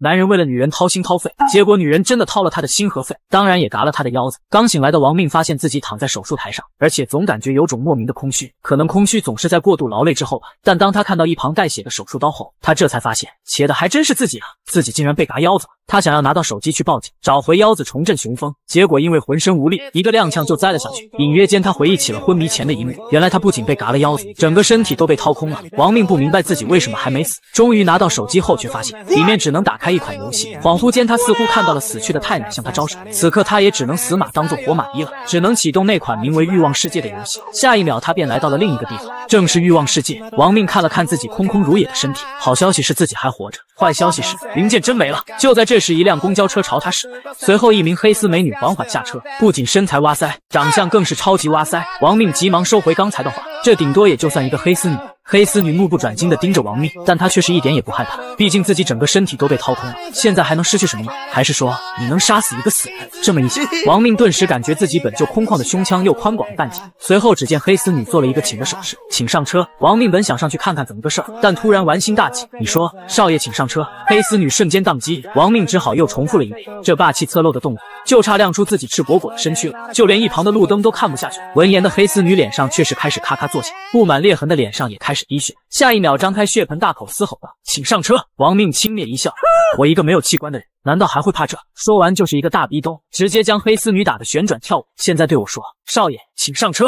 男人为了女人掏心掏肺，结果女人真的掏了他的心和肺，当然也嘎了他的腰子。刚醒来的王命发现自己躺在手术台上，而且总感觉有种莫名的空虚，可能空虚总是在过度劳累之后吧。但当他看到一旁带血的手术刀后，他这才发现血的还真是自己啊，自己竟然被嘎腰子。了。他想要拿到手机去报警，找回腰子，重振雄风。结果因为浑身无力，一个踉跄就栽了下去。隐约间，他回忆起了昏迷前的一幕，原来他不仅被嘎了腰子，整个身体都被掏空了。王命不明白自己为什么还没死，终于拿到手机后，却发现里面只能打开。一款游戏，恍惚间，他似乎看到了死去的太奶向他招手。此刻，他也只能死马当做活马医了，只能启动那款名为《欲望世界》的游戏。下一秒，他便来到了另一个地方，正是欲望世界。亡命看了看自己空空如也的身体，好消息是自己还活着，坏消息是零件真没了。就在这时，一辆公交车朝他驶来，随后一名黑丝美女缓缓下车，不仅身材哇塞，长相更是超级哇塞。亡命急忙收回刚才的话，这顶多也就算一个黑丝女。黑丝女目不转睛地盯着王命，但她却是一点也不害怕。毕竟自己整个身体都被掏空了，现在还能失去什么吗？还是说你能杀死一个死人？这么一想，王命顿时感觉自己本就空旷的胸腔又宽广了半截。随后，只见黑丝女做了一个请的手势，请上车。王命本想上去看看怎么个事儿，但突然玩心大起，你说少爷请上车，黑丝女瞬间宕机。王命只好又重复了一遍。这霸气侧漏的动作，就差亮出自己赤果果的身躯了，就连一旁的路灯都看不下去。闻言的黑丝女脸上却是开始咔咔作响，布满裂痕的脸上也开始。滴血，下一秒张开血盆大口嘶吼道：“请上车！”王命轻蔑一笑：“ 我一个没有器官的人，难道还会怕这？”说完就是一个大逼咚，直接将黑丝女打的旋转跳舞。现在对我说：“少爷，请上车。”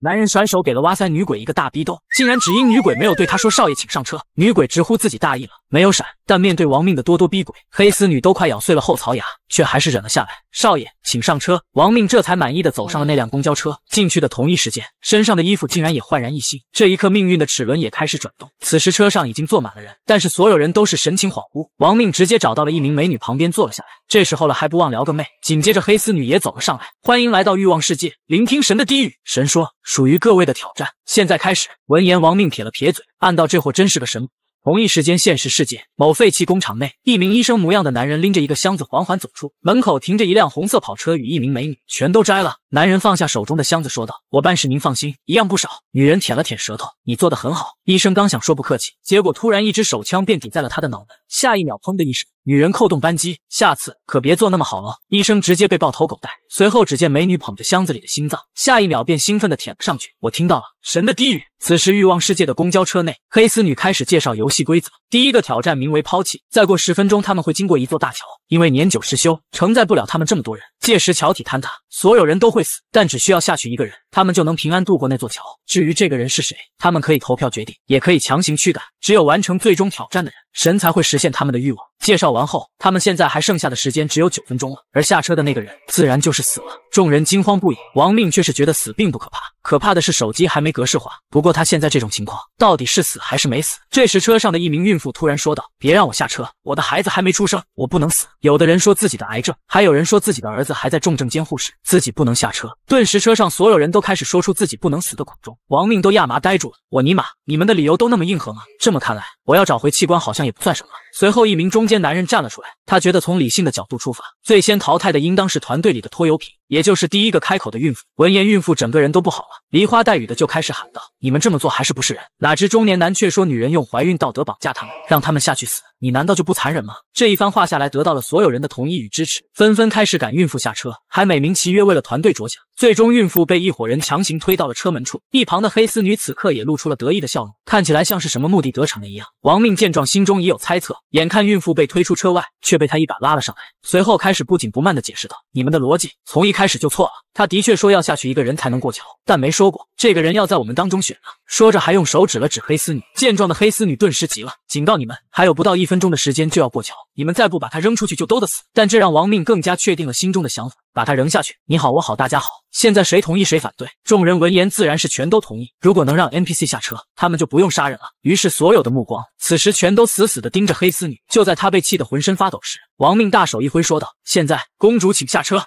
男人甩手给了挖塞女鬼一个大逼咚，竟然只因女鬼没有对他说“少爷，请上车”，女鬼直呼自己大意了。没有闪，但面对王命的咄咄逼鬼，黑丝女都快咬碎了后槽牙，却还是忍了下来。少爷，请上车。王命这才满意的走上了那辆公交车。进去的同一时间，身上的衣服竟然也焕然一新。这一刻，命运的齿轮也开始转动。此时车上已经坐满了人，但是所有人都是神情恍惚。王命直接找到了一名美女旁边坐了下来，这时候了还不忘撩个妹。紧接着，黑丝女也走了上来，欢迎来到欲望世界，聆听神的低语。神说，属于各位的挑战，现在开始。闻言，王命撇了撇嘴，暗道这货真是个神。同一时间，现实世界，某废弃工厂内，一名医生模样的男人拎着一个箱子缓缓走出门口，停着一辆红色跑车与一名美女，全都摘了。男人放下手中的箱子，说道：“我办事您放心，一样不少。”女人舔了舔舌头：“你做的很好。”医生刚想说不客气，结果突然一支手枪便抵在了他的脑门，下一秒，砰的一声。女人扣动扳机，下次可别做那么好了。医生直接被爆头狗带。随后，只见美女捧着箱子里的心脏，下一秒便兴奋地舔了上去。我听到了神的低语。此时欲望世界的公交车内，黑丝女开始介绍游戏规则。第一个挑战名为抛弃。再过十分钟，他们会经过一座大桥，因为年久失修，承载不了他们这么多人。届时桥体坍塌，所有人都会死。但只需要下去一个人，他们就能平安渡过那座桥。至于这个人是谁，他们可以投票决定，也可以强行驱赶。只有完成最终挑战的人，神才会实现他们的欲望。介绍完后，他们现在还剩下的时间只有九分钟了。而下车的那个人，自然就是死了。众人惊慌不已，亡命却是觉得死并不可怕。可怕的是手机还没格式化，不过他现在这种情况到底是死还是没死？这时车上的一名孕妇突然说道：“别让我下车，我的孩子还没出生，我不能死。”有的人说自己的癌症，还有人说自己的儿子还在重症监护室，自己不能下车。顿时车上所有人都开始说出自己不能死的苦衷，亡命都亚麻呆住了。我尼玛，你们的理由都那么硬核吗？这么看来，我要找回器官好像也不算什么。随后一名中间男人站了出来，他觉得从理性的角度出发，最先淘汰的应当是团队里的拖油瓶。也就是第一个开口的孕妇，闻言孕妇整个人都不好了，梨花带雨的就开始喊道：“你们这么做还是不是人？”哪知中年男却说：“女人用怀孕道德绑架他们，让他们下去死。”你难道就不残忍吗？这一番话下来，得到了所有人的同意与支持，纷纷开始赶孕妇下车，还美名其曰为了团队着想。最终，孕妇被一伙人强行推到了车门处。一旁的黑丝女此刻也露出了得意的笑容，看起来像是什么目的得逞了一样。亡命见状，心中已有猜测，眼看孕妇被推出车外，却被他一把拉了上来，随后开始不紧不慢的解释道：“你们的逻辑从一开始就错了。”他的确说要下去一个人才能过桥，但没说过这个人要在我们当中选呢。说着还用手指了指黑丝女。健壮的黑丝女顿时急了，警告你们还有不到一分钟的时间就要过桥，你们再不把他扔出去就都得死。但这让王命更加确定了心中的想法，把他扔下去。你好，我好，大家好，现在谁同意谁反对？众人闻言自然是全都同意。如果能让 NPC 下车，他们就不用杀人了。于是所有的目光此时全都死死的盯着黑丝女。就在他被气得浑身发抖时，王命大手一挥，说道：“现在公主，请下车。”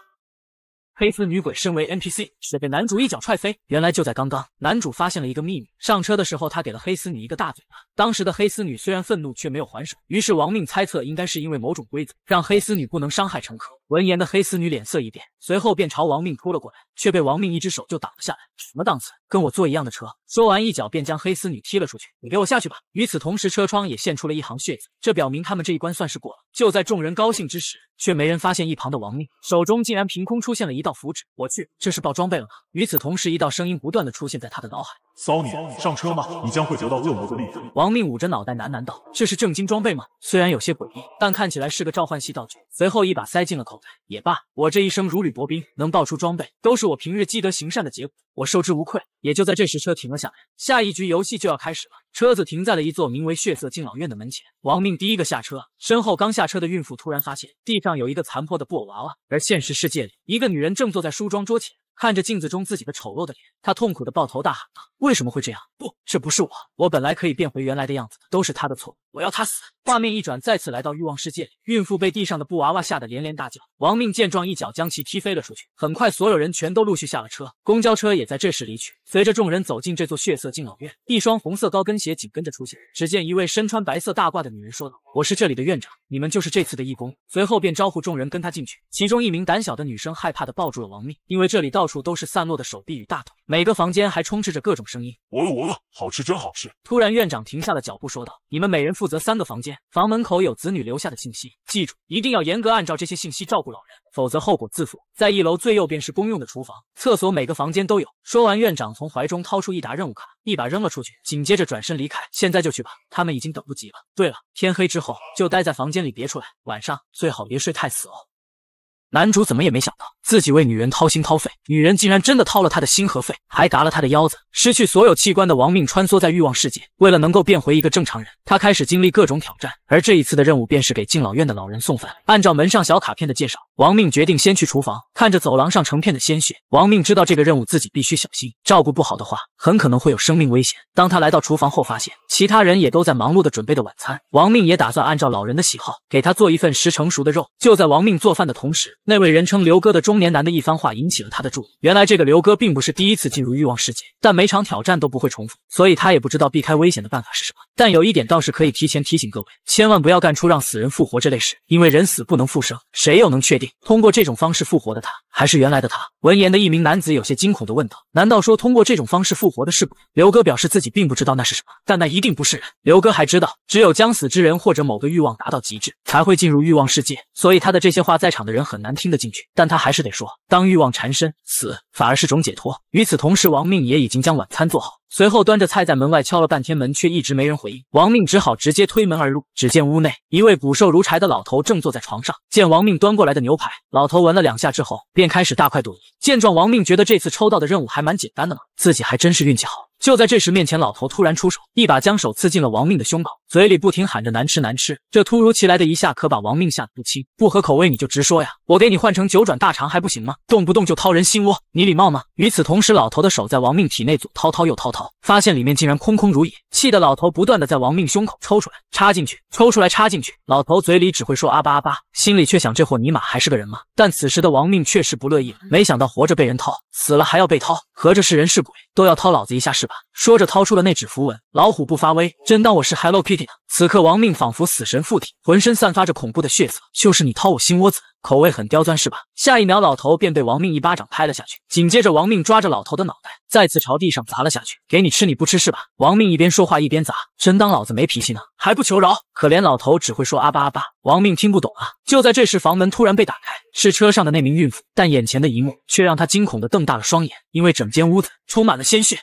黑丝女鬼身为 NPC，却被男主一脚踹飞。原来就在刚刚，男主发现了一个秘密。上车的时候，他给了黑丝女一个大嘴巴。当时的黑丝女虽然愤怒，却没有还手。于是亡命猜测，应该是因为某种规则，让黑丝女不能伤害乘客。闻言的黑丝女脸色一变，随后便朝王命扑了过来，却被王命一只手就挡了下来。什么档次？跟我坐一样的车。说完，一脚便将黑丝女踢了出去。你给我下去吧。与此同时，车窗也现出了一行血迹，这表明他们这一关算是过了。就在众人高兴之时，却没人发现一旁的王命手中竟然凭空出现了一道符纸。我去，这是爆装备了吗？与此同时，一道声音不断的出现在他的脑海。骚女，上车吗？你将会得到恶魔的力量。亡命捂着脑袋喃喃道：“这是正经装备吗？虽然有些诡异，但看起来是个召唤系道具。”随后一把塞进了口袋。也罢，我这一生如履薄冰，能爆出装备，都是我平日积德行善的结果，我受之无愧。也就在这时，车停了下来，下一局游戏就要开始了。车子停在了一座名为“血色敬老院”的门前。亡命第一个下车，身后刚下车的孕妇突然发现地上有一个残破的布偶娃娃，而现实世界里，一个女人正坐在梳妆桌前。看着镜子中自己的丑陋的脸，他痛苦的抱头大喊道：“为什么会这样？不，这不是我，我本来可以变回原来的样子的，都是他的错。”我要他死。画面一转，再次来到欲望世界里，孕妇被地上的布娃娃吓得连连大叫。王命见状，一脚将其踢飞了出去。很快，所有人全都陆续下了车，公交车也在这时离去。随着众人走进这座血色敬老院，一双红色高跟鞋紧跟着出现。只见一位身穿白色大褂的女人说道：“我是这里的院长，你们就是这次的义工。”随后便招呼众人跟他进去。其中一名胆小的女生害怕的抱住了王命，因为这里到处都是散落的手臂与大腿，每个房间还充斥着各种声音。我饿，我饿，好吃真好吃。突然，院长停下了脚步，说道：“你们每人。”负责三个房间，房门口有子女留下的信息，记住一定要严格按照这些信息照顾老人，否则后果自负。在一楼最右边是公用的厨房、厕所，每个房间都有。说完，院长从怀中掏出一沓任务卡，一把扔了出去，紧接着转身离开。现在就去吧，他们已经等不及了。对了，天黑之后就待在房间里别出来，晚上最好别睡太死哦。男主怎么也没想到。自己为女人掏心掏肺，女人竟然真的掏了他的心和肺，还嘎了他的腰子，失去所有器官的亡命穿梭在欲望世界。为了能够变回一个正常人，他开始经历各种挑战。而这一次的任务便是给敬老院的老人送饭。按照门上小卡片的介绍，亡命决定先去厨房。看着走廊上成片的鲜血，亡命知道这个任务自己必须小心，照顾不好的话，很可能会有生命危险。当他来到厨房后，发现其他人也都在忙碌的准备的晚餐。亡命也打算按照老人的喜好，给他做一份十成熟的肉。就在亡命做饭的同时，那位人称刘哥的中。年男的一番话引起了他的注意。原来这个刘哥并不是第一次进入欲望世界，但每场挑战都不会重复，所以他也不知道避开危险的办法是什么。但有一点倒是可以提前提醒各位：千万不要干出让死人复活这类事，因为人死不能复生，谁又能确定通过这种方式复活的他还是原来的他？闻言的一名男子有些惊恐地问道：“难道说通过这种方式复活的是鬼？”刘哥表示自己并不知道那是什么，但那一定不是人。刘哥还知道，只有将死之人或者某个欲望达到极致才会进入欲望世界，所以他的这些话在场的人很难听得进去，但他还是。是得说，当欲望缠身，死反而是种解脱。与此同时，王命也已经将晚餐做好，随后端着菜在门外敲了半天门，却一直没人回应。王命只好直接推门而入，只见屋内一位骨瘦如柴的老头正坐在床上。见王命端过来的牛排，老头闻了两下之后，便开始大快朵颐。见状，王命觉得这次抽到的任务还蛮简单的嘛，自己还真是运气好。就在这时，面前老头突然出手，一把将手刺进了王命的胸口，嘴里不停喊着“难吃，难吃”。这突如其来的一下，可把王命吓得不轻。不合口味你就直说呀，我给你换成九转大肠还不行吗？动不动就掏人心窝，你礼貌吗？与此同时，老头的手在王命体内左掏掏右掏掏，发现里面竟然空空如也，气得老头不断的在王命胸口抽出来，插进去，抽出来，插进去。老头嘴里只会说“阿巴阿巴”，心里却想：这货尼玛还是个人吗？但此时的王命确实不乐意了，没想到活着被人掏，死了还要被掏，合着是人是鬼？都要掏老子一下是吧？说着掏出了那纸符文，老虎不发威，真当我是 Hello Kitty 呢？此刻亡命仿佛死神附体，浑身散发着恐怖的血色，就是你掏我心窝子。口味很刁钻是吧？下一秒，老头便被王命一巴掌拍了下去，紧接着王命抓着老头的脑袋，再次朝地上砸了下去。给你吃你不吃是吧？王命一边说话一边砸，真当老子没脾气呢？还不求饶？可怜老头只会说阿巴阿巴，王命听不懂啊。就在这时，房门突然被打开，是车上的那名孕妇，但眼前的一幕却让他惊恐的瞪大了双眼，因为整间屋子充满了鲜血。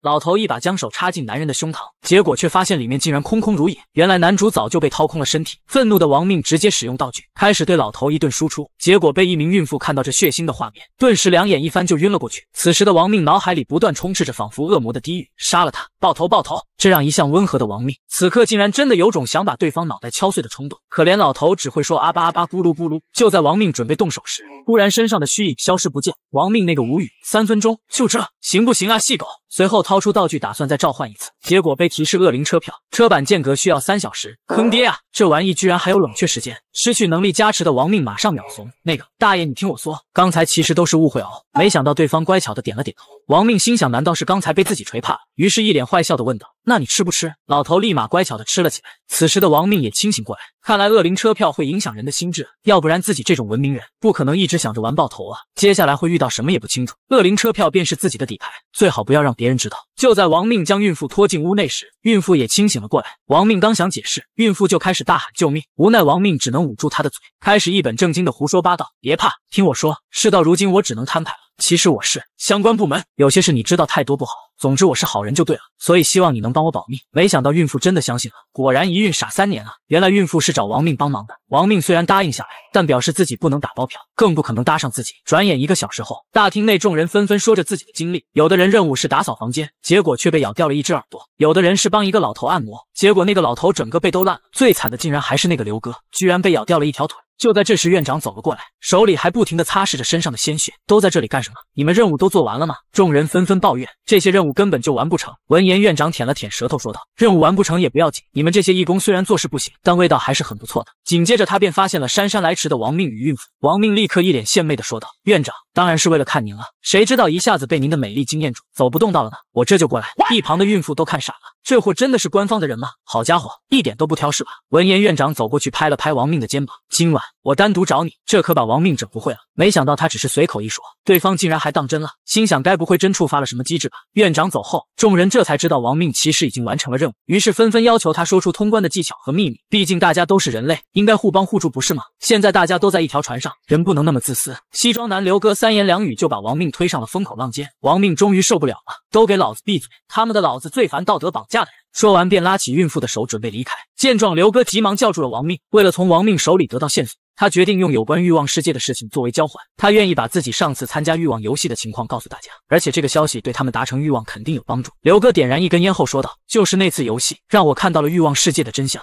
老头一把将手插进男人的胸膛，结果却发现里面竟然空空如也。原来男主早就被掏空了身体。愤怒的亡命直接使用道具，开始对老头一顿输出。结果被一名孕妇看到这血腥的画面，顿时两眼一翻就晕了过去。此时的亡命脑海里不断充斥着仿佛恶魔的低语：“杀了他，爆头，爆头。”这让一向温和的亡命，此刻竟然真的有种想把对方脑袋敲碎的冲动。可怜老头只会说阿巴阿巴，咕噜咕噜。就在亡命准备动手时，忽然身上的虚影消失不见。亡命那个无语，三分钟就这，行不行啊，细狗？随后掏出道具，打算再召唤一次，结果被提示恶灵车票车板间隔需要三小时，坑爹啊！这玩意居然还有冷却时间。失去能力加持的亡命马上秒怂。那个大爷，你听我说，刚才其实都是误会哦。没想到对方乖巧的点了点头。亡命心想，难道是刚才被自己锤怕了？于是，一脸坏笑的问道：“那你吃不吃？”老头立马乖巧的吃了起来。此时的亡命也清醒过来，看来恶灵车票会影响人的心智，要不然自己这种文明人不可能一直想着玩爆头啊。接下来会遇到什么也不清楚。恶灵车票便是自己的底牌，最好不要让别人知道。就在亡命将孕妇拖进屋内时，孕妇也清醒了过来。亡命刚想解释，孕妇就开始大喊救命，无奈亡命只能。捂住他的嘴，开始一本正经的胡说八道。别怕，听我说，事到如今，我只能摊牌了。其实我是相关部门，有些事你知道太多不好。总之我是好人就对了，所以希望你能帮我保密。没想到孕妇真的相信了，果然一孕傻三年啊！原来孕妇是找王命帮忙的。王命虽然答应下来，但表示自己不能打包票，更不可能搭上自己。转眼一个小时后，大厅内众人纷纷说着自己的经历。有的人任务是打扫房间，结果却被咬掉了一只耳朵；有的人是帮一个老头按摩，结果那个老头整个背都烂了。最惨的竟然还是那个刘哥，居然被咬掉了一条腿。就在这时，院长走了过来，手里还不停的擦拭着身上的鲜血。都在这里干什么？你们任务都做完了吗？众人纷纷抱怨，这些任务根本就完不成。闻言，院长舔了舔舌头，说道：“任务完不成也不要紧，你们这些义工虽然做事不行，但味道还是很不错的。”紧接着，他便发现了姗姗来迟的亡命与孕妇。亡命立刻一脸献媚的说道：“院长当然是为了看您了，谁知道一下子被您的美丽惊艳住，走不动道了呢？我这就过来。”一旁的孕妇都看傻了。这货真的是官方的人吗？好家伙，一点都不挑是吧？闻言，院长走过去拍了拍王命的肩膀，今晚。我单独找你，这可把王命整不会了。没想到他只是随口一说，对方竟然还当真了，心想该不会真触发了什么机制吧？院长走后，众人这才知道王命其实已经完成了任务，于是纷纷要求他说出通关的技巧和秘密。毕竟大家都是人类，应该互帮互助不是吗？现在大家都在一条船上，人不能那么自私。西装男刘哥三言两语就把王命推上了风口浪尖，王命终于受不了了，都给老子闭嘴！他们的老子最烦道德绑架的人。说完，便拉起孕妇的手，准备离开。见状，刘哥急忙叫住了王命。为了从王命手里得到线索，他决定用有关欲望世界的事情作为交换。他愿意把自己上次参加欲望游戏的情况告诉大家，而且这个消息对他们达成欲望肯定有帮助。刘哥点燃一根烟后说道：“就是那次游戏，让我看到了欲望世界的真相。”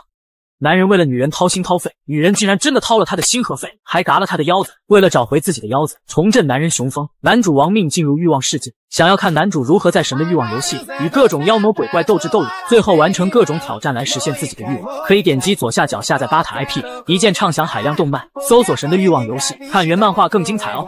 男人为了女人掏心掏肺，女人竟然真的掏了他的心和肺，还嘎了他的腰子。为了找回自己的腰子，重振男人雄风，男主亡命进入欲望世界，想要看男主如何在神的欲望游戏与各种妖魔鬼怪斗智斗勇，最后完成各种挑战来实现自己的欲望。可以点击左下角下载巴塔 IP，一键畅享海量动漫。搜索《神的欲望游戏》，看原漫画更精彩哦。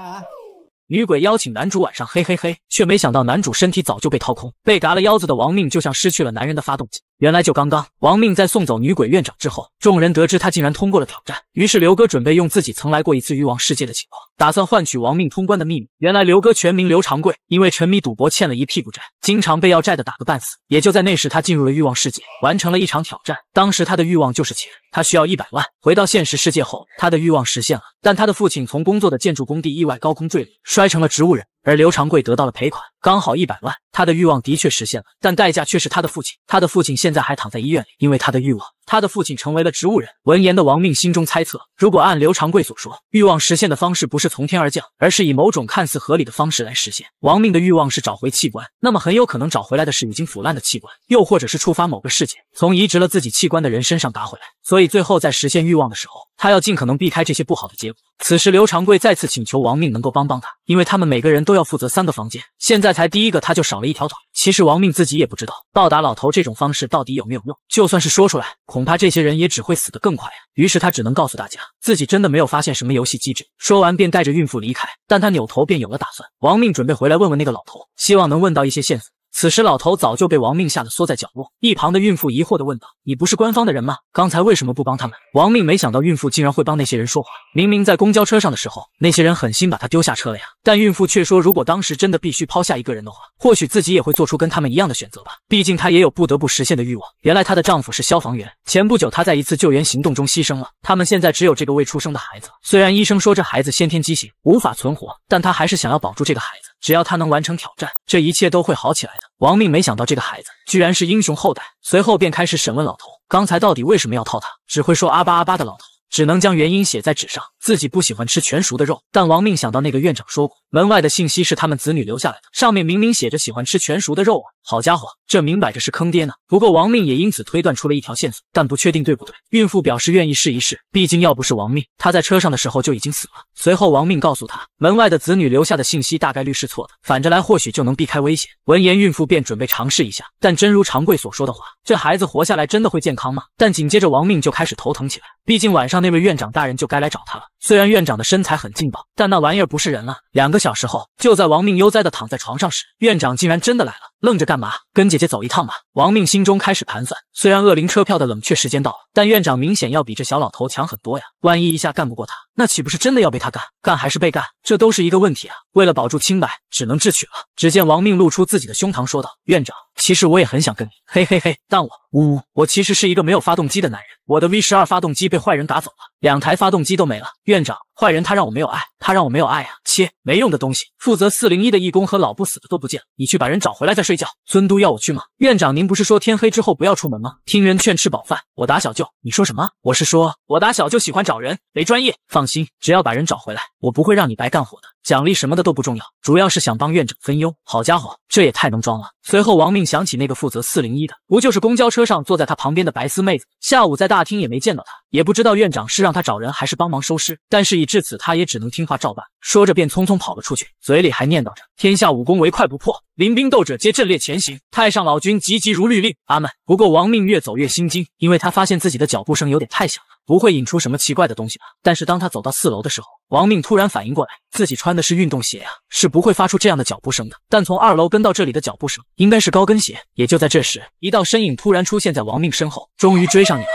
女鬼邀请男主晚上嘿嘿嘿，却没想到男主身体早就被掏空，被嘎了腰子的亡命就像失去了男人的发动机。原来就刚刚，亡命在送走女鬼院长之后，众人得知他竟然通过了挑战。于是刘哥准备用自己曾来过一次欲望世界的情况，打算换取亡命通关的秘密。原来刘哥全名刘长贵，因为沉迷赌博欠了一屁股债，经常被要债的打个半死。也就在那时，他进入了欲望世界，完成了一场挑战。当时他的欲望就是钱，他需要一百万。回到现实世界后，他的欲望实现了，但他的父亲从工作的建筑工地意外高空坠落，摔成了植物人。而刘长贵得到了赔款，刚好一百万。他的欲望的确实现了，但代价却是他的父亲。他的父亲现在还躺在医院里，因为他的欲望。他的父亲成为了植物人。闻言的王命心中猜测，如果按刘长贵所说，欲望实现的方式不是从天而降，而是以某种看似合理的方式来实现。王命的欲望是找回器官，那么很有可能找回来的是已经腐烂的器官，又或者是触发某个事件，从移植了自己器官的人身上打回来。所以最后在实现欲望的时候，他要尽可能避开这些不好的结果。此时刘长贵再次请求王命能够帮帮他，因为他们每个人都要负责三个房间，现在才第一个他就少了一条腿。其实王命自己也不知道到达老头这种方式到底有没有用，就算是说出来。恐怕这些人也只会死得更快呀。于是他只能告诉大家，自己真的没有发现什么游戏机制。说完便带着孕妇离开，但他扭头便有了打算，王命准备回来问问那个老头，希望能问到一些线索。此时，老头早就被王命吓得缩在角落。一旁的孕妇疑惑地问道：“你不是官方的人吗？刚才为什么不帮他们？”王命没想到孕妇竟然会帮那些人说话。明明在公交车上的时候，那些人狠心把他丢下车了呀。但孕妇却说：“如果当时真的必须抛下一个人的话，或许自己也会做出跟他们一样的选择吧。毕竟她也有不得不实现的欲望。原来她的丈夫是消防员，前不久她在一次救援行动中牺牲了。他们现在只有这个未出生的孩子。虽然医生说这孩子先天畸形无法存活，但她还是想要保住这个孩子。”只要他能完成挑战，这一切都会好起来的。王命没想到这个孩子居然是英雄后代，随后便开始审问老头，刚才到底为什么要套他？只会说阿巴阿巴的老头，只能将原因写在纸上。自己不喜欢吃全熟的肉，但王命想到那个院长说过，门外的信息是他们子女留下来的，上面明明写着喜欢吃全熟的肉啊！好家伙，这明摆着是坑爹呢。不过王命也因此推断出了一条线索，但不确定对不对。孕妇表示愿意试一试，毕竟要不是王命，她在车上的时候就已经死了。随后王命告诉他，门外的子女留下的信息大概率是错的，反着来或许就能避开危险。闻言，孕妇便准备尝试一下，但真如长贵所说的话，这孩子活下来真的会健康吗？但紧接着王命就开始头疼起来，毕竟晚上那位院长大人就该来找他了。虽然院长的身材很劲爆，但那玩意儿不是人了。两个小时后，就在亡命悠哉的躺在床上时，院长竟然真的来了。愣着干嘛？跟姐姐走一趟吧。王命心中开始盘算，虽然恶灵车票的冷却时间到了，但院长明显要比这小老头强很多呀。万一一下干不过他，那岂不是真的要被他干？干还是被干，这都是一个问题啊。为了保住清白，只能智取了。只见王命露出自己的胸膛，说道：“院长，其实我也很想跟你，嘿嘿嘿，但我呜，我其实是一个没有发动机的男人。我的 V 十二发动机被坏人打走了，两台发动机都没了。”院长。坏人他让我没有爱，他让我没有爱啊！切，没用的东西。负责四零一的义工和老不死的都不见，了，你去把人找回来再睡觉。尊都要我去吗？院长，您不是说天黑之后不要出门吗？听人劝，吃饱饭。我打小舅，你说什么？我是说，我打小舅喜欢找人，没专业。放心，只要把人找回来，我不会让你白干活的。奖励什么的都不重要，主要是想帮院长分忧。好家伙，这也太能装了！随后王命想起那个负责四零一的，不就是公交车上坐在他旁边的白丝妹子？下午在大厅也没见到她，也不知道院长是让他找人还是帮忙收尸。但事已至此，他也只能听话照办。说着便匆匆跑了出去，嘴里还念叨着：“天下武功，唯快不破。”临兵斗者皆阵列前行，太上老君急急如律令，阿门。不过王命越走越心惊，因为他发现自己的脚步声有点太响了，不会引出什么奇怪的东西吧？但是当他走到四楼的时候，王命突然反应过来，自己穿的是运动鞋呀，是不会发出这样的脚步声的。但从二楼跟到这里的脚步声，应该是高跟鞋。也就在这时，一道身影突然出现在王命身后，终于追上你了。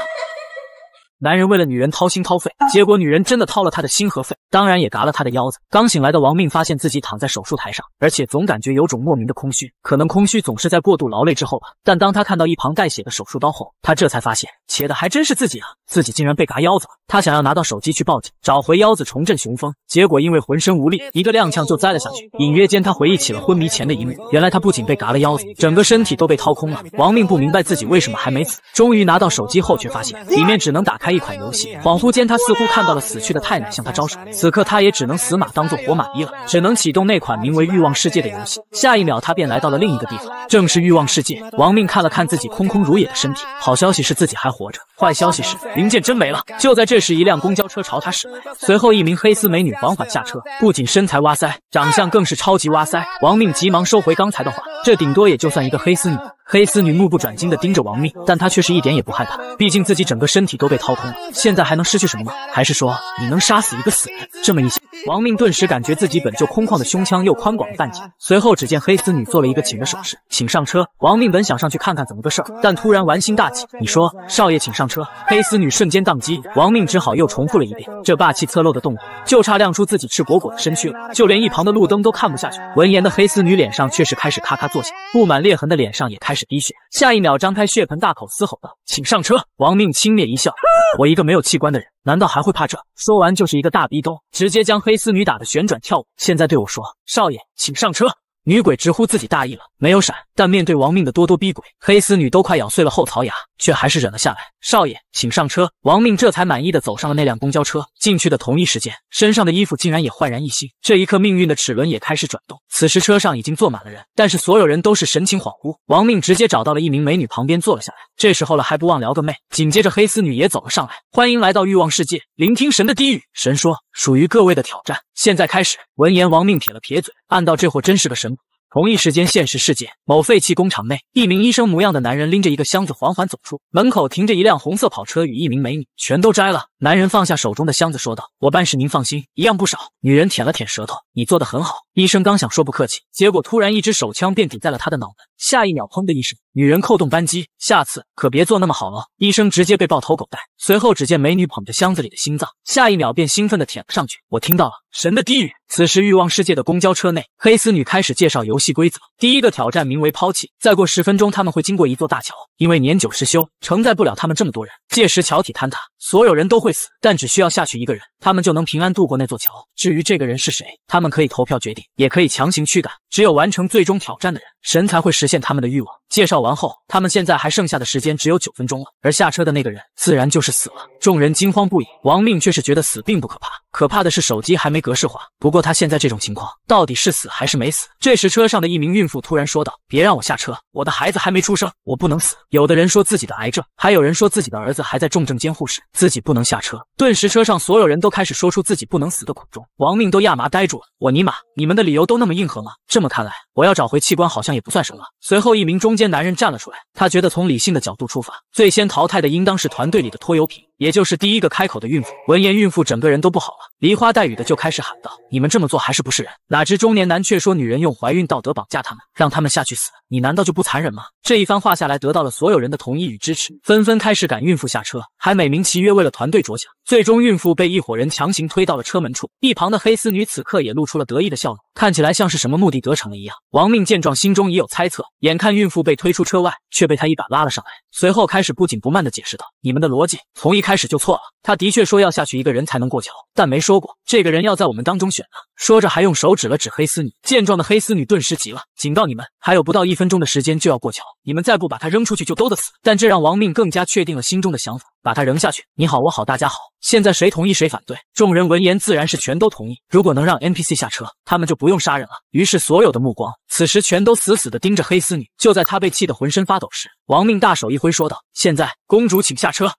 男人为了女人掏心掏肺，结果女人真的掏了他的心和肺，当然也嘎了他的腰子。刚醒来的王命发现自己躺在手术台上，而且总感觉有种莫名的空虚，可能空虚总是在过度劳累之后吧。但当他看到一旁带血的手术刀后，他这才发现切的还真是自己啊！自己竟然被嘎腰子了。他想要拿到手机去报警，找回腰子，重振雄风。结果因为浑身无力，一个踉跄就栽了下去。隐约间，他回忆起了昏迷前的一幕，原来他不仅被嘎了腰子，整个身体都被掏空了。王命不明白自己为什么还没死，终于拿到手机后，却发现里面只能打开。一款游戏，恍惚间，他似乎看到了死去的太奶向他招手。此刻，他也只能死马当做活马医了，只能启动那款名为《欲望世界》的游戏。下一秒，他便来到了另一个地方，正是欲望世界。亡命看了看自己空空如也的身体，好消息是自己还活着，坏消息是零件真没了。就在这时，一辆公交车朝他驶来，随后一名黑丝美女缓缓下车，不仅身材哇塞，长相更是超级哇塞。亡命急忙收回刚才的话，这顶多也就算一个黑丝女。黑丝女目不转睛地盯着王命，但她却是一点也不害怕。毕竟自己整个身体都被掏空了，现在还能失去什么吗？还是说你能杀死一个死人？这么一想，王命顿时感觉自己本就空旷的胸腔又宽广了半截。随后，只见黑丝女做了一个请的手势，请上车。王命本想上去看看怎么个事儿，但突然玩心大起。你说，少爷，请上车。黑丝女瞬间宕机，王命只好又重复了一遍。这霸气侧漏的动作，就差亮出自己赤果果的身躯了。就连一旁的路灯都看不下去。闻言的黑丝女脸上却是开始咔咔作响，布满裂痕的脸上也开始。滴血，下一秒张开血盆大口，嘶吼道：“请上车！”王命轻蔑一笑：“我一个没有器官的人，难道还会怕这？”说完就是一个大逼咚，直接将黑丝女打的旋转跳舞。现在对我说：“少爷，请上车！”女鬼直呼自己大意了，没有闪。但面对王命的咄咄逼鬼，黑丝女都快咬碎了后槽牙。却还是忍了下来。少爷，请上车。王命这才满意的走上了那辆公交车。进去的同一时间，身上的衣服竟然也焕然一新。这一刻，命运的齿轮也开始转动。此时车上已经坐满了人，但是所有人都是神情恍惚。王命直接找到了一名美女旁边坐了下来，这时候了还不忘撩个妹。紧接着黑丝女也走了上来，欢迎来到欲望世界，聆听神的低语。神说，属于各位的挑战，现在开始。闻言，王命撇了撇嘴，暗道这货真是个神。同一时间，现实世界某废弃工厂内，一名医生模样的男人拎着一个箱子缓缓走出。门口停着一辆红色跑车与一名美女，全都摘了。男人放下手中的箱子，说道：“我办事您放心，一样不少。”女人舔了舔舌头：“你做的很好。”医生刚想说不客气，结果突然一支手枪便抵在了他的脑门。下一秒，砰的一声，女人扣动扳机。下次可别做那么好了。医生直接被爆头狗带。随后，只见美女捧着箱子里的心脏，下一秒便兴奋地舔了上去。我听到了神的低语。此时，欲望世界的公交车内，黑丝女开始介绍游戏规则。第一个挑战名为抛弃。再过十分钟，他们会经过一座大桥，因为年久失修，承载不了他们这么多人，届时桥体坍塌，所有人都会。但只需要下去一个人，他们就能平安度过那座桥。至于这个人是谁，他们可以投票决定，也可以强行驱赶。只有完成最终挑战的人，神才会实现他们的欲望。介绍完后，他们现在还剩下的时间只有九分钟了。而下车的那个人自然就是死了。众人惊慌不已，王命却是觉得死并不可怕，可怕的是手机还没格式化。不过他现在这种情况到底是死还是没死？这时车上的一名孕妇突然说道：“别让我下车，我的孩子还没出生，我不能死。”有的人说自己的癌症，还有人说自己的儿子还在重症监护室，自己不能下车。顿时车上所有人都开始说出自己不能死的苦衷，王命都亚麻呆住了。我尼玛，你们的理由都那么硬核吗？这么看来，我要找回器官好像也不算什么了。随后一名中介。男人站了出来，他觉得从理性的角度出发，最先淘汰的应当是团队里的拖油瓶，也就是第一个开口的孕妇。闻言，孕妇整个人都不好了，梨花带雨的就开始喊道：“你们这么做还是不是人？”哪知中年男却说：“女人用怀孕道德绑架他们，让他们下去死，你难道就不残忍吗？”这一番话下来，得到了所有人的同意与支持，纷纷开始赶孕妇下车，还美名其曰为了团队着想。最终，孕妇被一伙人强行推到了车门处，一旁的黑丝女此刻也露出了得意的笑容。看起来像是什么目的得逞了一样。王命见状，心中已有猜测。眼看孕妇被推出车外，却被他一把拉了上来，随后开始不紧不慢的解释道：“你们的逻辑从一开始就错了。他的确说要下去一个人才能过桥，但没说过这个人要在我们当中选呢。”说着还用手指了指黑丝女。见状的黑丝女顿时急了，警告你们：“还有不到一分钟的时间就要过桥，你们再不把他扔出去就都得死。”但这让王命更加确定了心中的想法。把他扔下去！你好，我好，大家好。现在谁同意谁反对？众人闻言自然是全都同意。如果能让 NPC 下车，他们就不用杀人了。于是所有的目光此时全都死死的盯着黑丝女。就在她被气得浑身发抖时，亡命大手一挥，说道：“现在公主，请下车。”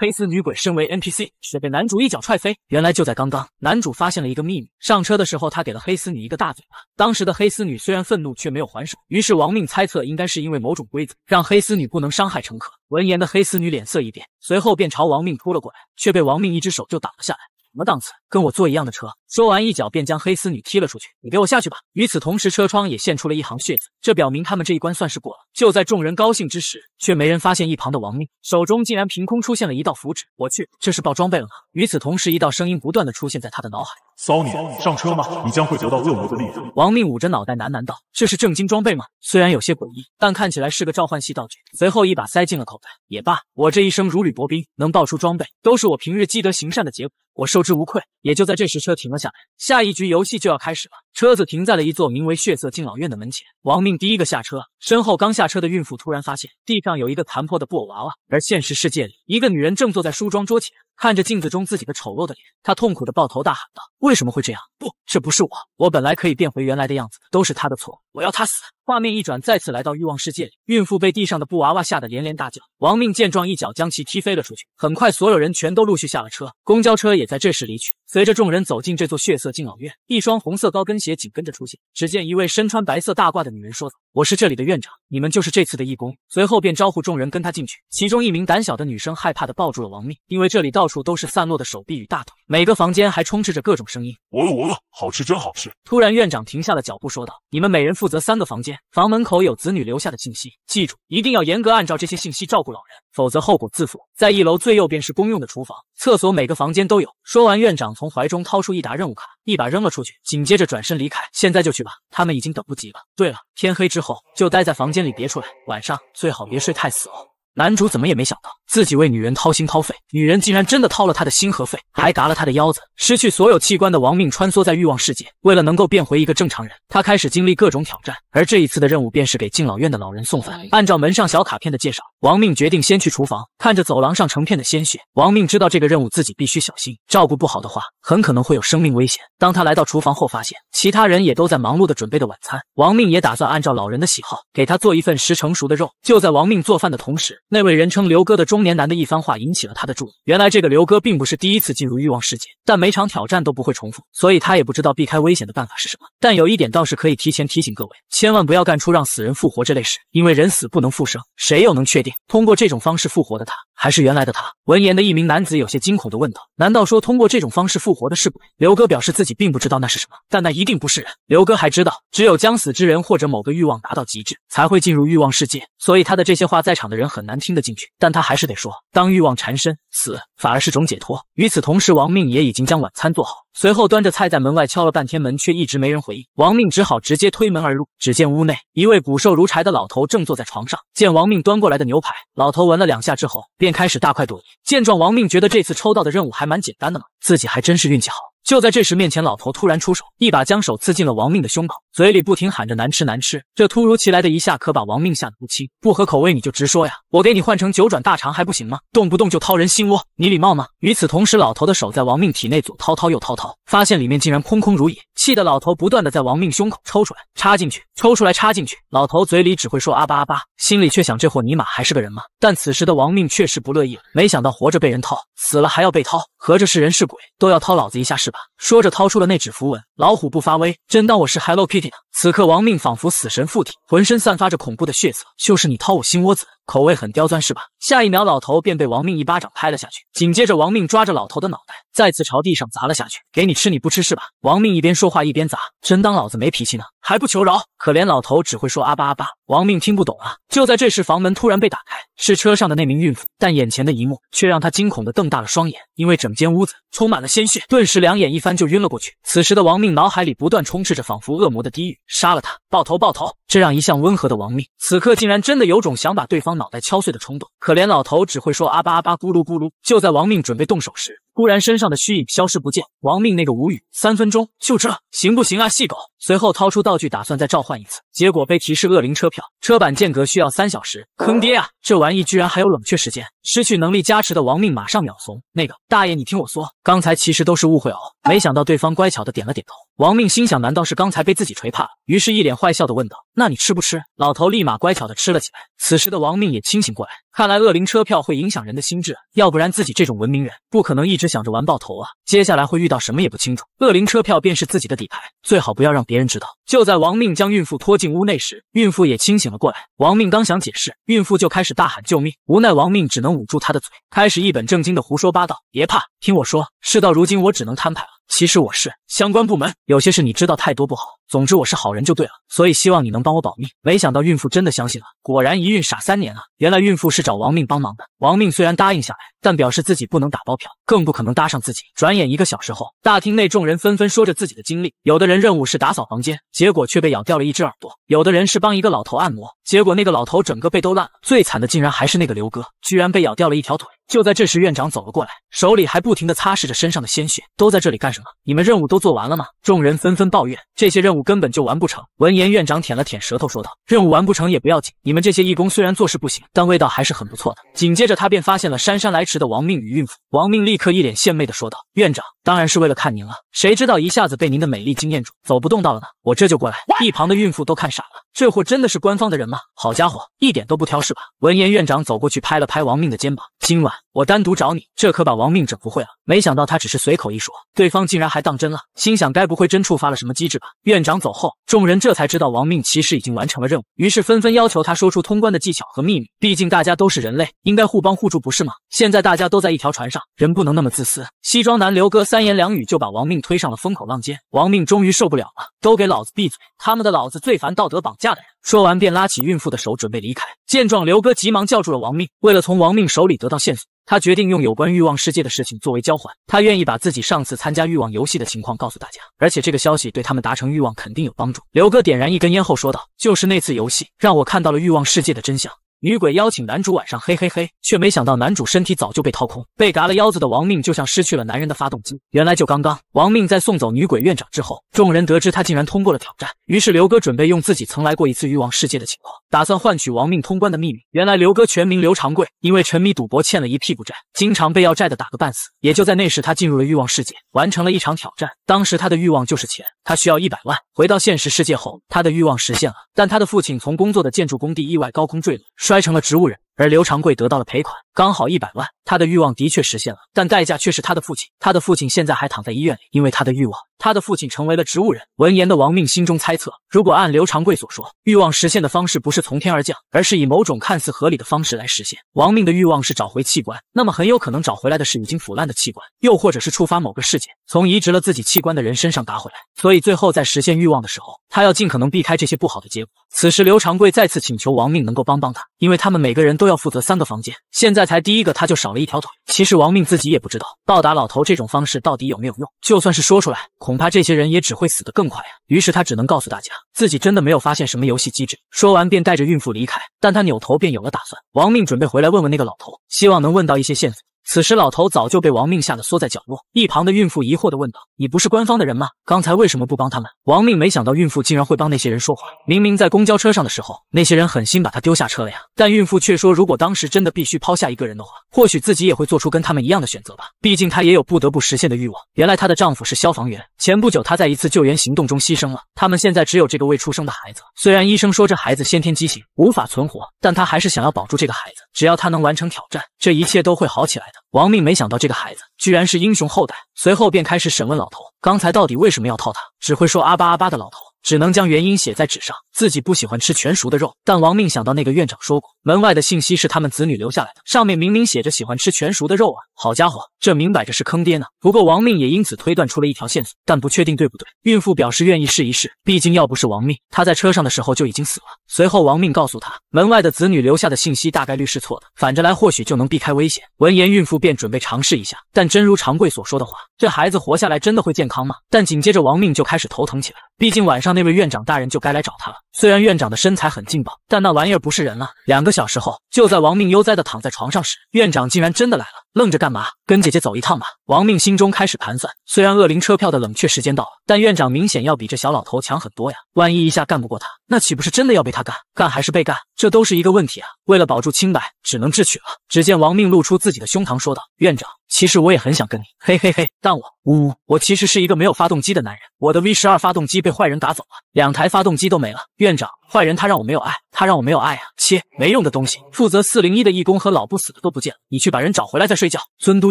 黑丝女鬼身为 NPC，却被男主一脚踹飞。原来就在刚刚，男主发现了一个秘密。上车的时候，他给了黑丝女一个大嘴巴。当时的黑丝女虽然愤怒，却没有还手。于是亡命猜测，应该是因为某种规则，让黑丝女不能伤害乘客。闻言的黑丝女脸色一变，随后便朝亡命扑了过来，却被亡命一只手就挡了下来。什么档次？跟我坐一样的车。说完，一脚便将黑丝女踢了出去。你给我下去吧。与此同时，车窗也现出了一行血渍，这表明他们这一关算是过了。就在众人高兴之时，却没人发现一旁的王命手中竟然凭空出现了一道符纸。我去，这是爆装备了吗？与此同时，一道声音不断的出现在他的脑海。骚女，上车吗？你将会得到恶魔的力量。亡命捂着脑袋喃喃道：“这是正经装备吗？虽然有些诡异，但看起来是个召唤系道具。”随后一把塞进了口袋。也罢，我这一生如履薄冰，能爆出装备，都是我平日积德行善的结果，我受之无愧。也就在这时，车停了下来，下一局游戏就要开始了。车子停在了一座名为“血色敬老院”的门前。亡命第一个下车，身后刚下车的孕妇突然发现地上有一个残破的布偶娃娃，而现实世界里，一个女人正坐在梳妆桌前。看着镜子中自己的丑陋的脸，他痛苦的抱头大喊道：“为什么会这样？不，这不是我！我本来可以变回原来的样子都是他的错！我要他死！”画面一转，再次来到欲望世界里，孕妇被地上的布娃娃吓得连连大叫。王命见状，一脚将其踢飞了出去。很快，所有人全都陆续下了车，公交车也在这时离去。随着众人走进这座血色敬老院，一双红色高跟鞋紧跟着出现。只见一位身穿白色大褂的女人说：“我是这里的院长，你们就是这次的义工。”随后便招呼众人跟他进去。其中一名胆小的女生害怕的抱住了王命，因为这里到处都是散落的手臂与大腿，每个房间还充斥着各种声音。我饿，我饿，好吃真好吃。突然，院长停下了脚步，说道：“你们每人负责三个房间。”房门口有子女留下的信息，记住一定要严格按照这些信息照顾老人，否则后果自负。在一楼最右边是公用的厨房、厕所，每个房间都有。说完，院长从怀中掏出一沓任务卡，一把扔了出去，紧接着转身离开。现在就去吧，他们已经等不及了。对了，天黑之后就待在房间里别出来，晚上最好别睡太死哦。男主怎么也没想到，自己为女人掏心掏肺，女人竟然真的掏了他的心和肺，还嘎了他的腰子，失去所有器官的亡命穿梭在欲望世界。为了能够变回一个正常人，他开始经历各种挑战，而这一次的任务便是给敬老院的老人送饭。按照门上小卡片的介绍。王命决定先去厨房，看着走廊上成片的鲜血，王命知道这个任务自己必须小心，照顾不好的话，很可能会有生命危险。当他来到厨房后，发现其他人也都在忙碌的准备的晚餐。王命也打算按照老人的喜好，给他做一份十成熟的肉。就在王命做饭的同时，那位人称刘哥的中年男的一番话引起了他的注意。原来这个刘哥并不是第一次进入欲望世界，但每场挑战都不会重复，所以他也不知道避开危险的办法是什么。但有一点倒是可以提前提醒各位，千万不要干出让死人复活这类事，因为人死不能复生，谁又能确定？通过这种方式复活的他，还是原来的他。闻言的一名男子有些惊恐的问道：“难道说通过这种方式复活的是鬼？”刘哥表示自己并不知道那是什么，但那一定不是人。刘哥还知道，只有将死之人或者某个欲望达到极致，才会进入欲望世界。所以他的这些话，在场的人很难听得进去，但他还是得说：当欲望缠身，死反而是种解脱。与此同时，王命也已经将晚餐做好。随后端着菜在门外敲了半天门，却一直没人回应，王命只好直接推门而入。只见屋内一位骨瘦如柴的老头正坐在床上，见王命端过来的牛排，老头闻了两下之后，便开始大快朵颐。见状，王命觉得这次抽到的任务还蛮简单的嘛，自己还真是运气好。就在这时，面前老头突然出手，一把将手刺进了王命的胸口。嘴里不停喊着难吃难吃，这突如其来的一下可把王命吓得不轻。不合口味你就直说呀，我给你换成九转大肠还不行吗？动不动就掏人心窝，你礼貌吗？与此同时，老头的手在王命体内左掏掏右掏掏，发现里面竟然空空如也，气得老头不断的在王命胸口抽出来插进去，抽出来插进去。老头嘴里只会说阿巴阿巴，心里却想这货尼玛还是个人吗？但此时的王命确实不乐意了，没想到活着被人掏，死了还要被掏，合着是人是鬼都要掏老子一下是吧？说着掏出了那纸符文，老虎不发威，真当我是 hello p？弟此刻亡命仿佛死神附体，浑身散发着恐怖的血色，就是你掏我心窝子，口味很刁钻是吧？下一秒，老头便被亡命一巴掌拍了下去，紧接着亡命抓着老头的脑袋，再次朝地上砸了下去，给你吃你不吃是吧？亡命一边说话一边砸，真当老子没脾气呢？还不求饶？可怜老头只会说阿巴阿巴，亡命听不懂啊。就在这时，房门突然被打开，是车上的那名孕妇，但眼前的一幕却让他惊恐的瞪大了双眼，因为整间屋子充满了鲜血，顿时两眼一翻就晕了过去。此时的亡命脑海里不断充斥着仿佛恶魔的低语。杀了他！爆头，爆头！这让一向温和的王命，此刻竟然真的有种想把对方脑袋敲碎的冲动。可怜老头只会说阿巴阿巴咕噜咕噜。就在王命准备动手时，忽然身上的虚影消失不见。王命那个无语，三分钟就这，行不行啊，细狗？随后掏出道具打算再召唤一次，结果被提示恶灵车票车板间隔需要三小时，坑爹啊！这玩意居然还有冷却时间。失去能力加持的王命马上秒怂。那个大爷，你听我说，刚才其实都是误会哦。没想到对方乖巧的点了点头。王命心想，难道是刚才被自己锤怕了？于是一脸坏笑的问道。那你吃不吃？老头立马乖巧的吃了起来。此时的王命也清醒过来，看来恶灵车票会影响人的心智，要不然自己这种文明人不可能一直想着玩爆头啊。接下来会遇到什么也不清楚，恶灵车票便是自己的底牌，最好不要让别人知道。就在王命将孕妇拖进屋内时，孕妇也清醒了过来。王命刚想解释，孕妇就开始大喊救命，无奈王命只能捂住她的嘴，开始一本正经的胡说八道。别怕，听我说，事到如今我只能摊牌了。其实我是相关部门，有些事你知道太多不好。总之我是好人就对了，所以希望你能帮我保命。没想到孕妇真的相信了，果然一孕傻三年啊！原来孕妇是找亡命帮忙的，亡命虽然答应下来。但表示自己不能打包票，更不可能搭上自己。转眼一个小时后，大厅内众人纷纷说着自己的经历。有的人任务是打扫房间，结果却被咬掉了一只耳朵；有的人是帮一个老头按摩，结果那个老头整个背都烂了。最惨的竟然还是那个刘哥，居然被咬掉了一条腿。就在这时，院长走了过来，手里还不停地擦拭着身上的鲜血。都在这里干什么？你们任务都做完了吗？众人纷纷抱怨，这些任务根本就完不成。闻言，院长舔了舔舌头，说道：“任务完不成也不要紧，你们这些义工虽然做事不行，但味道还是很不错的。”紧接着，他便发现了姗姗来迟。时的亡命与孕妇，亡命立刻一脸献媚的说道：“院长当然是为了看您了，谁知道一下子被您的美丽惊艳住，走不动道了呢，我这就过来。”一旁的孕妇都看傻了，这货真的是官方的人吗？好家伙，一点都不挑是吧？闻言，院长走过去拍了拍王命的肩膀：“今晚我单独找你。”这可把王命整不会了，没想到他只是随口一说，对方竟然还当真了，心想该不会真触发了什么机制吧？院长走后，众人这才知道王命其实已经完成了任务，于是纷纷要求他说出通关的技巧和秘密，毕竟大家都是人类，应该互帮互助不是吗？现在。大家都在一条船上，人不能那么自私。西装男刘哥三言两语就把王命推上了风口浪尖，王命终于受不了了，都给老子闭嘴！他们的老子最烦道德绑架的人。说完便拉起孕妇的手，准备离开。见状，刘哥急忙叫住了王命。为了从王命手里得到线索，他决定用有关欲望世界的事情作为交换。他愿意把自己上次参加欲望游戏的情况告诉大家，而且这个消息对他们达成欲望肯定有帮助。刘哥点燃一根烟后说道：“就是那次游戏，让我看到了欲望世界的真相。”女鬼邀请男主晚上嘿嘿嘿，却没想到男主身体早就被掏空，被嘎了腰子的亡命就像失去了男人的发动机。原来就刚刚，亡命在送走女鬼院长之后，众人得知他竟然通过了挑战。于是刘哥准备用自己曾来过一次欲望世界的情况，打算换取亡命通关的秘密。原来刘哥全名刘长贵，因为沉迷赌博欠了一屁股债，经常被要债的打个半死。也就在那时，他进入了欲望世界，完成了一场挑战。当时他的欲望就是钱，他需要一百万。回到现实世界后，他的欲望实现了，但他的父亲从工作的建筑工地意外高空坠落。摔成了植物人。而刘长贵得到了赔款，刚好一百万，他的欲望的确实现了，但代价却是他的父亲。他的父亲现在还躺在医院里，因为他的欲望，他的父亲成为了植物人。闻言的王命心中猜测，如果按刘长贵所说，欲望实现的方式不是从天而降，而是以某种看似合理的方式来实现。王命的欲望是找回器官，那么很有可能找回来的是已经腐烂的器官，又或者是触发某个事件，从移植了自己器官的人身上拿回来。所以最后在实现欲望的时候，他要尽可能避开这些不好的结果。此时刘长贵再次请求王命能够帮帮他，因为他们每个人都。要负责三个房间，现在才第一个他就少了一条腿。其实王命自己也不知道暴打老头这种方式到底有没有用，就算是说出来，恐怕这些人也只会死得更快啊。于是他只能告诉大家自己真的没有发现什么游戏机制。说完便带着孕妇离开，但他扭头便有了打算，王命准备回来问问那个老头，希望能问到一些线索。此时，老头早就被王命吓得缩在角落。一旁的孕妇疑惑地问道：“你不是官方的人吗？刚才为什么不帮他们？”王命没想到孕妇竟然会帮那些人说话。明明在公交车上的时候，那些人狠心把他丢下车了呀。但孕妇却说：“如果当时真的必须抛下一个人的话，或许自己也会做出跟他们一样的选择吧。毕竟她也有不得不实现的欲望。原来她的丈夫是消防员，前不久她在一次救援行动中牺牲了。他们现在只有这个未出生的孩子。虽然医生说这孩子先天畸形无法存活，但她还是想要保住这个孩子。只要她能完成挑战，这一切都会好起来。”王命没想到这个孩子居然是英雄后代，随后便开始审问老头，刚才到底为什么要套他？只会说阿巴阿巴的老头。只能将原因写在纸上。自己不喜欢吃全熟的肉，但王命想到那个院长说过，门外的信息是他们子女留下来的，上面明明写着喜欢吃全熟的肉啊！好家伙，这明摆着是坑爹呢。不过王命也因此推断出了一条线索，但不确定对不对。孕妇表示愿意试一试，毕竟要不是王命，她在车上的时候就已经死了。随后王命告诉她，门外的子女留下的信息大概率是错的，反着来或许就能避开危险。闻言，孕妇便准备尝试一下。但真如长贵所说的话，这孩子活下来真的会健康吗？但紧接着王命就开始头疼起来，毕竟晚上。那位院长大人就该来找他了。虽然院长的身材很劲爆，但那玩意儿不是人了。两个小时后，就在亡命悠哉的躺在床上时，院长竟然真的来了。愣着干嘛？跟姐姐走一趟吧。王命心中开始盘算，虽然恶灵车票的冷却时间到了，但院长明显要比这小老头强很多呀。万一一下干不过他，那岂不是真的要被他干？干还是被干，这都是一个问题啊。为了保住清白，只能智取了。只见王命露出自己的胸膛，说道：“院长，其实我也很想跟你，嘿嘿嘿，但我呜，我其实是一个没有发动机的男人。我的 V 十二发动机被坏人打走了，两台发动机都没了。”院长。坏人，他让我没有爱，他让我没有爱啊！切，没用的东西。负责四零一的义工和老不死的都不见了，你去把人找回来再睡觉。尊都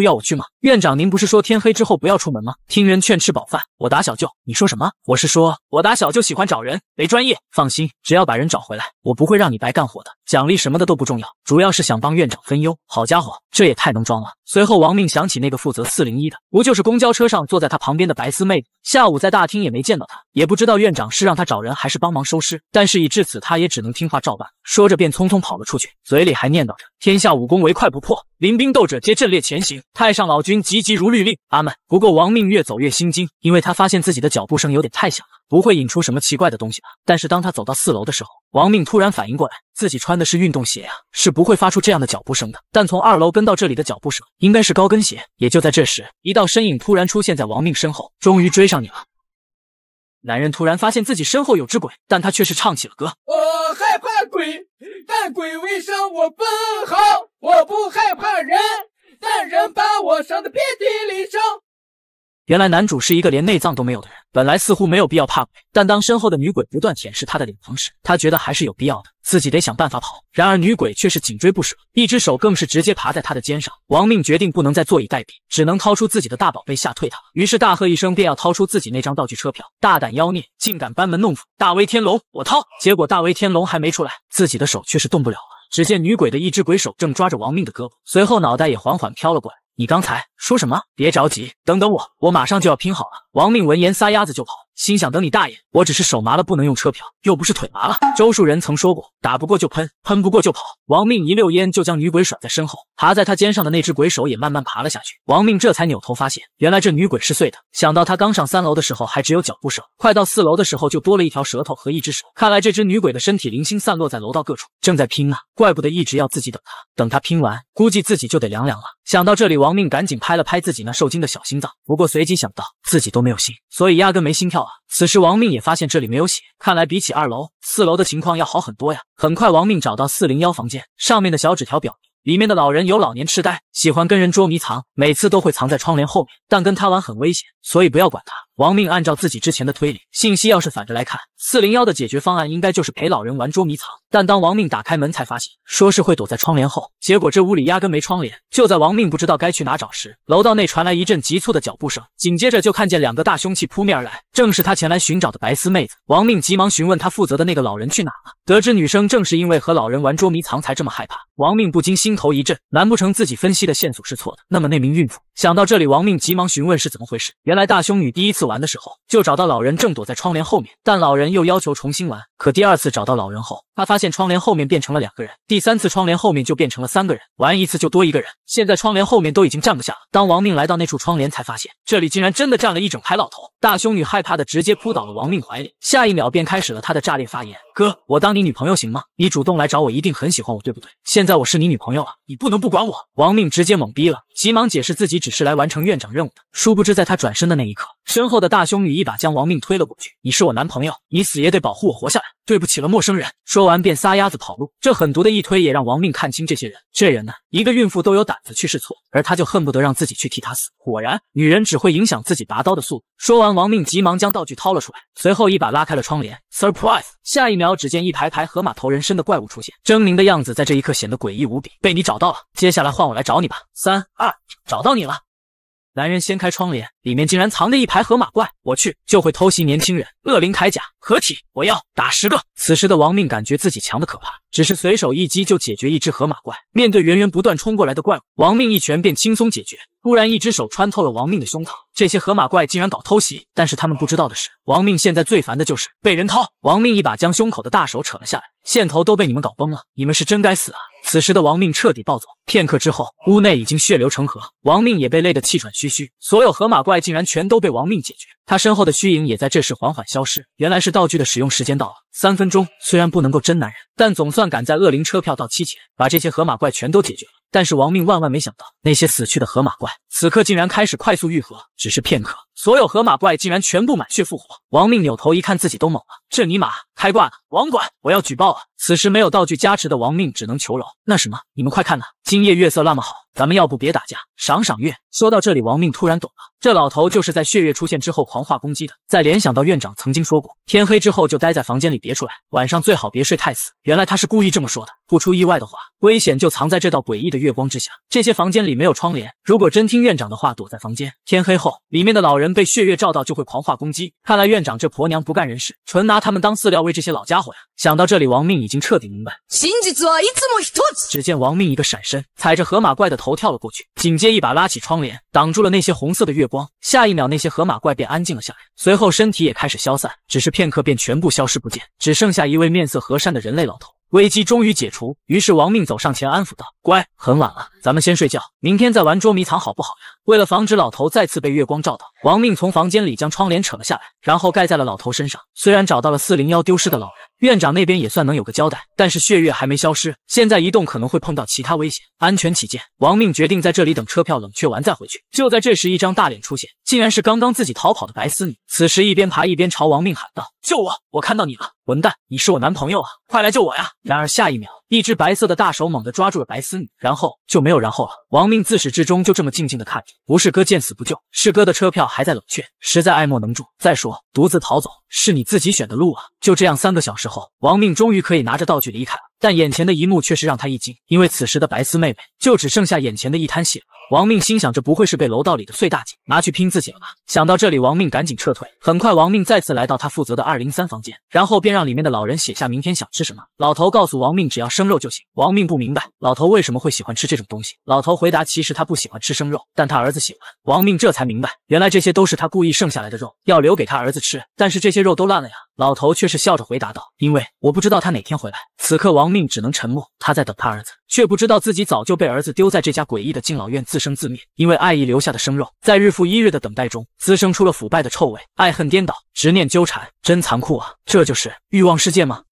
要我去吗？院长，您不是说天黑之后不要出门吗？听人劝，吃饱饭。我打小舅，你说什么？我是说，我打小舅喜欢找人，没专业。放心，只要把人找回来，我不会让你白干活的。奖励什么的都不重要，主要是想帮院长分忧。好家伙，这也太能装了！随后王命想起那个负责四零一的，不就是公交车上坐在他旁边的白丝妹？下午在大厅也没见到他，也不知道院长是让他找人还是帮忙收尸。但事已至此，他也只能听话照办。说着，便匆匆跑了出去，嘴里还念叨着：“天下武功唯快不破，临兵斗者皆阵列前行。”太上老君急急如律令，阿门。不过王命越走越心惊，因为他发现自己的脚步声有点太响了，不会引出什么奇怪的东西吧？但是当他走到四楼的时候，王命突然反应过来，自己穿的是运动鞋呀，是不会发出这样的脚步声的。但从二楼跟到这里的脚步声，应该是高跟鞋。也就在这时，一道身影突然出现在王命身后，终于追上你了。男人突然发现自己身后有只鬼，但他却是唱起了歌。我害怕鬼，但鬼为生，我不好；我不害怕人，但人把我伤得遍体鳞伤。原来男主是一个连内脏都没有的人，本来似乎没有必要怕鬼，但当身后的女鬼不断舔舐他的脸庞时，他觉得还是有必要的，自己得想办法跑。然而女鬼却是紧追不舍，一只手更是直接爬在他的肩上。亡命决定不能再坐以待毙，只能掏出自己的大宝贝吓退他。于是大喝一声，便要掏出自己那张道具车票。大胆妖孽，竟敢班门弄斧！大威天龙，我掏！结果大威天龙还没出来，自己的手却是动不了了。只见女鬼的一只鬼手正抓着亡命的胳膊，随后脑袋也缓缓飘了过来。你刚才说什么？别着急，等等我，我马上就要拼好了。王命闻言撒丫子就跑。心想等你大爷！我只是手麻了，不能用车票，又不是腿麻了。周树人曾说过，打不过就喷，喷不过就跑。亡命一溜烟就将女鬼甩在身后，爬在他肩上的那只鬼手也慢慢爬了下去。亡命这才扭头发现，原来这女鬼是碎的。想到他刚上三楼的时候还只有脚步声，快到四楼的时候就多了一条舌头和一只手，看来这只女鬼的身体零星散落在楼道各处，正在拼呢。怪不得一直要自己等他，等他拼完，估计自己就得凉凉了。想到这里，亡命赶紧拍了拍自己那受惊的小心脏，不过随即想到自己都没有心，所以压根没心跳此时王命也发现这里没有血，看来比起二楼四楼的情况要好很多呀。很快王命找到四零幺房间，上面的小纸条表明里面的老人有老年痴呆。喜欢跟人捉迷藏，每次都会藏在窗帘后面，但跟他玩很危险，所以不要管他。王命按照自己之前的推理，信息要是反着来看，四零幺的解决方案应该就是陪老人玩捉迷藏。但当王命打开门才发现，说是会躲在窗帘后，结果这屋里压根没窗帘。就在王命不知道该去哪找时，楼道内传来一阵急促的脚步声，紧接着就看见两个大凶器扑面而来，正是他前来寻找的白丝妹子。王命急忙询问他负责的那个老人去哪了，得知女生正是因为和老人玩捉迷藏才这么害怕，王命不禁心头一震，难不成自己分析？的线索是错的，那么那名孕妇。想到这里，王命急忙询问是怎么回事。原来大胸女第一次玩的时候，就找到老人正躲在窗帘后面，但老人又要求重新玩。可第二次找到老人后，他发现窗帘后面变成了两个人。第三次窗帘后面就变成了三个人，玩一次就多一个人。现在窗帘后面都已经站不下了。当王命来到那处窗帘，才发现这里竟然真的站了一整排老头。大胸女害怕的直接扑倒了王命怀里，下一秒便开始了她的炸裂发言：“哥，我当你女朋友行吗？你主动来找我，一定很喜欢我对不对？现在我是你女朋友了，你不能不管我。”王命直接懵逼了，急忙解释自己只。是来完成院长任务的，殊不知，在他转身的那一刻，身后的大胸女一把将亡命推了过去。你是我男朋友，你死也得保护我活下来。对不起了，陌生人。说完便撒丫子跑路。这狠毒的一推，也让亡命看清这些人。这人呢，一个孕妇都有胆子去试错，而他就恨不得让自己去替他死。果然，女人只会影响自己拔刀的速度。说完，亡命急忙将道具掏了出来，随后一把拉开了窗帘。Surprise！下一秒，只见一排排河马头人身的怪物出现，狰狞的样子在这一刻显得诡异无比。被你找到了，接下来换我来找你吧。三二，找到你了。男人掀开窗帘，里面竟然藏着一排河马怪！我去，就会偷袭年轻人！恶灵铠甲合体，我要打十个！此时的亡命感觉自己强的可怕，只是随手一击就解决一只河马怪。面对源源不断冲过来的怪物，亡命一拳便轻松解决。突然，一只手穿透了王命的胸膛。这些河马怪竟然搞偷袭，但是他们不知道的是，王命现在最烦的就是被人掏。王命一把将胸口的大手扯了下来，线头都被你们搞崩了，你们是真该死啊！此时的王命彻底暴走。片刻之后，屋内已经血流成河，王命也被累得气喘吁吁。所有河马怪竟然全都被王命解决，他身后的虚影也在这时缓缓消失。原来是道具的使用时间到了，三分钟。虽然不能够真男人，但总算赶在恶灵车票到期前把这些河马怪全都解决了。但是亡命万万没想到，那些死去的河马怪此刻竟然开始快速愈合，只是片刻。所有河马怪竟然全部满血复活，王命扭头一看，自己都懵了，这尼玛开挂了！网管，我要举报了。此时没有道具加持的王命只能求饶。那什么，你们快看呐，今夜月色那么好，咱们要不别打架，赏赏月。说到这里，王命突然懂了，这老头就是在血月出现之后狂化攻击的。再联想到院长曾经说过，天黑之后就待在房间里别出来，晚上最好别睡太死。原来他是故意这么说的。不出意外的话，危险就藏在这道诡异的月光之下。这些房间里没有窗帘，如果真听院长的话，躲在房间，天黑后里面的老人。被血月照到就会狂化攻击，看来院长这婆娘不干人事，纯拿他们当饲料喂这些老家伙呀！想到这里，王命已经彻底明白。只见王命一个闪身，踩着河马怪的头跳了过去，紧接一把拉起窗帘，挡住了那些红色的月光。下一秒，那些河马怪便安静了下来，随后身体也开始消散，只是片刻便全部消失不见，只剩下一位面色和善的人类老头。危机终于解除，于是王命走上前安抚道：“乖，很晚了。”咱们先睡觉，明天再玩捉迷藏，好不好呀？为了防止老头再次被月光照到，王命从房间里将窗帘扯了下来，然后盖在了老头身上。虽然找到了四零幺丢失的老人，院长那边也算能有个交代，但是血月还没消失，现在移动可能会碰到其他危险，安全起见，王命决定在这里等车票冷却完再回去。就在这时，一张大脸出现，竟然是刚刚自己逃跑的白丝女。此时一边爬一边朝王命喊道：“救我！我看到你了，混蛋，你是我男朋友啊，快来救我呀！”然而下一秒。一只白色的大手猛地抓住了白丝女，然后就没有然后了。王命自始至终就这么静静的看着，不是哥见死不救，是哥的车票还在冷却，实在爱莫能助。再说，独自逃走是你自己选的路啊！就这样，三个小时后，王命终于可以拿着道具离开了。但眼前的一幕却是让他一惊，因为此时的白丝妹妹就只剩下眼前的一滩血了。亡命心想，这不会是被楼道里的碎大姐拿去拼自己了吧？想到这里，亡命赶紧撤退。很快，亡命再次来到他负责的二零三房间，然后便让里面的老人写下明天想吃什么。老头告诉亡命，只要生肉就行。亡命不明白老头为什么会喜欢吃这种东西。老头回答，其实他不喜欢吃生肉，但他儿子喜欢。亡命这才明白，原来这些都是他故意剩下来的肉，要留给他儿子吃。但是这些肉都烂了呀。老头却是笑着回答道：“因为我不知道他哪天回来。”此刻亡命只能沉默，他在等他儿子，却不知道自己早就被儿子丢在这家诡异的敬老院自生自灭。因为爱意留下的生肉，在日复一日的等待中滋生出了腐败的臭味，爱恨颠倒，执念纠缠，真残酷啊！这就是欲望世界吗？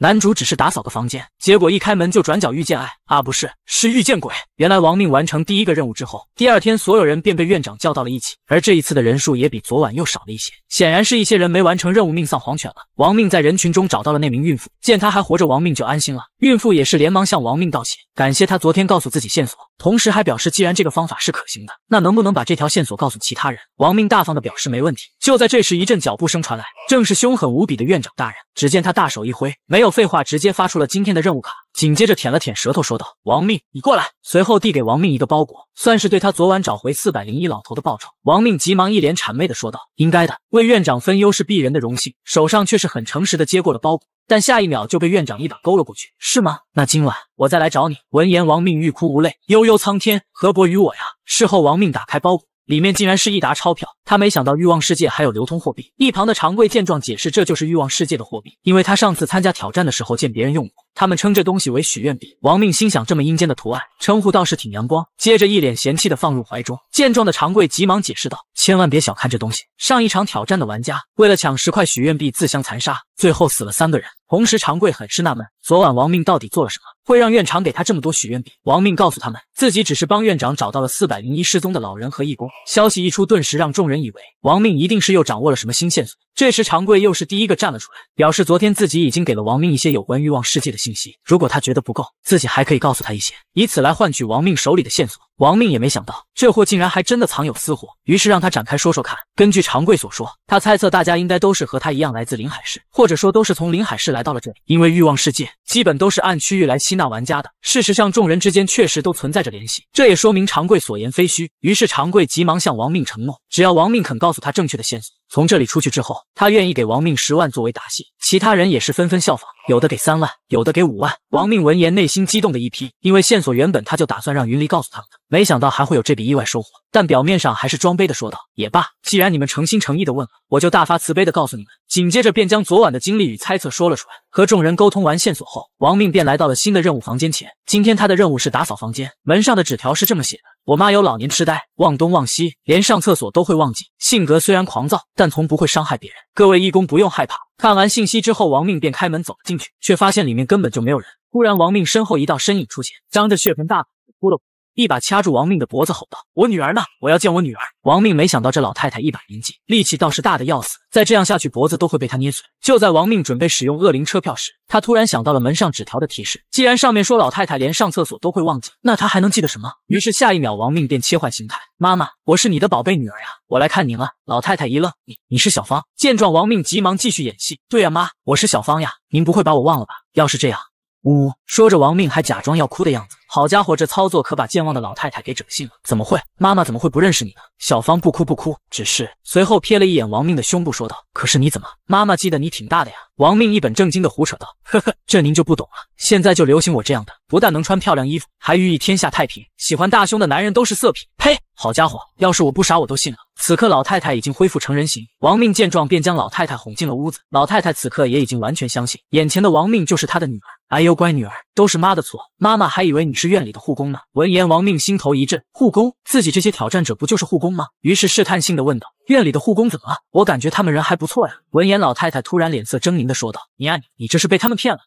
男主只是打扫个房间，结果一开门就转角遇见爱啊，不是是遇见鬼。原来亡命完成第一个任务之后，第二天所有人便被院长叫到了一起，而这一次的人数也比昨晚又少了一些，显然是一些人没完成任务命丧黄泉了。亡命在人群中找到了那名孕妇，见她还活着，亡命就安心了。孕妇也是连忙向亡命道谢，感谢他昨天告诉自己线索，同时还表示既然这个方法是可行的，那能不能把这条线索告诉其他人？亡命大方的表示没问题。就在这时，一阵脚步声传来，正是凶狠无比的院长大人。只见他大手一挥，没有。废话，直接发出了今天的任务卡，紧接着舔了舔舌头，说道：“王命，你过来。”随后递给王命一个包裹，算是对他昨晚找回四百零一老头的报酬。王命急忙一脸谄媚的说道：“应该的，为院长分忧是鄙人的荣幸。”手上却是很诚实的接过了包裹，但下一秒就被院长一把勾了过去。是吗？那今晚我再来找你。闻言，王命欲哭无泪，悠悠苍天，何薄于我呀！事后，王命打开包裹。里面竟然是一沓钞票，他没想到欲望世界还有流通货币。一旁的长贵见状解释，这就是欲望世界的货币，因为他上次参加挑战的时候见别人用过。他们称这东西为许愿笔。王命心想，这么阴间的图案称呼倒是挺阳光。接着一脸嫌弃的放入怀中。见状的长贵急忙解释道：“千万别小看这东西，上一场挑战的玩家为了抢十块许愿币自相残杀，最后死了三个人。”同时长贵很是纳闷，昨晚王命到底做了什么，会让院长给他这么多许愿币？王命告诉他们，自己只是帮院长找到了四百零一失踪的老人和义工。消息一出，顿时让众人以为王命一定是又掌握了什么新线索。这时，长贵又是第一个站了出来，表示昨天自己已经给了亡命一些有关欲望世界的信息，如果他觉得不够，自己还可以告诉他一些，以此来换取亡命手里的线索。亡命也没想到这货竟然还真的藏有私货，于是让他展开说说看。根据长贵所说，他猜测大家应该都是和他一样来自临海市，或者说都是从临海市来到了这里，因为欲望世界基本都是按区域来吸纳玩家的。事实上，众人之间确实都存在着联系，这也说明长贵所言非虚。于是，长贵急忙向亡命承诺，只要亡命肯告诉他正确的线索。从这里出去之后，他愿意给亡命十万作为答谢，其他人也是纷纷效仿。有的给三万，有的给五万。王命闻言，内心激动的一批，因为线索原本他就打算让云离告诉他们的，没想到还会有这笔意外收获。但表面上还是装杯的说道：“也罢，既然你们诚心诚意的问了，我就大发慈悲的告诉你们。”紧接着便将昨晚的经历与猜测说了出来。和众人沟通完线索后，王命便来到了新的任务房间前。今天他的任务是打扫房间，门上的纸条是这么写的：“我妈有老年痴呆，忘东忘西，连上厕所都会忘记。性格虽然狂躁，但从不会伤害别人。各位义工不用害怕。”看完信息之后，王命便开门走了进去，却发现里面根本就没有人。忽然，王命身后一道身影出现，张着血盆大口扑了。一把掐住王命的脖子，吼道：“我女儿呢？我要见我女儿！”王命没想到这老太太一把年纪，力气倒是大的要死。再这样下去，脖子都会被她捏碎。就在王命准备使用恶灵车票时，他突然想到了门上纸条的提示。既然上面说老太太连上厕所都会忘记，那她还能记得什么？于是下一秒，王命便切换形态：“妈妈，我是你的宝贝女儿呀，我来看您了。”老太太一愣：“你你是小芳？”见状，王命急忙继续演戏：“对啊，妈，我是小芳呀，您不会把我忘了吧？要是这样……”呜呜，说着亡命还假装要哭的样子，好家伙，这操作可把健忘的老太太给整信了。怎么会？妈妈怎么会不认识你呢？小芳不哭不哭，只是随后瞥了一眼亡命的胸部，说道：“可是你怎么？妈妈记得你挺大的呀。”亡命一本正经的胡扯道：“呵呵，这您就不懂了。现在就流行我这样的，不但能穿漂亮衣服，还寓意天下太平。喜欢大胸的男人都是色痞。”呸！好家伙！要是我不傻，我都信了。此刻老太太已经恢复成人形，王命见状便将老太太哄进了屋子。老太太此刻也已经完全相信，眼前的王命就是她的女儿。哎呦，乖女儿，都是妈的错，妈妈还以为你是院里的护工呢。闻言，王命心头一震，护工，自己这些挑战者不就是护工吗？于是试探性的问道：“院里的护工怎么了？我感觉他们人还不错呀。”闻言，老太太突然脸色狰狞的说道：“你啊你，你这是被他们骗了！”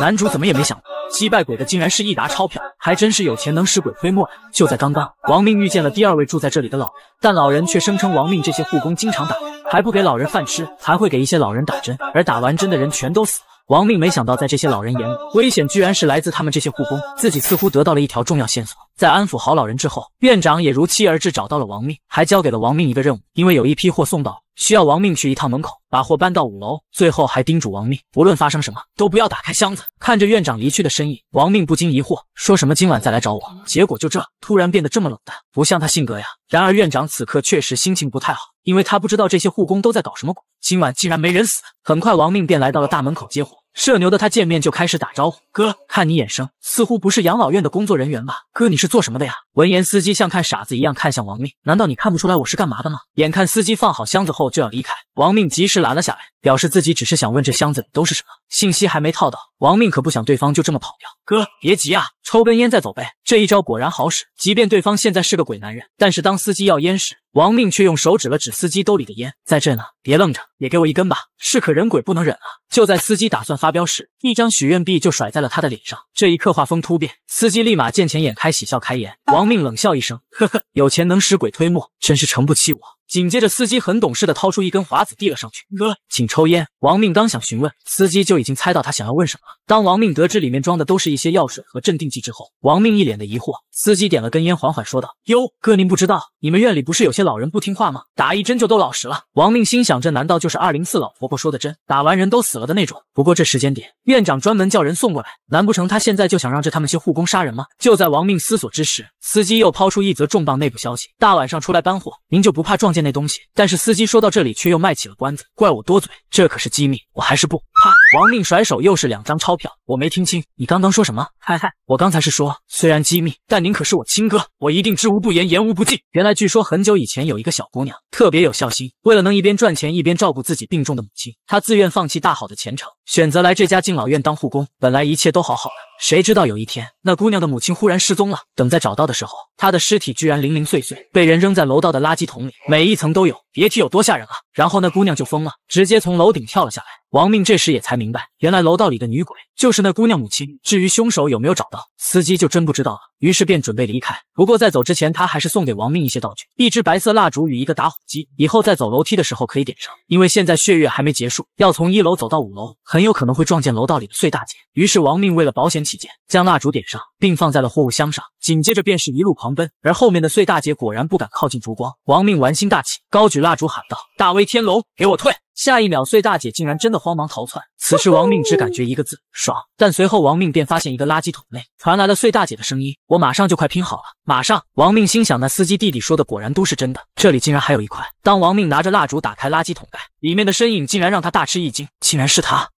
男主怎么也没想到，击败鬼的竟然是一沓钞票，还真是有钱能使鬼推磨。就在刚刚，王命遇见了第二位住在这里的老人，但老人却声称王命这些护工经常打人，还不给老人饭吃，还会给一些老人打针，而打完针的人全都死了。王命没想到，在这些老人眼里，危险居然是来自他们这些护工，自己似乎得到了一条重要线索。在安抚好老人之后，院长也如期而至，找到了王命，还交给了王命一个任务，因为有一批货送到。需要王命去一趟门口，把货搬到五楼。最后还叮嘱王命，无论发生什么，都不要打开箱子。看着院长离去的身影，王命不禁疑惑：说什么今晚再来找我？结果就这，突然变得这么冷淡，不像他性格呀。然而院长此刻确实心情不太好，因为他不知道这些护工都在搞什么鬼。今晚竟然没人死。很快王命便来到了大门口接货，社牛的他见面就开始打招呼：“哥，看你眼生，似乎不是养老院的工作人员吧？哥，你是做什么的呀？”闻言，司机像看傻子一样看向王命，难道你看不出来我是干嘛的吗？眼看司机放好箱子后就要离开，王命及时拦了下来，表示自己只是想问这箱子里都是什么信息，还没套到。王命可不想对方就这么跑掉，哥别急啊，抽根烟再走呗。这一招果然好使，即便对方现在是个鬼男人，但是当司机要烟时，王命却用手指了指司机兜里的烟，在这呢，别愣着，也给我一根吧。是可人鬼不能忍啊！就在司机打算发飙时，一张许愿币就甩在了他的脸上。这一刻画风突变，司机立马见钱眼开，喜笑开颜。王。命冷笑一声，呵呵，有钱能使鬼推磨，真是诚不起我。紧接着，司机很懂事的掏出一根华子递了上去。哥，请抽烟。王命刚想询问，司机就已经猜到他想要问什么。当王命得知里面装的都是一些药水和镇定剂之后，王命一脸的疑惑。司机点了根烟，缓缓说道：“哟，哥，您不知道，你们院里不是有些老人不听话吗？打一针就都老实了。”王命心想：这难道就是二零四老婆婆说的针，打完人都死了的那种？不过这时间点，院长专门叫人送过来，难不成他现在就想让这他们些护工杀人吗？就在王命思索之时，司机又抛出一则重磅内部消息：大晚上出来搬货，您就不怕撞？见那东西，但是司机说到这里，却又卖起了关子，怪我多嘴，这可是机密，我还是不啪，王命甩手又是两张钞票，我没听清你刚刚说什么？嗨嗨，我刚才是说虽然机密，但您可是我亲哥，我一定知无不言，言无不尽。原来据说很久以前有一个小姑娘特别有孝心，为了能一边赚钱一边照顾自己病重的母亲，她自愿放弃大好的前程，选择来这家敬老院当护工。本来一切都好好的，谁知道有一天。那姑娘的母亲忽然失踪了，等再找到的时候，她的尸体居然零零碎碎被人扔在楼道的垃圾桶里，每一层都有，别提有多吓人了。然后那姑娘就疯了，直接从楼顶跳了下来。王命这时也才明白，原来楼道里的女鬼就是那姑娘母亲。至于凶手有没有找到，司机就真不知道了。于是便准备离开，不过在走之前，他还是送给亡命一些道具：一支白色蜡烛与一个打火机。以后在走楼梯的时候可以点上，因为现在血月还没结束，要从一楼走到五楼，很有可能会撞见楼道里的碎大姐。于是亡命为了保险起见，将蜡烛点上，并放在了货物箱上。紧接着便是一路狂奔，而后面的碎大姐果然不敢靠近烛光。亡命玩心大起，高举蜡烛喊道：“大威天龙，给我退！”下一秒，碎大姐竟然真的慌忙逃窜。此时王命只感觉一个字：爽。但随后王命便发现一个垃圾桶内传来了碎大姐的声音：“我马上就快拼好了，马上。”王命心想，那司机弟弟说的果然都是真的，这里竟然还有一块。当王命拿着蜡烛打开垃圾桶盖，里面的身影竟然让他大吃一惊，竟然是他。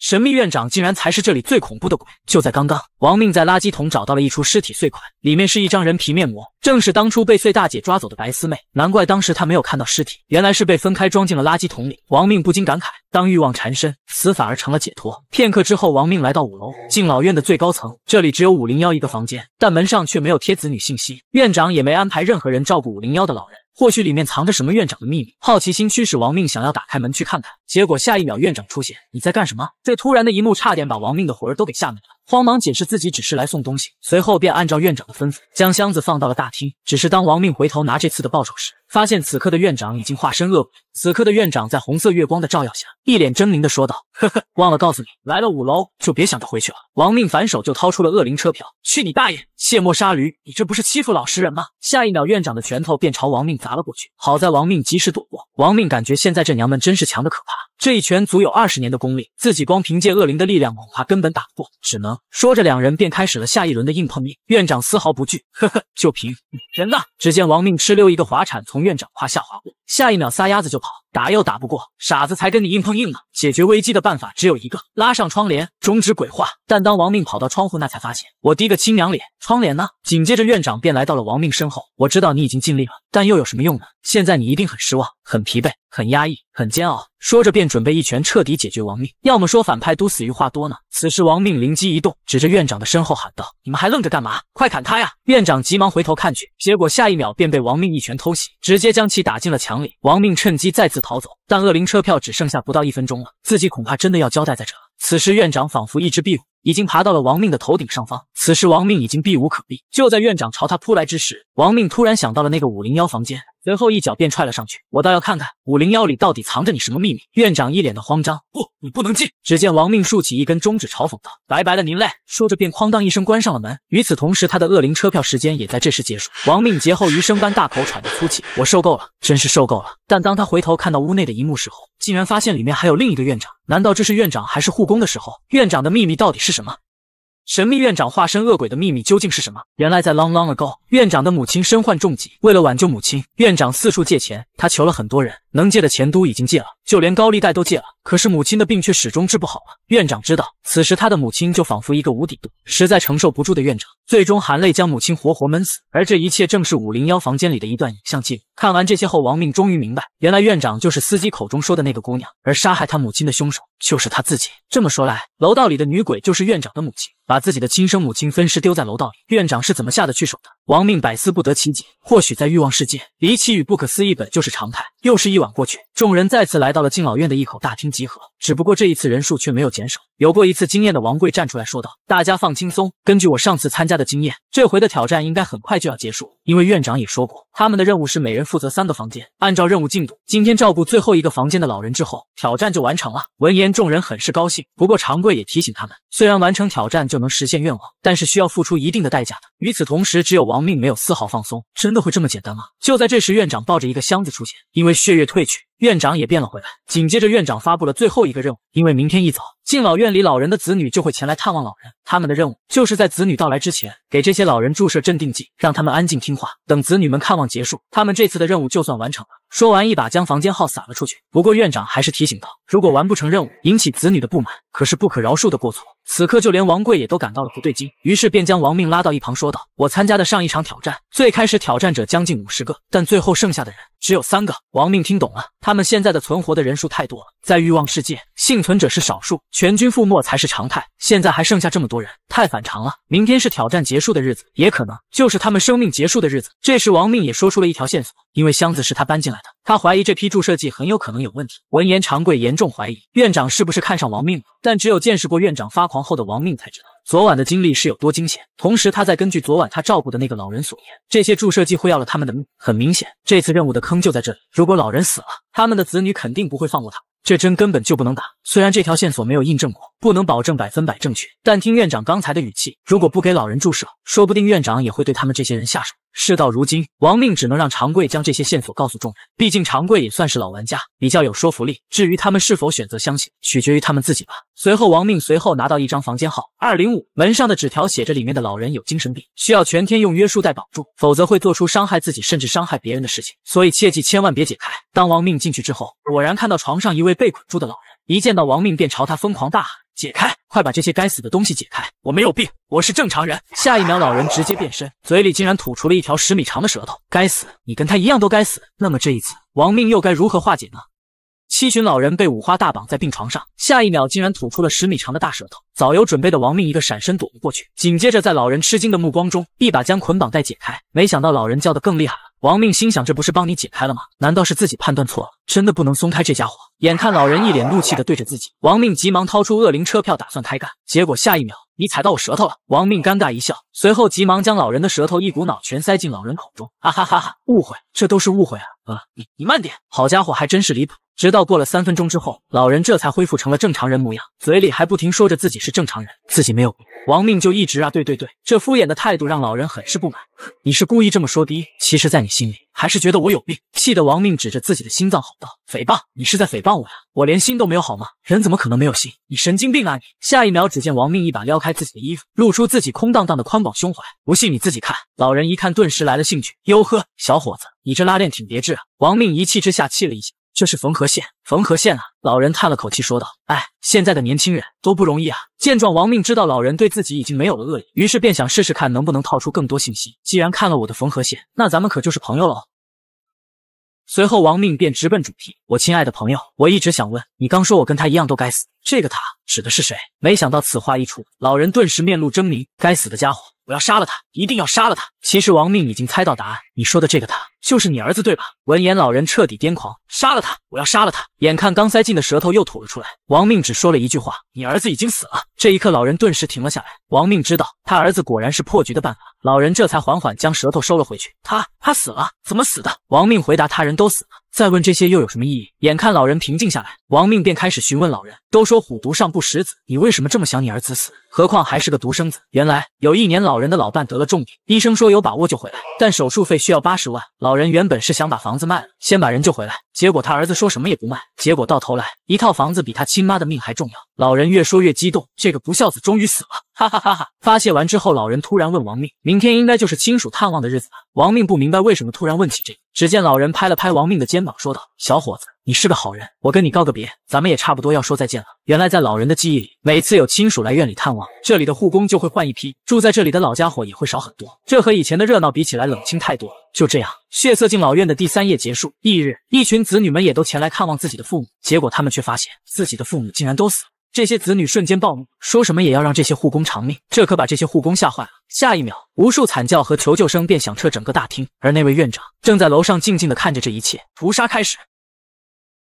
神秘院长竟然才是这里最恐怖的鬼！就在刚刚，王命在垃圾桶找到了一出尸体碎块，里面是一张人皮面膜，正是当初被碎大姐抓走的白丝妹。难怪当时他没有看到尸体，原来是被分开装进了垃圾桶里。王命不禁感慨：当欲望缠身，死反而成了解脱。片刻之后，王命来到五楼敬老院的最高层，这里只有五零幺一个房间，但门上却没有贴子女信息，院长也没安排任何人照顾五零幺的老人。或许里面藏着什么院长的秘密，好奇心驱使王命想要打开门去看看，结果下一秒院长出现。你在干什么？这突然的一幕差点把王命的魂儿都给吓没了，慌忙解释自己只是来送东西，随后便按照院长的吩咐将箱子放到了大厅。只是当王命回头拿这次的报酬时，发现此刻的院长已经化身恶鬼。此刻的院长在红色月光的照耀下，一脸狰狞的说道：“呵呵，忘了告诉你，来了五楼就别想着回去了。”亡命反手就掏出了恶灵车票，“去你大爷，卸磨杀驴，你这不是欺负老实人吗？”下一秒，院长的拳头便朝亡命砸了过去。好在亡命及时躲过。亡命感觉现在这娘们真是强的可怕，这一拳足有二十年的功力，自己光凭借恶灵的力量恐怕根本打不过，只能说着，两人便开始了下一轮的硬碰硬。院长丝毫不惧，呵呵，就凭人呢？只见亡命哧溜一个滑铲，从。从院长胯下滑过，下一秒撒丫子就跑，打又打不过，傻子才跟你硬碰硬呢。解决危机的办法只有一个，拉上窗帘，终止鬼话。但当王命跑到窗户那，才发现我滴个亲娘脸，窗帘呢？紧接着院长便来到了王命身后。我知道你已经尽力了，但又有什么用呢？现在你一定很失望，很疲惫。很压抑，很煎熬。说着便准备一拳彻底解决亡命。要么说反派都死于话多呢？此时王命灵机一动，指着院长的身后喊道：“你们还愣着干嘛？快砍他呀！”院长急忙回头看去，结果下一秒便被亡命一拳偷袭，直接将其打进了墙里。亡命趁机再次逃走，但恶灵车票只剩下不到一分钟了，自己恐怕真的要交代在这。此时，院长仿佛一只壁虎，已经爬到了亡命的头顶上方。此时，亡命已经避无可避。就在院长朝他扑来之时，亡命突然想到了那个五零幺房间，随后一脚便踹了上去。我倒要看看五零幺里到底藏着你什么秘密！院长一脸的慌张，不。你不能进。只见王命竖起一根中指，嘲讽道：“拜拜了，您嘞。”说着便哐当一声关上了门。与此同时，他的恶灵车票时间也在这时结束。王命劫后余生般大口喘着粗气：“我受够了，真是受够了！”但当他回头看到屋内的一幕时候，竟然发现里面还有另一个院长。难道这是院长还是护工的时候？院长的秘密到底是什么？神秘院长化身恶鬼的秘密究竟是什么？原来在 long long ago，院长的母亲身患重疾，为了挽救母亲，院长四处借钱。他求了很多人，能借的钱都已经借了，就连高利贷都借了。可是母亲的病却始终治不好了。院长知道，此时他的母亲就仿佛一个无底洞，实在承受不住的。院长最终含泪将母亲活活闷死。而这一切正是五零幺房间里的一段影像记录。看完这些后，王命终于明白，原来院长就是司机口中说的那个姑娘，而杀害他母亲的凶手就是他自己。这么说来，楼道里的女鬼就是院长的母亲，把自己的亲生母亲分尸丢在楼道里。院长是怎么下得去手的？亡命百思不得其解，或许在欲望世界，离奇与不可思议本就是常态。又是一晚过去，众人再次来到了敬老院的一口大厅集合。只不过这一次人数却没有减少。有过一次经验的王贵站出来说道：“大家放轻松，根据我上次参加的经验，这回的挑战应该很快就要结束。因为院长也说过，他们的任务是每人负责三个房间，按照任务进度，今天照顾最后一个房间的老人之后，挑战就完成了。”闻言，众人很是高兴。不过长贵也提醒他们，虽然完成挑战就能实现愿望，但是需要付出一定的代价的。与此同时，只有王命没有丝毫放松。真的会这么简单吗？就在这时，院长抱着一个箱子出现，因为血液褪去。院长也变了回来，紧接着院长发布了最后一个任务，因为明天一早。敬老院里老人的子女就会前来探望老人，他们的任务就是在子女到来之前给这些老人注射镇定剂，让他们安静听话。等子女们看望结束，他们这次的任务就算完成了。说完，一把将房间号撒了出去。不过院长还是提醒道：“如果完不成任务，引起子女的不满，可是不可饶恕的过错。”此刻，就连王贵也都感到了不对劲，于是便将王命拉到一旁说道：“我参加的上一场挑战，最开始挑战者将近五十个，但最后剩下的人只有三个。”王命听懂了，他们现在的存活的人数太多了，在欲望世界，幸存者是少数。全军覆没才是常态，现在还剩下这么多人，太反常了。明天是挑战结束的日子，也可能就是他们生命结束的日子。这时王命也说出了一条线索，因为箱子是他搬进来的，他怀疑这批注射剂很有可能有问题。闻言，长贵严重怀疑院长是不是看上王命了，但只有见识过院长发狂后的王命才知道。昨晚的经历是有多惊险，同时他在根据昨晚他照顾的那个老人所言，这些注射剂会要了他们的命。很明显，这次任务的坑就在这里。如果老人死了，他们的子女肯定不会放过他。这针根本就不能打。虽然这条线索没有印证过，不能保证百分百正确，但听院长刚才的语气，如果不给老人注射，说不定院长也会对他们这些人下手。事到如今，王命只能让长贵将这些线索告诉众人。毕竟长贵也算是老玩家，比较有说服力。至于他们是否选择相信，取决于他们自己吧。随后，王命随后拿到一张房间号二零五门上的纸条，写着里面的老人有精神病，需要全天用约束带绑住，否则会做出伤害自己甚至伤害别人的事情。所以切记，千万别解开。当王命进去之后，果然看到床上一位被捆住的老人。一见到亡命，便朝他疯狂大喊：“解开！快把这些该死的东西解开！我没有病，我是正常人。”下一秒，老人直接变身，嘴里竟然吐出了一条十米长的舌头。该死！你跟他一样都该死。那么这一次，亡命又该如何化解呢？七旬老人被五花大绑在病床上，下一秒竟然吐出了十米长的大舌头。早有准备的亡命一个闪身躲了过去，紧接着在老人吃惊的目光中，一把将捆绑带解开。没想到老人叫得更厉害。王命心想，这不是帮你解开了吗？难道是自己判断错了？真的不能松开这家伙！眼看老人一脸怒气的对着自己，王命急忙掏出恶灵车票，打算开干。结果下一秒，你踩到我舌头了！王命尴尬一笑，随后急忙将老人的舌头一股脑全塞进老人口中。啊哈哈哈，误会，这都是误会啊！啊，你你慢点，好家伙，还真是离谱。直到过了三分钟之后，老人这才恢复成了正常人模样，嘴里还不停说着自己是正常人，自己没有病。亡命就一直啊，对对对，这敷衍的态度让老人很是不满。你是故意这么说的？其实，在你心里还是觉得我有病。气得亡命指着自己的心脏吼道：“诽谤！你是在诽谤我呀！我连心都没有好吗？人怎么可能没有心？你神经病啊你！”下一秒，只见亡命一把撩开自己的衣服，露出自己空荡荡的宽广胸怀。不信你自己看。老人一看，顿时来了兴趣。哟呵，小伙子，你这拉链挺别致啊！亡命一气之下气了一下。这是缝合线，缝合线啊！老人叹了口气说道：“哎，现在的年轻人都不容易啊！”见状，王命知道老人对自己已经没有了恶意，于是便想试试看能不能套出更多信息。既然看了我的缝合线，那咱们可就是朋友喽。随后，王命便直奔主题：“我亲爱的朋友，我一直想问，你刚说我跟他一样都该死，这个他指的是谁？”没想到此话一出，老人顿时面露狰狞：“该死的家伙！”我要杀了他，一定要杀了他！其实王命已经猜到答案，你说的这个他就是你儿子对吧？闻言，老人彻底癫狂，杀了他！我要杀了他！眼看刚塞进的舌头又吐了出来，王命只说了一句话：“你儿子已经死了。”这一刻，老人顿时停了下来。王命知道，他儿子果然是破局的办法。老人这才缓缓将舌头收了回去。他他死了？怎么死的？亡命回答他人都死了，再问这些又有什么意义？眼看老人平静下来，亡命便开始询问老人。都说虎毒尚不食子，你为什么这么想你儿子死？何况还是个独生子。原来有一年，老人的老伴得了重病，医生说有把握救回来，但手术费需要八十万。老人原本是想把房子卖了，先把人救回来，结果他儿子说什么也不卖。结果到头来，一套房子比他亲妈的命还重要。老人越说越激动，这个不孝子终于死了。哈哈哈哈！发泄完之后，老人突然问王命：“明天应该就是亲属探望的日子吧？”王命不明白为什么突然问起这个。只见老人拍了拍王命的肩膀，说道：“小伙子，你是个好人，我跟你告个别，咱们也差不多要说再见了。”原来在老人的记忆里，每次有亲属来院里探望，这里的护工就会换一批，住在这里的老家伙也会少很多。这和以前的热闹比起来，冷清太多。了。就这样，血色敬老院的第三夜结束。翌日，一群子女们也都前来看望自己的父母，结果他们却发现自己的父母竟然都死了。这些子女瞬间暴怒，说什么也要让这些护工偿命，这可把这些护工吓坏了。下一秒，无数惨叫和求救声便响彻整个大厅，而那位院长正在楼上静静地看着这一切。屠杀开始，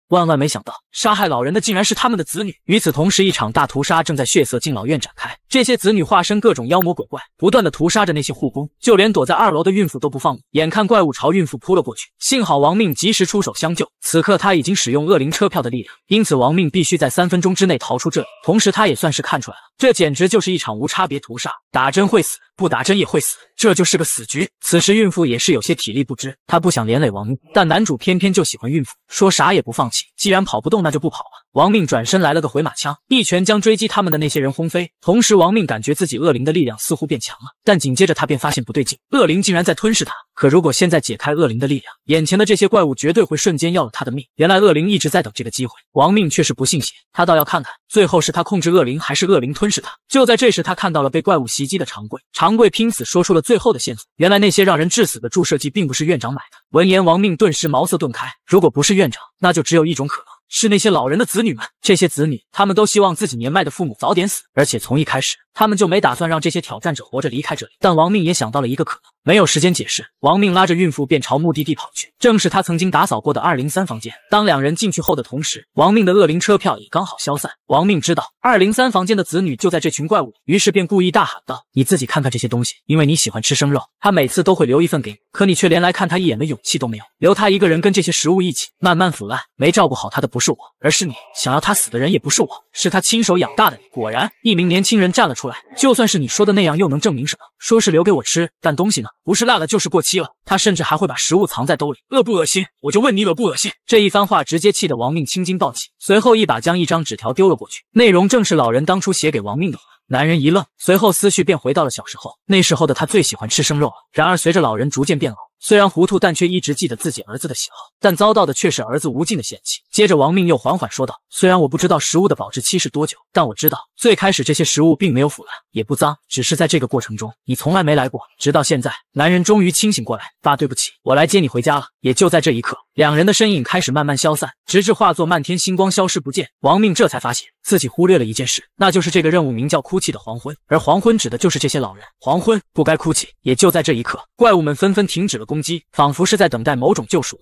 万万没想到，杀害老人的竟然是他们的子女。与此同时，一场大屠杀正在血色敬老院展开。这些子女化身各种妖魔鬼怪，不断的屠杀着那些护工，就连躲在二楼的孕妇都不放过。眼看怪物朝孕妇扑了过去，幸好亡命及时出手相救。此刻他已经使用恶灵车票的力量，因此亡命必须在三分钟之内逃出这里。同时，他也算是看出来了，这简直就是一场无差别屠杀。打针会死，不打针也会死，这就是个死局。此时孕妇也是有些体力不支，她不想连累亡命，但男主偏偏就喜欢孕妇，说啥也不放弃。既然跑不动，那就不跑了。亡命转身来了个回马枪，一拳将追击他们的那些人轰飞。同时，亡命感觉自己恶灵的力量似乎变强了，但紧接着他便发现不对劲，恶灵竟然在吞噬他。可如果现在解开恶灵的力量，眼前的这些怪物绝对会瞬间要了他的命。原来恶灵一直在等这个机会，亡命却是不信邪，他倒要看看最后是他控制恶灵，还是恶灵吞噬他。就在这时，他看到了被怪物袭击的长贵，长贵拼死说出了最后的线索：原来那些让人致死的注射剂并不是院长买的。闻言，亡命顿时茅塞顿开，如果不是院长，那就只有一种可能。是那些老人的子女们，这些子女他们都希望自己年迈的父母早点死，而且从一开始。他们就没打算让这些挑战者活着离开这里，但王命也想到了一个可能，没有时间解释，王命拉着孕妇便朝目的地跑去，正是他曾经打扫过的二零三房间。当两人进去后的同时，王命的恶灵车票也刚好消散。王命知道二零三房间的子女就在这群怪物，于是便故意大喊道：“你自己看看这些东西，因为你喜欢吃生肉，他每次都会留一份给你，可你却连来看他一眼的勇气都没有，留他一个人跟这些食物一起慢慢腐烂。没照顾好他的不是我，而是你。想要他死的人也不是我，是他亲手养大的你。”果然，一名年轻人站了出来。出来，就算是你说的那样，又能证明什么？说是留给我吃，但东西呢？不是烂了，就是过期了。他甚至还会把食物藏在兜里，恶不恶心？我就问你，恶不恶心？这一番话直接气得王命青筋暴起，随后一把将一张纸条丢了过去，内容正是老人当初写给王命的话。男人一愣，随后思绪便回到了小时候，那时候的他最喜欢吃生肉了。然而随着老人逐渐变老。虽然糊涂，但却一直记得自己儿子的喜好，但遭到的却是儿子无尽的嫌弃。接着王命又缓缓说道：“虽然我不知道食物的保质期是多久，但我知道最开始这些食物并没有腐烂，也不脏，只是在这个过程中你从来没来过，直到现在。”男人终于清醒过来：“爸，对不起，我来接你回家了。”也就在这一刻，两人的身影开始慢慢消散，直至化作漫天星光消失不见。王命这才发现自己忽略了一件事，那就是这个任务名叫“哭泣的黄昏”，而黄昏指的就是这些老人。黄昏不该哭泣。也就在这一刻，怪物们纷纷停止了。攻击仿佛是在等待某种救赎。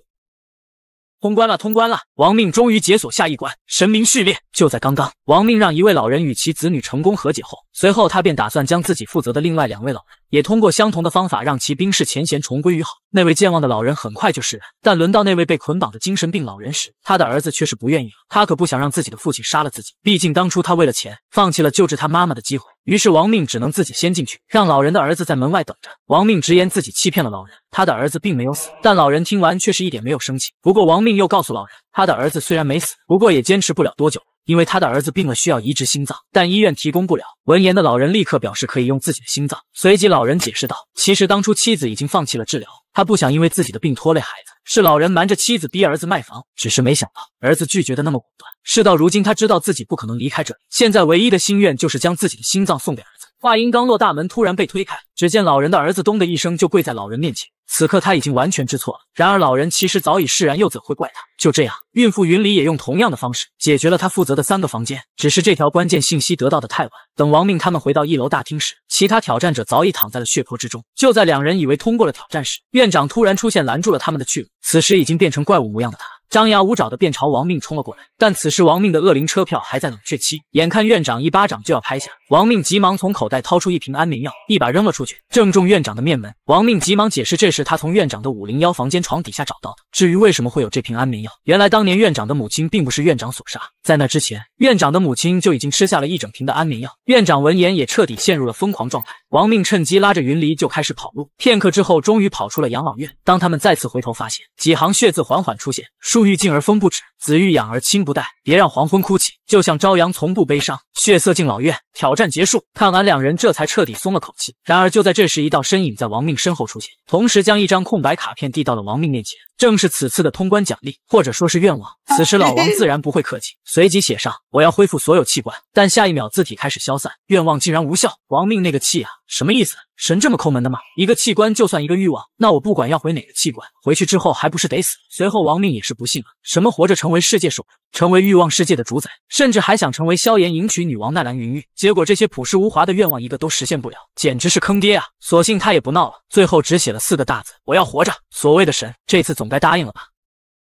通关了，通关了！王命终于解锁下一关。神明序列就在刚刚，王命让一位老人与其子女成功和解后，随后他便打算将自己负责的另外两位老人。也通过相同的方法让其冰释前嫌，重归于好。那位健忘的老人很快就释然，但轮到那位被捆绑的精神病老人时，他的儿子却是不愿意了。他可不想让自己的父亲杀了自己，毕竟当初他为了钱放弃了救治他妈妈的机会。于是王命只能自己先进去，让老人的儿子在门外等着。王命直言自己欺骗了老人，他的儿子并没有死。但老人听完却是一点没有生气。不过王命又告诉老人，他的儿子虽然没死，不过也坚持不了多久。因为他的儿子病了，需要移植心脏，但医院提供不了。闻言的老人立刻表示可以用自己的心脏。随即，老人解释道：“其实当初妻子已经放弃了治疗，他不想因为自己的病拖累孩子。是老人瞒着妻子逼儿子卖房，只是没想到儿子拒绝的那么果断。事到如今，他知道自己不可能离开这，里，现在唯一的心愿就是将自己的心脏送给儿子。”话音刚落，大门突然被推开，只见老人的儿子咚的一声就跪在老人面前。此刻他已经完全知错了。然而老人其实早已释然，又怎会怪他？就这样，孕妇云里也用同样的方式解决了他负责的三个房间。只是这条关键信息得到的太晚，等亡命他们回到一楼大厅时，其他挑战者早已躺在了血泊之中。就在两人以为通过了挑战时，院长突然出现拦住了他们的去路。此时已经变成怪物模样的他，张牙舞爪的便朝亡命冲了过来。但此时亡命的恶灵车票还在冷却期，眼看院长一巴掌就要拍下，亡命急忙从口袋掏出一瓶安眠药，一把扔了出去，正中院长的面门。亡命急忙解释，这时。是他从院长的五零幺房间床底下找到的。至于为什么会有这瓶安眠药，原来当年院长的母亲并不是院长所杀。在那之前，院长的母亲就已经吃下了一整瓶的安眠药。院长闻言也彻底陷入了疯狂状态。王命趁机拉着云离就开始跑路。片刻之后，终于跑出了养老院。当他们再次回头，发现几行血字缓缓出现：树欲静而风不止，子欲养而亲不待。别让黄昏哭泣，就像朝阳从不悲伤。血色敬老院挑战结束。看完两人这才彻底松了口气。然而就在这时，一道身影在王命身后出现，同时将一张空白卡片递到了王命面前，正是此次的通关奖励，或者说是愿望。此时老王自然不会客气。随即写上我要恢复所有器官，但下一秒字体开始消散，愿望竟然无效。亡命那个气啊，什么意思？神这么抠门的吗？一个器官就算一个欲望，那我不管要回哪个器官，回去之后还不是得死？随后亡命也是不信了，什么活着成为世界首，成为欲望世界的主宰，甚至还想成为萧炎迎娶女王纳兰云玉，结果这些朴实无华的愿望一个都实现不了，简直是坑爹啊！索性他也不闹了，最后只写了四个大字：我要活着。所谓的神，这次总该答应了吧？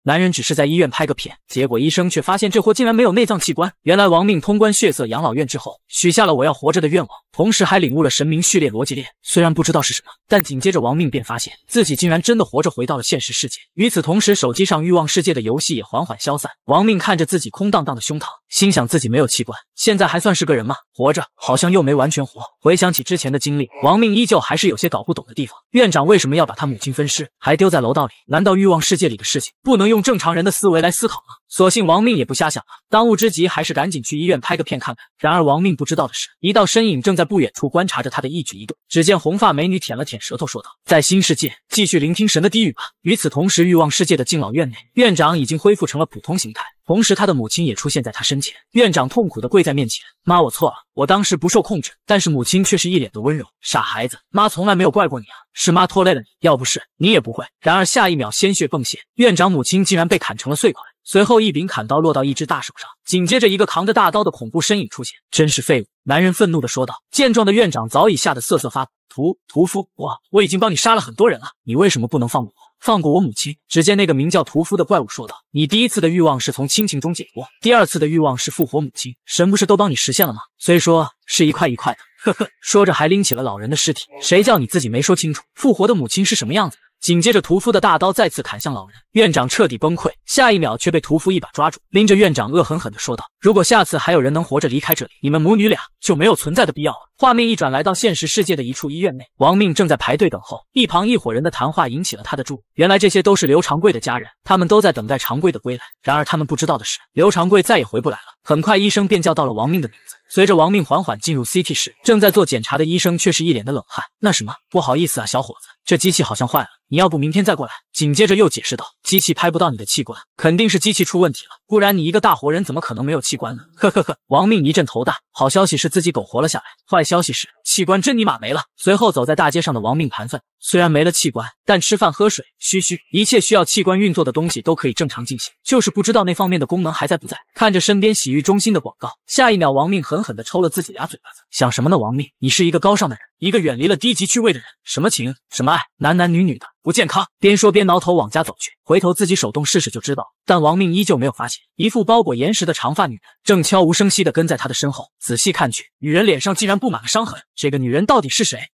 男人只是在医院拍个片，结果医生却发现这货竟然没有内脏器官。原来亡命通关血色养老院之后，许下了我要活着的愿望。同时还领悟了神明序列逻辑链，虽然不知道是什么，但紧接着王命便发现自己竟然真的活着回到了现实世界。与此同时，手机上欲望世界的游戏也缓缓消散。王命看着自己空荡荡的胸膛，心想自己没有器官，现在还算是个人吗？活着好像又没完全活。回想起之前的经历，王命依旧还是有些搞不懂的地方：院长为什么要把他母亲分尸，还丢在楼道里？难道欲望世界里的事情不能用正常人的思维来思考吗？所幸亡命也不瞎想了，当务之急还是赶紧去医院拍个片看看。然而亡命不知道的是，一道身影正在不远处观察着他的一举一动。只见红发美女舔了舔舌头，说道：“在新世界，继续聆听神的低语吧。”与此同时，欲望世界的敬老院内，院长已经恢复成了普通形态，同时他的母亲也出现在他身前。院长痛苦的跪在面前：“妈，我错了，我当时不受控制。”但是母亲却是一脸的温柔：“傻孩子，妈从来没有怪过你啊，是妈拖累了你，要不是你也不会。”然而下一秒，鲜血迸泻，院长母亲竟然被砍成了碎块。随后，一柄砍刀落到一只大手上，紧接着一个扛着大刀的恐怖身影出现。真是废物！男人愤怒的说道。见状的院长早已吓得瑟瑟发抖。屠屠夫，我我已经帮你杀了很多人了，你为什么不能放过我，放过我母亲？只见那个名叫屠夫的怪物说道：“你第一次的欲望是从亲情中解脱，第二次的欲望是复活母亲，神不是都帮你实现了吗？虽说是一块一块的，呵呵。”说着还拎起了老人的尸体。谁叫你自己没说清楚，复活的母亲是什么样子紧接着，屠夫的大刀再次砍向老人，院长彻底崩溃。下一秒，却被屠夫一把抓住，拎着院长恶狠狠的说道：“如果下次还有人能活着离开这里，你们母女俩就没有存在的必要了。”画面一转，来到现实世界的一处医院内，王命正在排队等候。一旁一伙人的谈话引起了他的注意。原来这些都是刘长贵的家人，他们都在等待长贵的归来。然而他们不知道的是，刘长贵再也回不来了。很快，医生便叫到了王命的名字。随着王命缓缓进入 CT 室，正在做检查的医生却是一脸的冷汗。那什么，不好意思啊，小伙子，这机器好像坏了，你要不明天再过来？紧接着又解释道，机器拍不到你的器官，肯定是机器出问题了，不然你一个大活人怎么可能没有器官呢？呵呵呵，王命一阵头大。好消息是自己苟活了下来，坏消息是。器官真尼玛没了。随后走在大街上的亡命盘算，虽然没了器官，但吃饭喝水，嘘嘘，一切需要器官运作的东西都可以正常进行，就是不知道那方面的功能还在不在。看着身边洗浴中心的广告，下一秒亡命狠狠地抽了自己俩嘴巴子。想什么呢，亡命？你是一个高尚的人，一个远离了低级趣味的人。什么情，什么爱，男男女女的，不健康。边说边挠头往家走去，回头自己手动试试就知道。但亡命依旧没有发现，一副包裹严实的长发女人正悄无声息地跟在他的身后。仔细看去，女人脸上竟然布满了伤痕。这个女人到底是谁？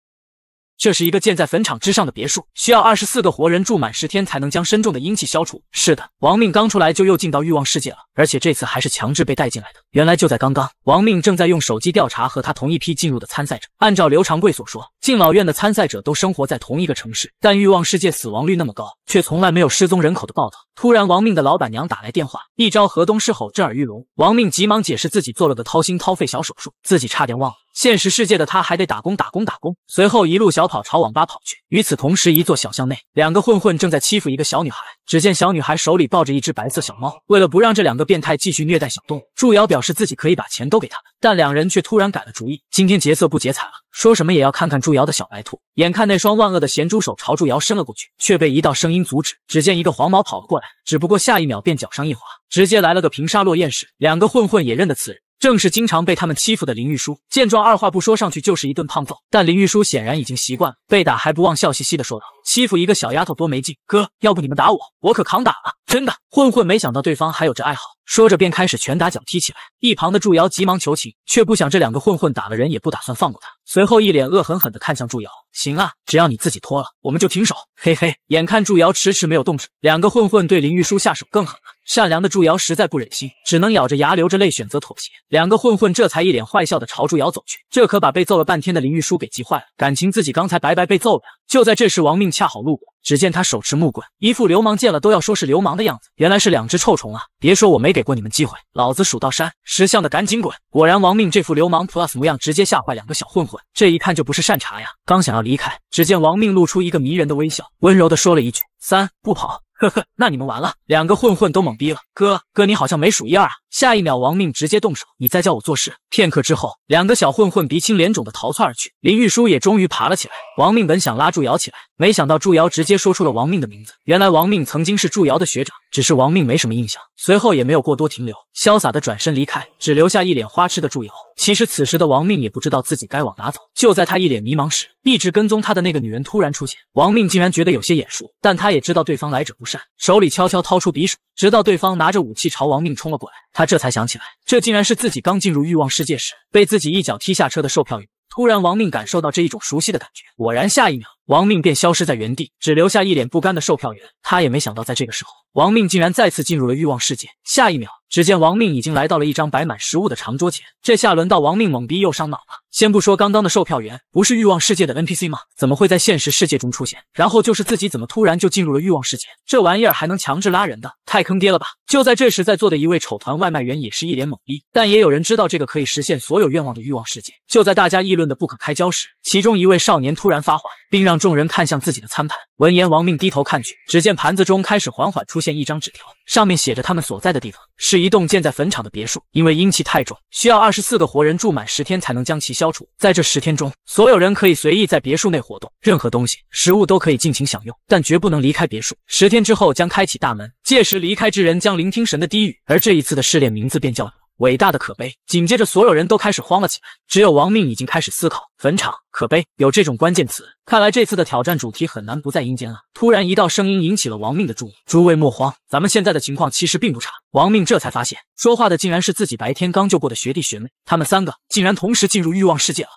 这是一个建在坟场之上的别墅，需要二十四个活人住满十天才能将身中的阴气消除。是的，亡命刚出来就又进到欲望世界了。而且这次还是强制被带进来的。原来就在刚刚，王命正在用手机调查和他同一批进入的参赛者。按照刘长贵所说，敬老院的参赛者都生活在同一个城市，但欲望世界死亡率那么高，却从来没有失踪人口的报道。突然，王命的老板娘打来电话，一招河东狮吼震耳欲聋。王命急忙解释自己做了个掏心掏肺小手术，自己差点忘了现实世界的他还得打工打工打工。随后一路小跑朝网吧跑去。与此同时，一座小巷内，两个混混正在欺负一个小女孩。只见小女孩手里抱着一只白色小猫。为了不让这两个变态继续虐待小动物，祝瑶表示自己可以把钱都给他们，但两人却突然改了主意，今天劫色不劫财了，说什么也要看看祝瑶的小白兔。眼看那双万恶的咸猪手朝祝瑶伸了过去，却被一道声音阻止。只见一个黄毛跑了过来，只不过下一秒便脚上一滑，直接来了个平沙落雁式。两个混混也认得此人。正是经常被他们欺负的林玉书，见状二话不说上去就是一顿胖揍。但林玉书显然已经习惯了被打，还不忘笑嘻嘻的说道：“欺负一个小丫头多没劲，哥，要不你们打我，我可扛打了，真的。”混混没想到对方还有这爱好。说着便开始拳打脚踢起来，一旁的祝瑶急忙求情，却不想这两个混混打了人也不打算放过他，随后一脸恶狠狠的看向祝瑶，行啊，只要你自己脱了，我们就停手，嘿嘿。眼看祝瑶迟迟没有动手，两个混混对林玉书下手更狠了。善良的祝瑶实在不忍心，只能咬着牙流着泪选择妥协。两个混混这才一脸坏笑的朝祝瑶走去，这可把被揍了半天的林玉书给急坏了，感情自己刚才白白被揍了。就在这时，王命恰好路过。只见他手持木棍，一副流氓见了都要说是流氓的样子。原来是两只臭虫啊！别说我没给过你们机会，老子数到三，识相的赶紧滚！果然，亡命这副流氓 plus 模样，直接吓坏两个小混混。这一看就不是善茬呀！刚想要离开，只见亡命露出一个迷人的微笑，温柔的说了一句：“三不跑。”呵呵，那你们完了。两个混混都懵逼了，哥哥你好像没数一二啊！下一秒，王命直接动手。你再叫我做事。片刻之后，两个小混混鼻青脸肿的逃窜而去。林玉书也终于爬了起来。王命本想拉住祝瑶起来，没想到祝瑶直接说出了王命的名字。原来王命曾经是祝瑶的学长，只是王命没什么印象。随后也没有过多停留，潇洒的转身离开，只留下一脸花痴的祝瑶。其实此时的王命也不知道自己该往哪走。就在他一脸迷茫时，一直跟踪他的那个女人突然出现。王命竟然觉得有些眼熟，但他也知道对方来者不善，手里悄悄掏出匕首。直到对方拿着武器朝王命冲了过来，他。这才想起来，这竟然是自己刚进入欲望世界时被自己一脚踢下车的售票员。突然王命感受到这一种熟悉的感觉，果然，下一秒。亡命便消失在原地，只留下一脸不甘的售票员。他也没想到，在这个时候，亡命竟然再次进入了欲望世界。下一秒，只见亡命已经来到了一张摆满食物的长桌前。这下轮到亡命懵逼又伤脑了。先不说刚刚的售票员不是欲望世界的 NPC 吗？怎么会在现实世界中出现？然后就是自己怎么突然就进入了欲望世界？这玩意儿还能强制拉人的，太坑爹了吧！就在这时，在座的一位丑团外卖员也是一脸懵逼。但也有人知道这个可以实现所有愿望的欲望世界。就在大家议论的不可开交时，其中一位少年突然发话，并让。众人看向自己的餐盘，闻言王命低头看去，只见盘子中开始缓缓出现一张纸条，上面写着他们所在的地方是一栋建在坟场的别墅，因为阴气太重，需要二十四个活人住满十天才能将其消除。在这十天中，所有人可以随意在别墅内活动，任何东西、食物都可以尽情享用，但绝不能离开别墅。十天之后将开启大门，届时离开之人将聆听神的低语，而这一次的试炼名字便叫。伟大的可悲，紧接着所有人都开始慌了起来。只有亡命已经开始思考，坟场可悲，有这种关键词，看来这次的挑战主题很难不在阴间了。突然一道声音引起了亡命的注意，诸位莫慌，咱们现在的情况其实并不差。亡命这才发现，说话的竟然是自己白天刚救过的学弟学妹，他们三个竟然同时进入欲望世界了。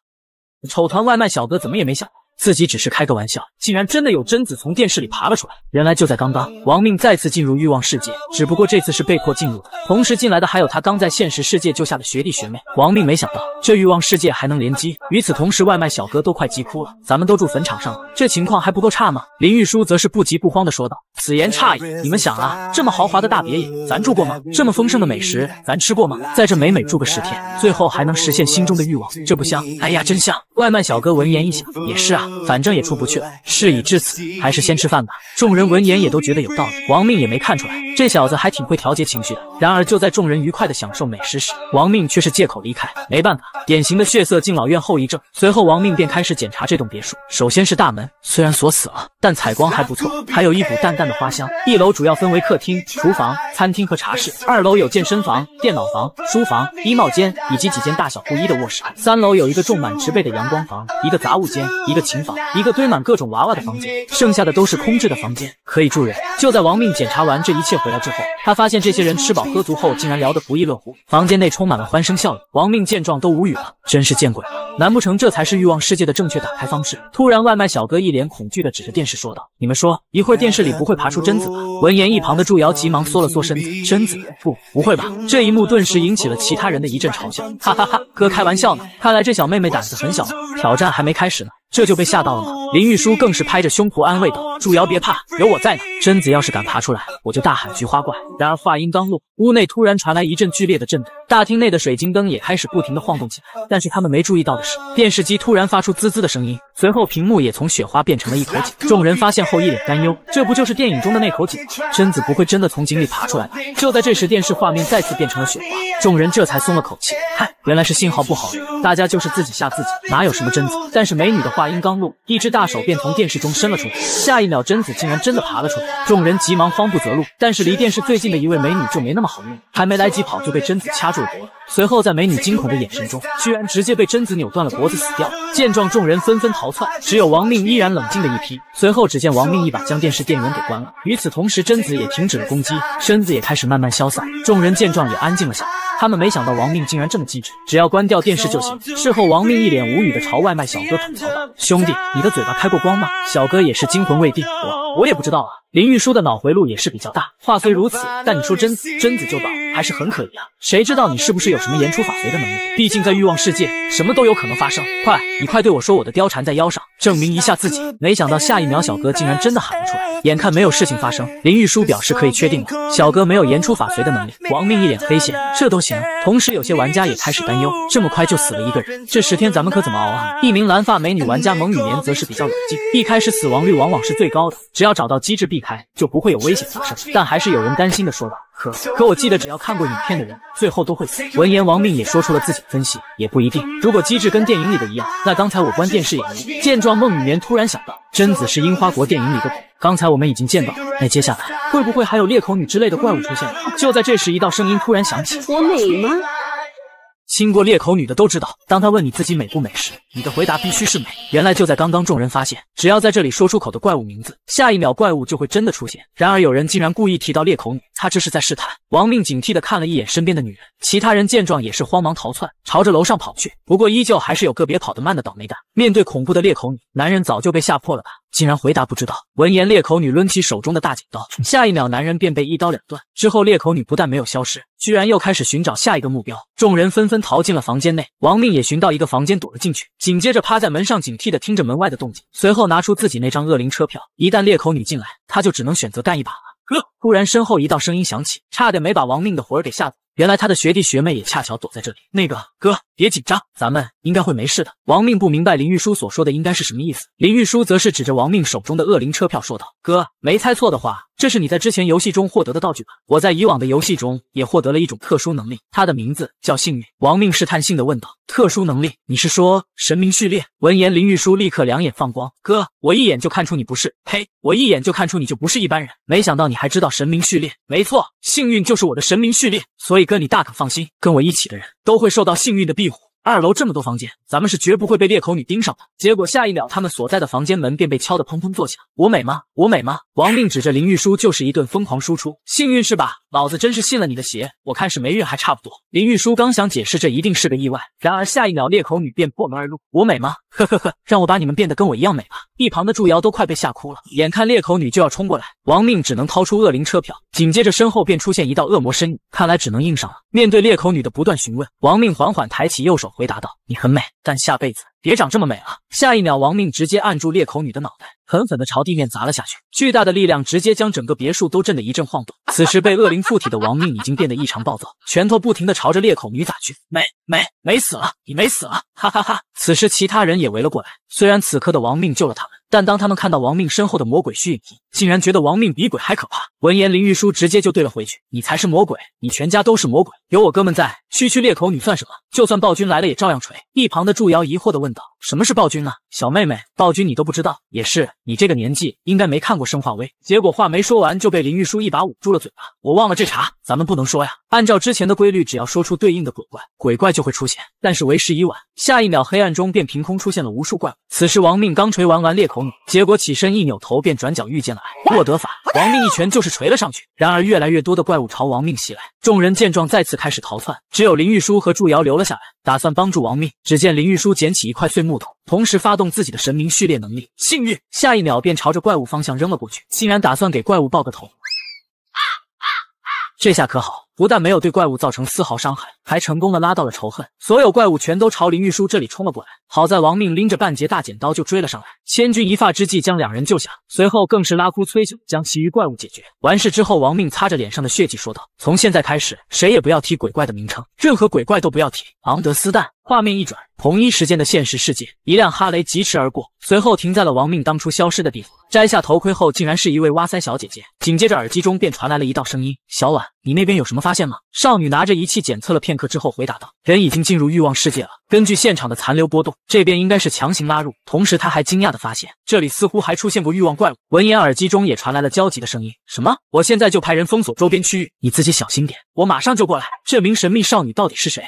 丑团外卖小哥怎么也没想。自己只是开个玩笑，竟然真的有贞子从电视里爬了出来。原来就在刚刚，王命再次进入欲望世界，只不过这次是被迫进入的。同时进来的还有他刚在现实世界救下的学弟学妹。王命没想到这欲望世界还能联机。与此同时，外卖小哥都快急哭了，咱们都住坟场上了，这情况还不够差吗？林玉书则是不急不慌的说道：“此言差矣，你们想啊，这么豪华的大别野，咱住过吗？这么丰盛的美食，咱吃过吗？在这美美住个十天，最后还能实现心中的欲望，这不香？哎呀，真香！”外卖小哥闻言一想，也是啊。反正也出不去了，事已至此，还是先吃饭吧。众人闻言也都觉得有道理。王命也没看出来，这小子还挺会调节情绪的。然而就在众人愉快的享受美食时，王命却是借口离开。没办法，典型的血色敬老院后遗症。随后王命便开始检查这栋别墅。首先是大门，虽然锁死了，但采光还不错，还有一股淡淡的花香。一楼主要分为客厅、厨房、餐厅和茶室。二楼有健身房、电脑房、书房、衣帽间以及几间大小不一的卧室。三楼有一个种满植被的阳光房，一个杂物间，一个情。一个堆满各种娃娃的房间，剩下的都是空置的房间，可以住人。就在王命检查完这一切回来之后，他发现这些人吃饱喝足后竟然聊得不亦乐乎，房间内充满了欢声笑语。王命见状都无语了，真是见鬼了！难不成这才是欲望世界的正确打开方式？突然，外卖小哥一脸恐惧的指着电视说道：“你们说，一会儿电视里不会爬出贞子吧？”闻言，一旁的祝瑶急忙缩了缩身子：“贞子不不会吧？”这一幕顿时引起了其他人的一阵嘲笑：“哈哈哈，哥开玩笑呢，看来这小妹妹胆子很小，挑战还没开始呢。”这就被吓到了吗？林玉书更是拍着胸脯安慰道：“祝瑶别怕，有我在呢。贞子要是敢爬出来，我就大喊菊花怪。”然而话音刚落，屋内突然传来一阵剧烈的震动。大厅内的水晶灯也开始不停地晃动起来，但是他们没注意到的是，电视机突然发出滋滋的声音，随后屏幕也从雪花变成了一口井。众人发现后一脸担忧：“这不就是电影中的那口井吗？贞子不会真的从井里爬出来吧？”就在这时，电视画面再次变成了雪花，众人这才松了口气：“嗨，原来是信号不好，大家就是自己吓自己，哪有什么贞子。”但是美女的话音刚落，一只大手便从电视中伸了出来，下一秒贞子竟然真的爬了出来，众人急忙慌不择路，但是离电视最近的一位美女就没那么好运了，还没来及跑就被贞子掐住。复活随后在美女惊恐的眼神中，居然直接被贞子扭断了脖子死掉。见状，众人纷纷逃窜，只有王命依然冷静的一批。随后只见王命一把将电视电源给关了。与此同时，贞子也停止了攻击，身子也开始慢慢消散。众人见状也安静了下来。他们没想到王命竟然这么机智，只要关掉电视就行。事后王命一脸无语的朝外卖小哥吐槽：“道：“兄弟，你的嘴巴开过光吗？”小哥也是惊魂未定。我我也不知道啊，林玉书的脑回路也是比较大。话虽如此，但你说贞子，贞子就倒，还是很可疑啊。谁知道你是不是有什么言出法随的能力？毕竟在欲望世界，什么都有可能发生。快，你快对我说，我的貂蝉在腰上，证明一下自己。没想到下一秒，小哥竟然真的喊了出来。眼看没有事情发生，林玉书表示可以确定了，小哥没有言出法随的能力。王命一脸黑线，这都行。同时，有些玩家也开始担忧，这么快就死了一个人，这十天咱们可怎么熬啊？一名蓝发美女玩家蒙雨眠则是比较冷静，一开始死亡率往往是最高的，只要。要找到机制避开，就不会有危险发生。但还是有人担心的说道：“可可，我记得只要看过影片的人，最后都会死。”闻言，王命也说出了自己的分析：“也不一定。如果机制跟电影里的一样，那刚才我关电视也没。”见状，孟雨眠突然想到：贞子是樱花国电影里的鬼，刚才我们已经见到了，那接下来会不会还有裂口女之类的怪物出现？就在这时，一道声音突然响起：“我美吗？”听过裂口女的都知道，当她问你自己美不美时，你的回答必须是美。原来就在刚刚，众人发现，只要在这里说出口的怪物名字，下一秒怪物就会真的出现。然而有人竟然故意提到裂口女。他这是在试探，王命警惕的看了一眼身边的女人，其他人见状也是慌忙逃窜，朝着楼上跑去。不过依旧还是有个别跑得慢的倒霉蛋。面对恐怖的裂口女，男人早就被吓破了吧，竟然回答不知道。闻言，裂口女抡起手中的大剪刀，下一秒男人便被一刀两断。之后裂口女不但没有消失，居然又开始寻找下一个目标。众人纷纷逃进了房间内，王命也寻到一个房间躲了进去，紧接着趴在门上警惕的听着门外的动静，随后拿出自己那张恶灵车票，一旦裂口女进来，他就只能选择干一把了。哥，突然身后一道声音响起，差点没把亡命的魂儿给吓走。原来他的学弟学妹也恰巧躲在这里。那个。哥，别紧张，咱们应该会没事的。王命不明白林玉书所说的应该是什么意思，林玉书则是指着王命手中的恶灵车票说道：“哥，没猜错的话，这是你在之前游戏中获得的道具吧？我在以往的游戏中也获得了一种特殊能力，它的名字叫幸运。”王命试探性的问道：“特殊能力？你是说神明序列？”闻言，林玉书立刻两眼放光：“哥，我一眼就看出你不是。呸，我一眼就看出你就不是一般人。没想到你还知道神明序列。没错，幸运就是我的神明序列，所以哥你大可放心，跟我一起的人都会受到。”幸运的壁虎，二楼这么多房间，咱们是绝不会被裂口女盯上的。结果下一秒，他们所在的房间门便被敲得砰砰作响。我美吗？我美吗？王命指着林玉书就是一顿疯狂输出，幸运是吧？老子真是信了你的邪，我看是霉运还差不多。林玉书刚想解释，这一定是个意外，然而下一秒裂口女便破门而入。我美吗？呵呵呵，让我把你们变得跟我一样美吧。一旁的祝瑶都快被吓哭了，眼看裂口女就要冲过来，王命只能掏出恶灵车票，紧接着身后便出现一道恶魔身影，看来只能硬上了。面对裂口女的不断询问，王命缓缓抬起右手，回答道：“你很美，但下辈子。”别长这么美了！下一秒，王命直接按住裂口女的脑袋，狠狠地朝地面砸了下去。巨大的力量直接将整个别墅都震得一阵晃动。此时，被恶灵附体的王命已经变得异常暴躁，拳头不停地朝着裂口女砸去。美美美死了！你美死了！哈哈哈！此时，其他人也围了过来。虽然此刻的王命救了他们。但当他们看到亡命身后的魔鬼虚影，竟然觉得亡命比鬼还可怕。闻言，林玉书直接就怼了回去：“你才是魔鬼，你全家都是魔鬼。有我哥们在，区区裂口女算什么？就算暴君来了也照样锤。”一旁的祝瑶疑惑地问道：“什么是暴君呢，小妹妹？暴君你都不知道？也是，你这个年纪应该没看过《生化危》。”结果话没说完就被林玉书一把捂住了嘴巴：“我忘了这茬，咱们不能说呀。按照之前的规律，只要说出对应的鬼怪，鬼怪就会出现。但是为时已晚，下一秒黑暗中便凭空出现了无数怪物。此时亡命刚锤完完裂口。”结果起身一扭头，便转角遇见了沃德法王命一拳就是锤了上去。然而越来越多的怪物朝王命袭来，众人见状再次开始逃窜，只有林玉书和祝瑶留了下来，打算帮助王命。只见林玉书捡起一块碎木头，同时发动自己的神明序列能力幸运，下一秒便朝着怪物方向扔了过去，竟然打算给怪物报个头。这下可好。不但没有对怪物造成丝毫伤害，还成功的拉到了仇恨，所有怪物全都朝林玉书这里冲了过来。好在王命拎着半截大剪刀就追了上来，千钧一发之际将两人救下，随后更是拉哭催醒将其余怪物解决。完事之后，王命擦着脸上的血迹说道：“从现在开始，谁也不要提鬼怪的名称，任何鬼怪都不要提。”昂德斯蛋。画面一转，同一时间的现实世界，一辆哈雷疾驰而过，随后停在了亡命当初消失的地方。摘下头盔后，竟然是一位哇塞小姐姐。紧接着，耳机中便传来了一道声音：“小婉，你那边有什么发现吗？”少女拿着仪器检测了片刻之后，回答道：“人已经进入欲望世界了。根据现场的残留波动，这边应该是强行拉入。同时，她还惊讶地发现，这里似乎还出现过欲望怪物。”闻言，耳机中也传来了焦急的声音：“什么？我现在就派人封锁周边区域，你自己小心点，我马上就过来。”这名神秘少女到底是谁？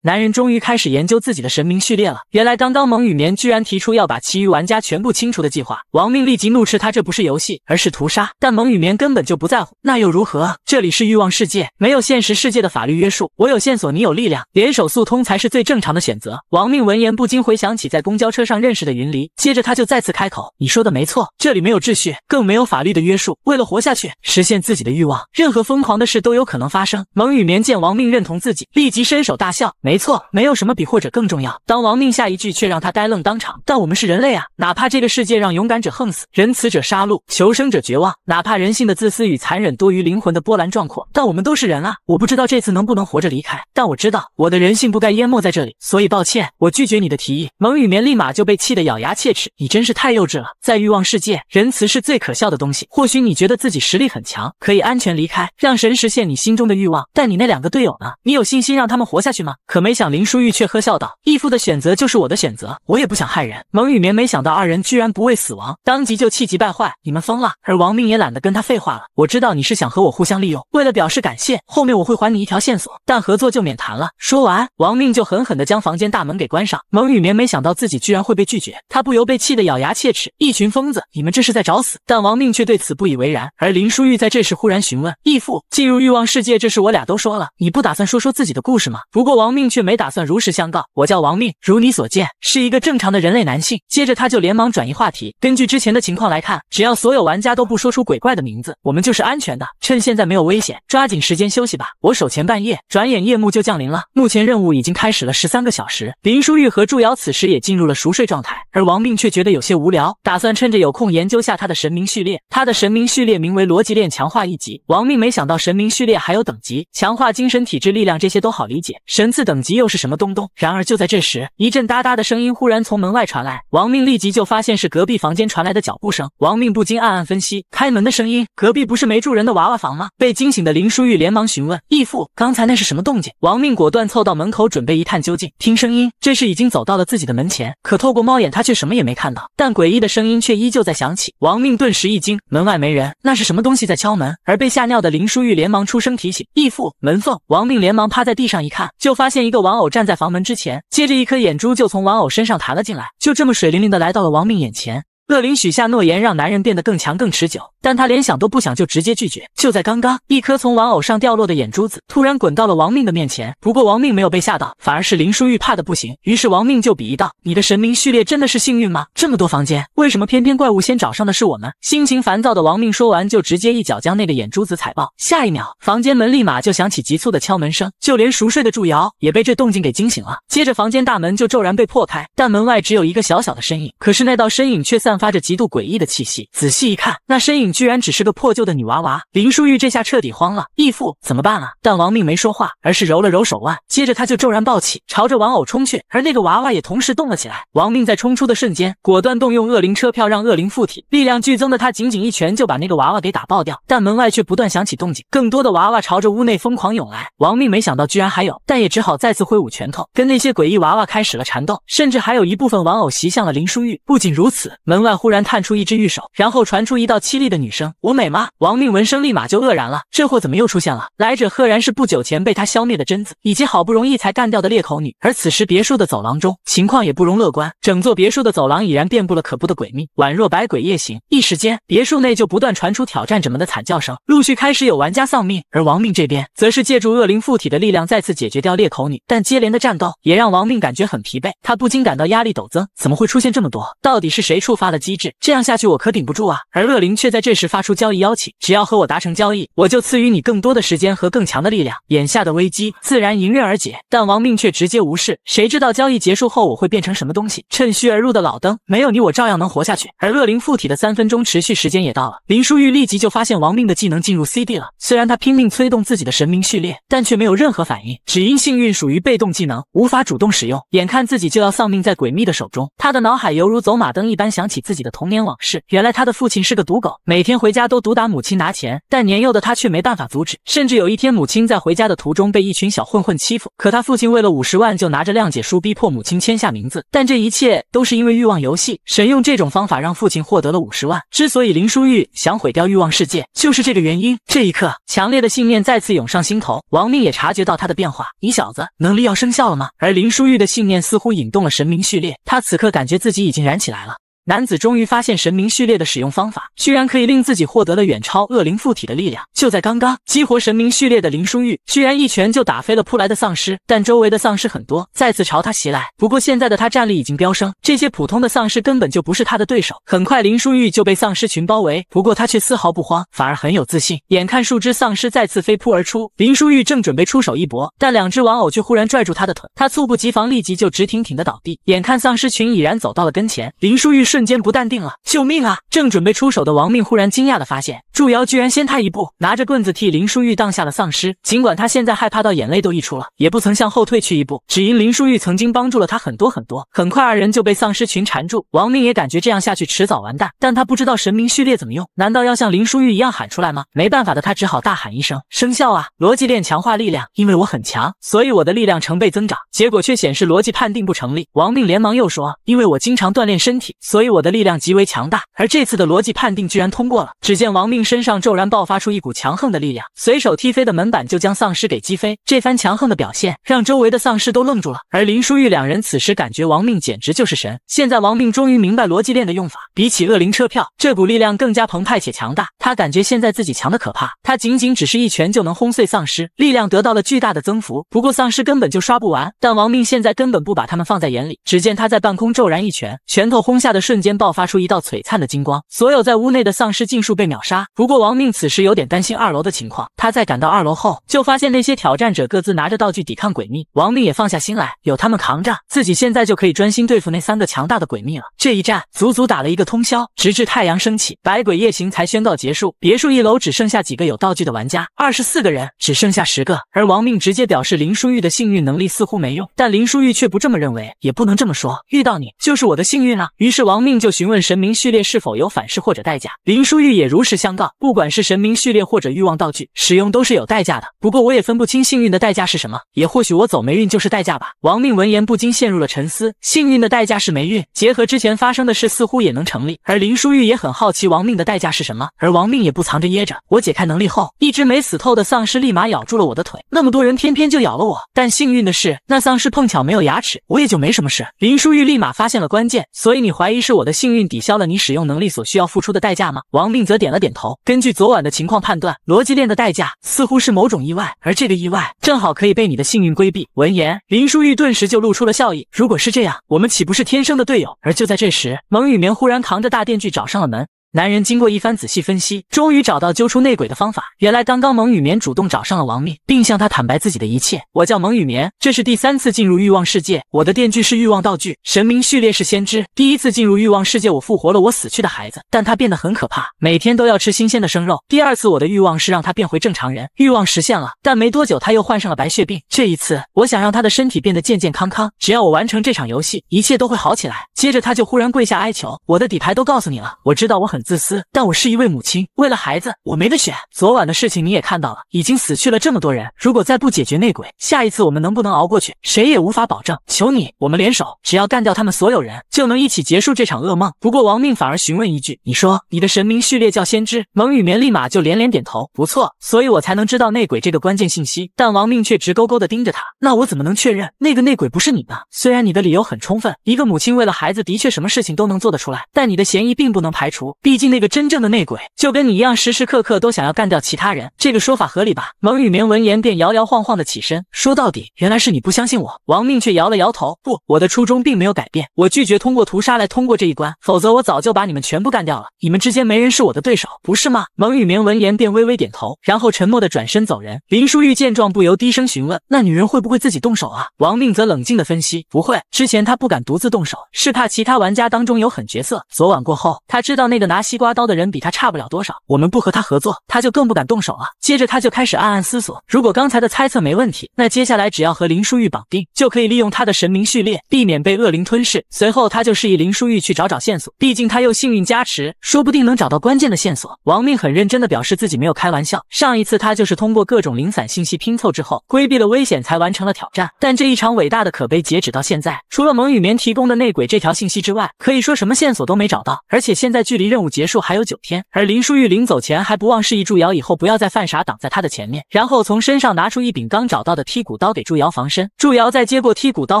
男人终于开始研究自己的神明序列了。原来刚刚蒙雨眠居然提出要把其余玩家全部清除的计划，王命立即怒斥他这不是游戏，而是屠杀。但蒙雨眠根本就不在乎，那又如何？这里是欲望世界，没有现实世界的法律约束。我有线索，你有力量，联手速通才是最正常的选择。王命闻言不禁回想起在公交车上认识的云离，接着他就再次开口：“你说的没错，这里没有秩序，更没有法律的约束。为了活下去，实现自己的欲望，任何疯狂的事都有可能发生。”蒙雨眠见王命认同自己，立即伸手大笑。没错，没有什么比或者更重要。当王命下一句却让他呆愣当场。但我们是人类啊，哪怕这个世界让勇敢者横死，仁慈者杀戮，求生者绝望，哪怕人性的自私与残忍多于灵魂的波澜壮阔，但我们都是人啊。我不知道这次能不能活着离开，但我知道我的人性不该淹没在这里。所以抱歉，我拒绝你的提议。蒙雨眠立马就被气得咬牙切齿。你真是太幼稚了，在欲望世界，仁慈是最可笑的东西。或许你觉得自己实力很强，可以安全离开，让神实现你心中的欲望。但你那两个队友呢？你有信心让他们活下去吗？可。没想林淑玉却呵笑道：“义父的选择就是我的选择，我也不想害人。”蒙雨眠没想到二人居然不畏死亡，当即就气急败坏：“你们疯了！”而王命也懒得跟他废话了。我知道你是想和我互相利用，为了表示感谢，后面我会还你一条线索，但合作就免谈了。说完，王命就狠狠的将房间大门给关上。蒙雨眠没想到自己居然会被拒绝，他不由被气得咬牙切齿：“一群疯子，你们这是在找死！”但王命却对此不以为然。而林淑玉在这时忽然询问：“义父，进入欲望世界，这事我俩都说了，你不打算说说自己的故事吗？”不过王命。却没打算如实相告。我叫王命，如你所见，是一个正常的人类男性。接着他就连忙转移话题。根据之前的情况来看，只要所有玩家都不说出鬼怪的名字，我们就是安全的。趁现在没有危险，抓紧时间休息吧。我守前半夜，转眼夜幕就降临了。目前任务已经开始了十三个小时。林淑玉和祝瑶此时也进入了熟睡状态，而王命却觉得有些无聊，打算趁着有空研究下他的神明序列。他的神明序列名为逻辑链强化一级。王命没想到神明序列还有等级，强化精神、体质、力量这些都好理解，神赐等。急又是什么东东？然而就在这时，一阵哒哒的声音忽然从门外传来，王命立即就发现是隔壁房间传来的脚步声。王命不禁暗暗分析，开门的声音，隔壁不是没住人的娃娃房吗？被惊醒的林淑玉连忙询问义父：“刚才那是什么动静？”王命果断凑到门口，准备一探究竟。听声音，这是已经走到了自己的门前，可透过猫眼，他却什么也没看到。但诡异的声音却依旧在响起。王命顿时一惊，门外没人，那是什么东西在敲门？而被吓尿的林淑玉连忙出声提醒义父：“门缝。”王命连忙趴在地上一看，就发现。一个玩偶站在房门之前，接着一颗眼珠就从玩偶身上弹了进来，就这么水灵灵的来到了王命眼前。恶灵许下诺言，让男人变得更强更持久，但他连想都不想就直接拒绝。就在刚刚，一颗从玩偶上掉落的眼珠子突然滚到了亡命的面前。不过亡命没有被吓到，反而是林书玉怕的不行。于是亡命就鄙夷道：“你的神明序列真的是幸运吗？这么多房间，为什么偏偏怪物先找上的是我们？”心情烦躁的亡命说完，就直接一脚将那个眼珠子踩爆。下一秒，房间门立马就响起急促的敲门声，就连熟睡的祝瑶也被这动静给惊醒了。接着，房间大门就骤然被破开，但门外只有一个小小的身影。可是那道身影却散。发着极度诡异的气息，仔细一看，那身影居然只是个破旧的女娃娃。林淑玉这下彻底慌了，义父怎么办啊？但王命没说话，而是揉了揉手腕，接着他就骤然暴起，朝着玩偶冲去。而那个娃娃也同时动了起来。王命在冲出的瞬间，果断动用恶灵车票让恶灵附体，力量剧增的他，仅仅一拳就把那个娃娃给打爆掉。但门外却不断响起动静，更多的娃娃朝着屋内疯狂涌来。王命没想到居然还有，但也只好再次挥舞拳头，跟那些诡异娃娃开始了缠斗。甚至还有一部分玩偶袭向了林淑玉。不仅如此，门外。忽然探出一只玉手，然后传出一道凄厉的女声：“我美吗？”王命闻声立马就愕然了，这货怎么又出现了？来者赫然是不久前被他消灭的贞子，以及好不容易才干掉的裂口女。而此时别墅的走廊中情况也不容乐观，整座别墅的走廊已然遍布了可怖的鬼魅，宛若百鬼夜行。一时间，别墅内就不断传出挑战者们的惨叫声，陆续开始有玩家丧命。而王命这边则是借助恶灵附体的力量再次解决掉裂口女，但接连的战斗也让王命感觉很疲惫，他不禁感到压力陡增。怎么会出现这么多？到底是谁触发了？机智，这样下去我可顶不住啊！而恶灵却在这时发出交易邀请，只要和我达成交易，我就赐予你更多的时间和更强的力量，眼下的危机自然迎刃而解。但亡命却直接无视，谁知道交易结束后我会变成什么东西？趁虚而入的老登，没有你我照样能活下去。而恶灵附体的三分钟持续时间也到了，林书玉立即就发现亡命的技能进入 C D 了。虽然他拼命催动自己的神明序列，但却没有任何反应，只因幸运属于被动技能，无法主动使用。眼看自己就要丧命在诡秘的手中，他的脑海犹如走马灯一般响起。自己的童年往事。原来他的父亲是个赌狗，每天回家都毒打母亲拿钱，但年幼的他却没办法阻止。甚至有一天，母亲在回家的途中被一群小混混欺负，可他父亲为了五十万就拿着谅解书逼迫母亲签下名字。但这一切都是因为欲望游戏，神用这种方法让父亲获得了五十万。之所以林书玉想毁掉欲望世界，就是这个原因。这一刻，强烈的信念再次涌上心头。王命也察觉到他的变化，你小子能力要生效了吗？而林书玉的信念似乎引动了神明序列，他此刻感觉自己已经燃起来了。男子终于发现神明序列的使用方法，居然可以令自己获得了远超恶灵附体的力量。就在刚刚激活神明序列的林书玉，居然一拳就打飞了扑来的丧尸。但周围的丧尸很多，再次朝他袭来。不过现在的他战力已经飙升，这些普通的丧尸根本就不是他的对手。很快林书玉就被丧尸群包围，不过他却丝毫不慌，反而很有自信。眼看数只丧尸再次飞扑而出，林书玉正准备出手一搏，但两只玩偶却忽然拽住他的腿，他猝不及防，立即就直挺挺的倒地。眼看丧尸群已然走到了跟前，林书玉顺。瞬间不淡定了，救命啊！正准备出手的亡命忽然惊讶的发现，祝瑶居然先他一步，拿着棍子替林淑玉挡下了丧尸。尽管他现在害怕到眼泪都溢出了，也不曾向后退去一步，只因林淑玉曾经帮助了他很多很多。很快二人就被丧尸群缠住，亡命也感觉这样下去迟早完蛋，但他不知道神明序列怎么用，难道要像林淑玉一样喊出来吗？没办法的他只好大喊一声：“生肖啊，逻辑链强化力量，因为我很强，所以我的力量成倍增长。”结果却显示逻辑判定不成立。亡命连忙又说：“因为我经常锻炼身体，所。”所以我的力量极为强大，而这次的逻辑判定居然通过了。只见亡命身上骤然爆发出一股强横的力量，随手踢飞的门板就将丧尸给击飞。这番强横的表现让周围的丧尸都愣住了。而林淑玉两人此时感觉亡命简直就是神。现在亡命终于明白逻辑链的用法，比起恶灵车票，这股力量更加澎湃且强大。他感觉现在自己强的可怕，他仅仅只是一拳就能轰碎丧尸，力量得到了巨大的增幅。不过丧尸根本就刷不完，但亡命现在根本不把他们放在眼里。只见他在半空骤然一拳，拳头轰下的瞬。瞬间爆发出一道璀璨的金光，所有在屋内的丧尸尽数被秒杀。不过亡命此时有点担心二楼的情况，他在赶到二楼后，就发现那些挑战者各自拿着道具抵抗诡秘。亡命也放下心来，有他们扛着，自己现在就可以专心对付那三个强大的诡秘了。这一战足足打了一个通宵，直至太阳升起，百鬼夜行才宣告结束。别墅一楼只剩下几个有道具的玩家，二十四个人只剩下十个，而亡命直接表示林书玉的幸运能力似乎没用，但林书玉却不这么认为，也不能这么说，遇到你就是我的幸运了。于是王。王命就询问神明序列是否有反噬或者代价，林书玉也如实相告。不管是神明序列或者欲望道具，使用都是有代价的。不过我也分不清幸运的代价是什么，也或许我走霉运就是代价吧。亡命闻言不禁陷入了沉思，幸运的代价是霉运，结合之前发生的事，似乎也能成立。而林书玉也很好奇亡命的代价是什么，而亡命也不藏着掖着，我解开能力后，一只没死透的丧尸立马咬住了我的腿。那么多人偏偏就咬了我，但幸运的是那丧尸碰巧没有牙齿，我也就没什么事。林书玉立马发现了关键，所以你怀疑是。是我的幸运抵消了你使用能力所需要付出的代价吗？王命则点了点头。根据昨晚的情况判断，逻辑链的代价似乎是某种意外，而这个意外正好可以被你的幸运规避。闻言，林书玉顿时就露出了笑意。如果是这样，我们岂不是天生的队友？而就在这时，蒙雨棉忽然扛着大电锯找上了门。男人经过一番仔细分析，终于找到揪出内鬼的方法。原来刚刚蒙雨眠主动找上了王命，并向他坦白自己的一切。我叫蒙雨眠，这是第三次进入欲望世界。我的电锯是欲望道具，神明序列是先知。第一次进入欲望世界，我复活了我死去的孩子，但他变得很可怕，每天都要吃新鲜的生肉。第二次，我的欲望是让他变回正常人，欲望实现了，但没多久他又患上了白血病。这一次，我想让他的身体变得健健康康，只要我完成这场游戏，一切都会好起来。接着他就忽然跪下哀求，我的底牌都告诉你了，我知道我很。自私，但我是一位母亲，为了孩子，我没得选。昨晚的事情你也看到了，已经死去了这么多人。如果再不解决内鬼，下一次我们能不能熬过去，谁也无法保证。求你，我们联手，只要干掉他们所有人，就能一起结束这场噩梦。不过王命反而询问一句：“你说你的神明序列叫先知蒙雨棉立马就连连点头。不错，所以我才能知道内鬼这个关键信息。但王命却直勾勾地盯着他。那我怎么能确认那个内鬼不是你呢？虽然你的理由很充分，一个母亲为了孩子的确什么事情都能做得出来，但你的嫌疑并不能排除。毕竟那个真正的内鬼就跟你一样，时时刻刻都想要干掉其他人，这个说法合理吧？蒙雨眠闻言便摇摇晃晃的起身，说到底，原来是你不相信我。王命却摇了摇头，不，我的初衷并没有改变，我拒绝通过屠杀来通过这一关，否则我早就把你们全部干掉了。你们之间没人是我的对手，不是吗？蒙雨眠闻言便微微点头，然后沉默的转身走人。林书玉见状不由低声询问，那女人会不会自己动手啊？王命则冷静的分析，不会，之前他不敢独自动手，是怕其他玩家当中有狠角色。昨晚过后，他知道那个男。西瓜刀的人比他差不了多少，我们不和他合作，他就更不敢动手了。接着他就开始暗暗思索，如果刚才的猜测没问题，那接下来只要和林书玉绑定，就可以利用他的神明序列，避免被恶灵吞噬。随后他就示意林书玉去找找线索，毕竟他又幸运加持，说不定能找到关键的线索。王命很认真的表示自己没有开玩笑，上一次他就是通过各种零散信息拼凑之后，规避了危险才完成了挑战。但这一场伟大的可悲，截止到现在，除了蒙雨棉提供的内鬼这条信息之外，可以说什么线索都没找到。而且现在距离任务结束还有九天，而林淑玉临走前还不忘示意祝瑶以后不要再犯傻挡在他的前面，然后从身上拿出一柄刚找到的剔骨刀给祝瑶防身。祝瑶在接过剔骨刀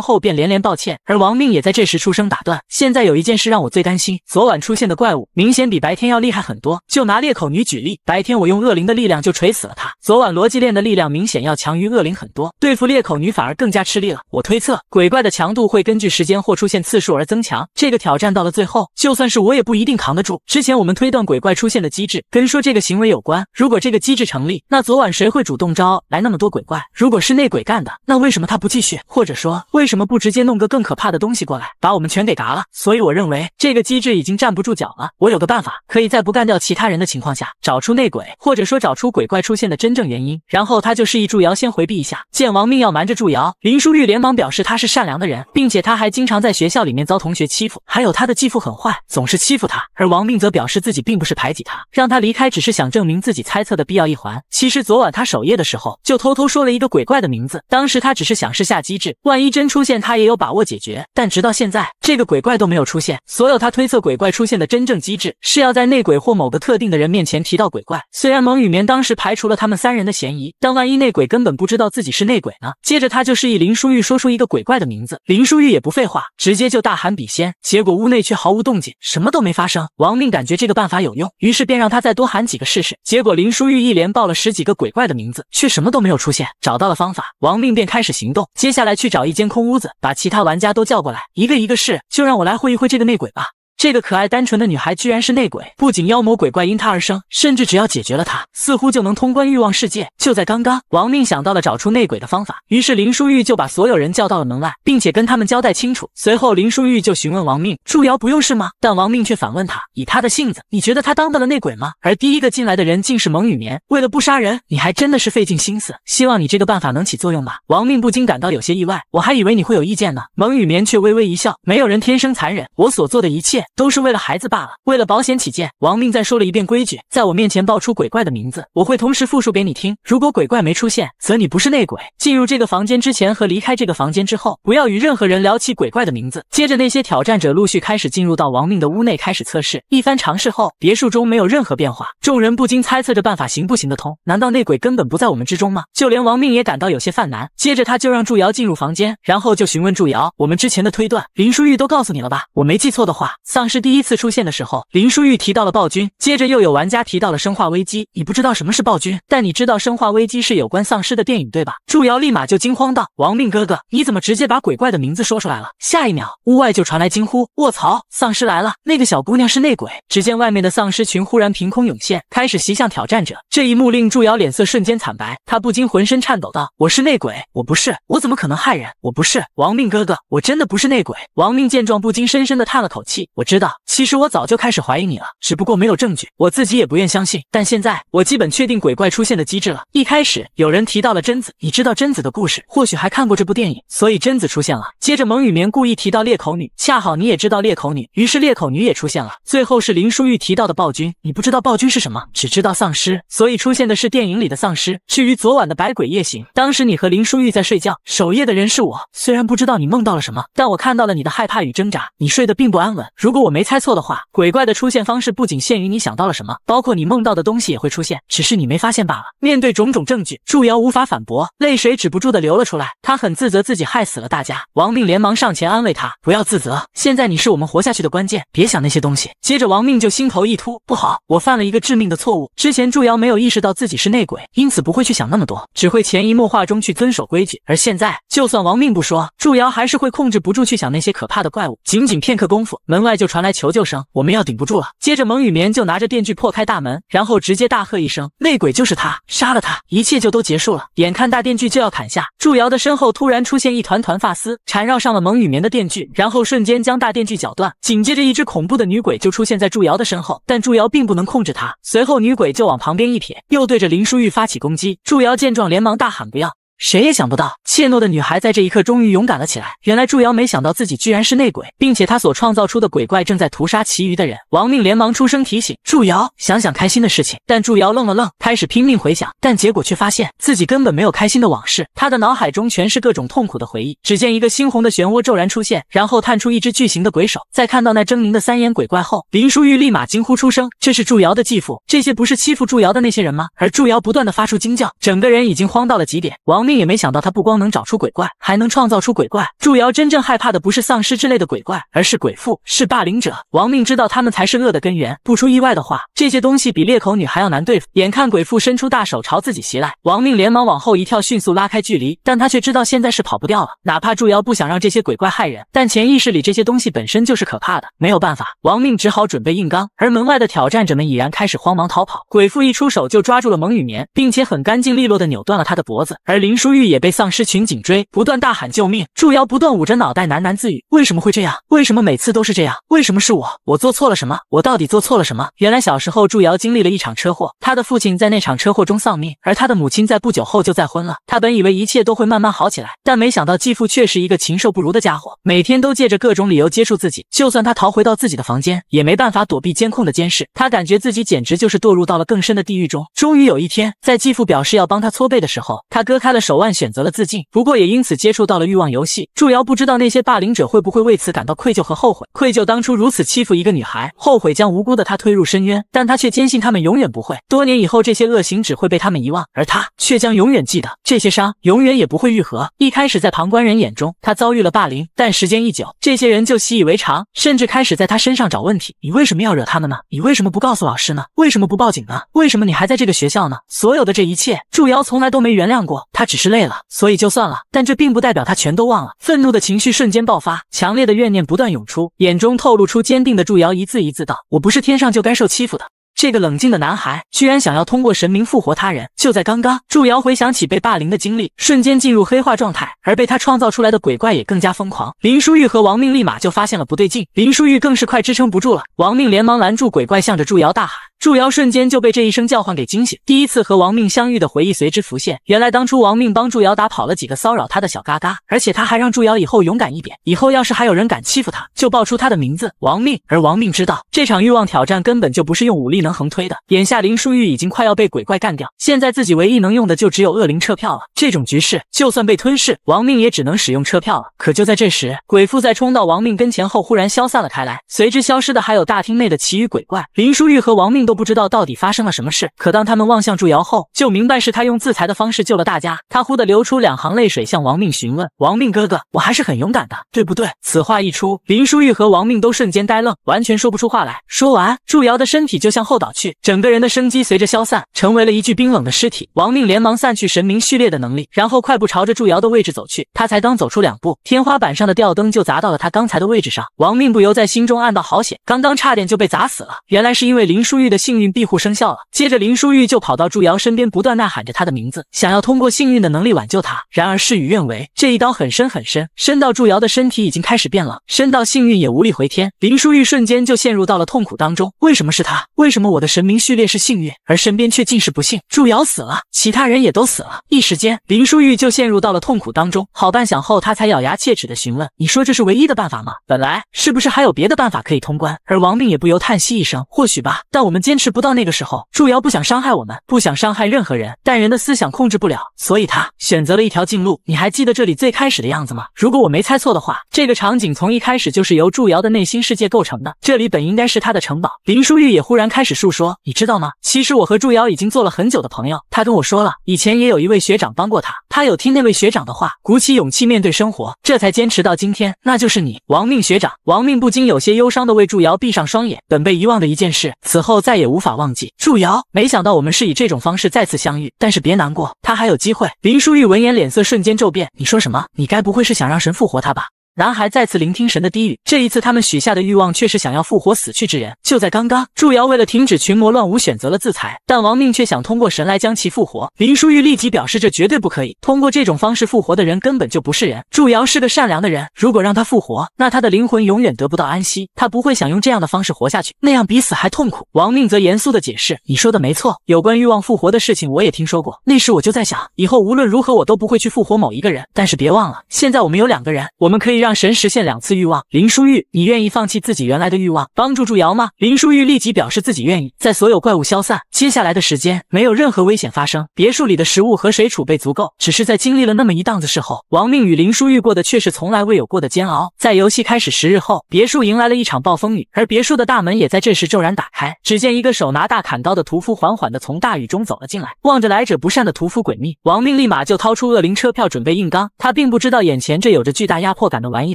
后便连连抱歉，而王命也在这时出声打断：“现在有一件事让我最担心，昨晚出现的怪物明显比白天要厉害很多。就拿裂口女举例，白天我用恶灵的力量就锤死了她，昨晚逻辑链的力量明显要强于恶灵很多，对付裂口女反而更加吃力了。我推测，鬼怪的强度会根据时间或出现次数而增强。这个挑战到了最后，就算是我也不一定扛得住。”之前我们推断鬼怪出现的机制跟说这个行为有关，如果这个机制成立，那昨晚谁会主动招来那么多鬼怪？如果是内鬼干的，那为什么他不继续？或者说为什么不直接弄个更可怕的东西过来，把我们全给嘎了？所以我认为这个机制已经站不住脚了。我有个办法，可以在不干掉其他人的情况下找出内鬼，或者说找出鬼怪出现的真正原因。然后他就示意祝瑶先回避一下，见王命要瞒着祝瑶，林淑玉连忙表示他是善良的人，并且他还经常在学校里面遭同学欺负，还有他的继父很坏，总是欺负他，而王命则。表示自己并不是排挤他，让他离开，只是想证明自己猜测的必要一环。其实昨晚他守夜的时候，就偷偷说了一个鬼怪的名字。当时他只是想试下机制，万一真出现，他也有把握解决。但直到现在，这个鬼怪都没有出现。所有他推测鬼怪出现的真正机制，是要在内鬼或某个特定的人面前提到鬼怪。虽然蒙雨眠当时排除了他们三人的嫌疑，但万一内鬼根本不知道自己是内鬼呢？接着他就示意林书玉说出一个鬼怪的名字，林书玉也不废话，直接就大喊“笔仙”，结果屋内却毫无动静，什么都没发生。亡命。感觉这个办法有用，于是便让他再多喊几个试试。结果林书玉一连报了十几个鬼怪的名字，却什么都没有出现。找到了方法，王命便开始行动。接下来去找一间空屋子，把其他玩家都叫过来，一个一个试。就让我来会一会这个内鬼吧。这个可爱单纯的女孩居然是内鬼，不仅妖魔鬼怪因她而生，甚至只要解决了她，似乎就能通关欲望世界。就在刚刚，王命想到了找出内鬼的方法，于是林淑玉就把所有人叫到了门外，并且跟他们交代清楚。随后，林淑玉就询问王命，助瑶不用是吗？但王命却反问他，以他的性子，你觉得他当得了内鬼吗？而第一个进来的人竟是蒙雨眠。为了不杀人，你还真的是费尽心思。希望你这个办法能起作用吧。王命不禁感到有些意外，我还以为你会有意见呢。蒙雨眠却微微一笑，没有人天生残忍，我所做的一切。都是为了孩子罢了。为了保险起见，王命再说了一遍规矩：在我面前报出鬼怪的名字，我会同时复述给你听。如果鬼怪没出现，则你不是内鬼。进入这个房间之前和离开这个房间之后，不要与任何人聊起鬼怪的名字。接着，那些挑战者陆续开始进入到王命的屋内开始测试。一番尝试后，别墅中没有任何变化，众人不禁猜测着办法行不行得通？难道内鬼根本不在我们之中吗？就连王命也感到有些犯难。接着，他就让祝瑶进入房间，然后就询问祝瑶：“我们之前的推断，林书玉都告诉你了吧？我没记错的话。”丧尸第一次出现的时候，林书玉提到了暴君，接着又有玩家提到了生化危机。你不知道什么是暴君，但你知道生化危机是有关丧尸的电影对吧？祝瑶立马就惊慌道：“亡命哥哥，你怎么直接把鬼怪的名字说出来了？”下一秒，屋外就传来惊呼：“卧槽，丧尸来了！”那个小姑娘是内鬼。只见外面的丧尸群忽然凭空涌现，开始袭向挑战者。这一幕令祝瑶脸色瞬间惨白，她不禁浑身颤抖道：“我是内鬼，我不是，我怎么可能害人？我不是，亡命哥哥，我真的不是内鬼。”亡命见状不禁深深的叹了口气。我知道，其实我早就开始怀疑你了，只不过没有证据，我自己也不愿相信。但现在我基本确定鬼怪出现的机制了。一开始有人提到了贞子，你知道贞子的故事，或许还看过这部电影，所以贞子出现了。接着蒙雨眠故意提到裂口女，恰好你也知道裂口女，于是裂口女也出现了。最后是林淑玉提到的暴君，你不知道暴君是什么，只知道丧尸，所以出现的是电影里的丧尸。至于昨晚的百鬼夜行，当时你和林淑玉在睡觉，守夜的人是我。虽然不知道你梦到了什么，但我看到了你的害怕与挣扎，你睡得并不安稳。如如果我没猜错的话，鬼怪的出现方式不仅限于你想到了什么，包括你梦到的东西也会出现，只是你没发现罢了。面对种种证据，祝瑶无法反驳，泪水止不住的流了出来。他很自责自己害死了大家。王命连忙上前安慰他，不要自责，现在你是我们活下去的关键，别想那些东西。接着王命就心头一突，不好，我犯了一个致命的错误。之前祝瑶没有意识到自己是内鬼，因此不会去想那么多，只会潜移默化中去遵守规矩。而现在，就算王命不说，祝瑶还是会控制不住去想那些可怕的怪物。仅仅片刻功夫，门外。就传来求救声，我们要顶不住了。接着蒙雨棉就拿着电锯破开大门，然后直接大喝一声：“内鬼就是他，杀了他，一切就都结束了。”眼看大电锯就要砍下，祝瑶的身后突然出现一团团发丝，缠绕上了蒙雨棉的电锯，然后瞬间将大电锯绞断。紧接着一只恐怖的女鬼就出现在祝瑶的身后，但祝瑶并不能控制她。随后女鬼就往旁边一撇，又对着林书玉发起攻击。祝瑶见状连忙大喊：“不要！”谁也想不到，怯懦的女孩在这一刻终于勇敢了起来。原来祝瑶没想到自己居然是内鬼，并且她所创造出的鬼怪正在屠杀其余的人。王命连忙出声提醒祝瑶，想想开心的事情。但祝瑶愣了愣，开始拼命回想，但结果却发现自己根本没有开心的往事，她的脑海中全是各种痛苦的回忆。只见一个猩红的漩涡骤然出现，然后探出一只巨型的鬼手。在看到那狰狞的三眼鬼怪后，林淑玉立马惊呼出声：“这是祝瑶的继父，这些不是欺负祝瑶的那些人吗？”而祝瑶不断的发出惊叫，整个人已经慌到了极点。王命。并也没想到他不光能找出鬼怪，还能创造出鬼怪。祝瑶真正害怕的不是丧尸之类的鬼怪，而是鬼父，是霸凌者。亡命知道他们才是恶的根源。不出意外的话，这些东西比裂口女还要难对付。眼看鬼父伸出大手朝自己袭来，亡命连忙往后一跳，迅速拉开距离。但他却知道现在是跑不掉了。哪怕祝瑶不想让这些鬼怪害人，但潜意识里这些东西本身就是可怕的，没有办法，亡命只好准备硬刚。而门外的挑战者们已然开始慌忙逃跑。鬼父一出手就抓住了蒙雨棉，并且很干净利落的扭断了他的脖子，而林。舒玉也被丧尸群紧追，不断大喊救命。祝瑶不断捂着脑袋喃喃自语：“为什么会这样？为什么每次都是这样？为什么是我？我做错了什么？我到底做错了什么？”原来小时候祝瑶经历了一场车祸，他的父亲在那场车祸中丧命，而他的母亲在不久后就再婚了。他本以为一切都会慢慢好起来，但没想到继父却是一个禽兽不如的家伙，每天都借着各种理由接触自己。就算他逃回到自己的房间，也没办法躲避监控的监视。他感觉自己简直就是堕入到了更深的地狱中。终于有一天，在继父表示要帮他搓背的时候，他割开了手。手腕选择了自尽，不过也因此接触到了欲望游戏。祝瑶不知道那些霸凌者会不会为此感到愧疚和后悔，愧疚当初如此欺负一个女孩，后悔将无辜的她推入深渊，但她却坚信他们永远不会。多年以后，这些恶行只会被他们遗忘，而她却将永远记得这些伤，永远也不会愈合。一开始在旁观人眼中，她遭遇了霸凌，但时间一久，这些人就习以为常，甚至开始在她身上找问题。你为什么要惹他们呢？你为什么不告诉老师呢？为什么不报警呢？为什么你还在这个学校呢？所有的这一切，祝瑶从来都没原谅过她只。是累了，所以就算了。但这并不代表他全都忘了。愤怒的情绪瞬间爆发，强烈的怨念不断涌出，眼中透露出坚定的祝瑶，一字一字道：“我不是天上就该受欺负的。”这个冷静的男孩居然想要通过神明复活他人。就在刚刚，祝瑶回想起被霸凌的经历，瞬间进入黑化状态，而被他创造出来的鬼怪也更加疯狂。林书玉和王命立马就发现了不对劲，林书玉更是快支撑不住了。王命连忙拦住鬼怪，向着祝瑶大喊。祝瑶瞬间就被这一声叫唤给惊醒，第一次和亡命相遇的回忆随之浮现。原来当初亡命帮助祝瑶打跑了几个骚扰他的小嘎嘎，而且他还让祝瑶以后勇敢一点，以后要是还有人敢欺负他，就报出他的名字。亡命，而亡命知道这场欲望挑战根本就不是用武力能横推的。眼下林淑玉已经快要被鬼怪干掉，现在自己唯一能用的就只有恶灵车票了。这种局势，就算被吞噬，亡命也只能使用车票了。可就在这时，鬼父在冲到亡命跟前后，忽然消散了开来，随之消失的还有大厅内的其余鬼怪。林淑玉和亡命。都不知道到底发生了什么事，可当他们望向祝瑶后，就明白是他用自裁的方式救了大家。他忽地流出两行泪水，向亡命询问：“亡命哥哥，我还是很勇敢的，对不对？”此话一出，林书玉和亡命都瞬间呆愣，完全说不出话来。说完，祝瑶的身体就向后倒去，整个人的生机随着消散，成为了一具冰冷的尸体。亡命连忙散去神明序列的能力，然后快步朝着祝瑶的位置走去。他才刚走出两步，天花板上的吊灯就砸到了他刚才的位置上。亡命不由在心中暗道：好险，刚刚差点就被砸死了。原来是因为林书玉的。幸运庇护生效了，接着林淑玉就跑到祝瑶身边，不断呐喊着他的名字，想要通过幸运的能力挽救他。然而事与愿违，这一刀很深很深，深到祝瑶的身体已经开始变了，深到幸运也无力回天。林淑玉瞬间就陷入到了痛苦当中。为什么是他？为什么我的神明序列是幸运，而身边却尽是不幸？祝瑶死了，其他人也都死了。一时间，林淑玉就陷入到了痛苦当中。好半晌后，他才咬牙切齿地询问：“你说这是唯一的办法吗？本来是不是还有别的办法可以通关？”而王命也不由叹息一声：“或许吧，但我们见。”坚持不到那个时候，祝瑶不想伤害我们，不想伤害任何人，但人的思想控制不了，所以他选择了一条近路。你还记得这里最开始的样子吗？如果我没猜错的话，这个场景从一开始就是由祝瑶的内心世界构成的。这里本应该是他的城堡。林淑玉也忽然开始述说，你知道吗？其实我和祝瑶已经做了很久的朋友。他跟我说了，以前也有一位学长帮过他，他有听那位学长的话，鼓起勇气面对生活，这才坚持到今天。那就是你，亡命学长。亡命不禁有些忧伤的为祝瑶闭上双眼。本被遗忘的一件事，此后再。也无法忘记祝瑶。没想到我们是以这种方式再次相遇，但是别难过，他还有机会。林书玉闻言，脸色瞬间骤变。你说什么？你该不会是想让神复活他吧？男孩再次聆听神的低语，这一次他们许下的欲望却是想要复活死去之人。就在刚刚，祝瑶为了停止群魔乱舞选择了自裁，但亡命却想通过神来将其复活。林书玉立即表示这绝对不可以通过这种方式复活的人根本就不是人。祝瑶是个善良的人，如果让他复活，那他的灵魂永远得不到安息，他不会想用这样的方式活下去，那样比死还痛苦。亡命则严肃地解释：“你说的没错，有关欲望复活的事情我也听说过。那时我就在想，以后无论如何我都不会去复活某一个人。但是别忘了，现在我们有两个人，我们可以。”让神实现两次欲望，林书玉，你愿意放弃自己原来的欲望，帮助祝瑶吗？林书玉立即表示自己愿意。在所有怪物消散，接下来的时间没有任何危险发生，别墅里的食物和水储备足够。只是在经历了那么一档子事后，亡命与林书玉过的却是从来未有过的煎熬。在游戏开始十日后，别墅迎来了一场暴风雨，而别墅的大门也在这时骤然打开，只见一个手拿大砍刀的屠夫缓缓的从大雨中走了进来。望着来者不善的屠夫，诡秘亡命立马就掏出恶灵车票准备硬刚。他并不知道眼前这有着巨大压迫感的。玩意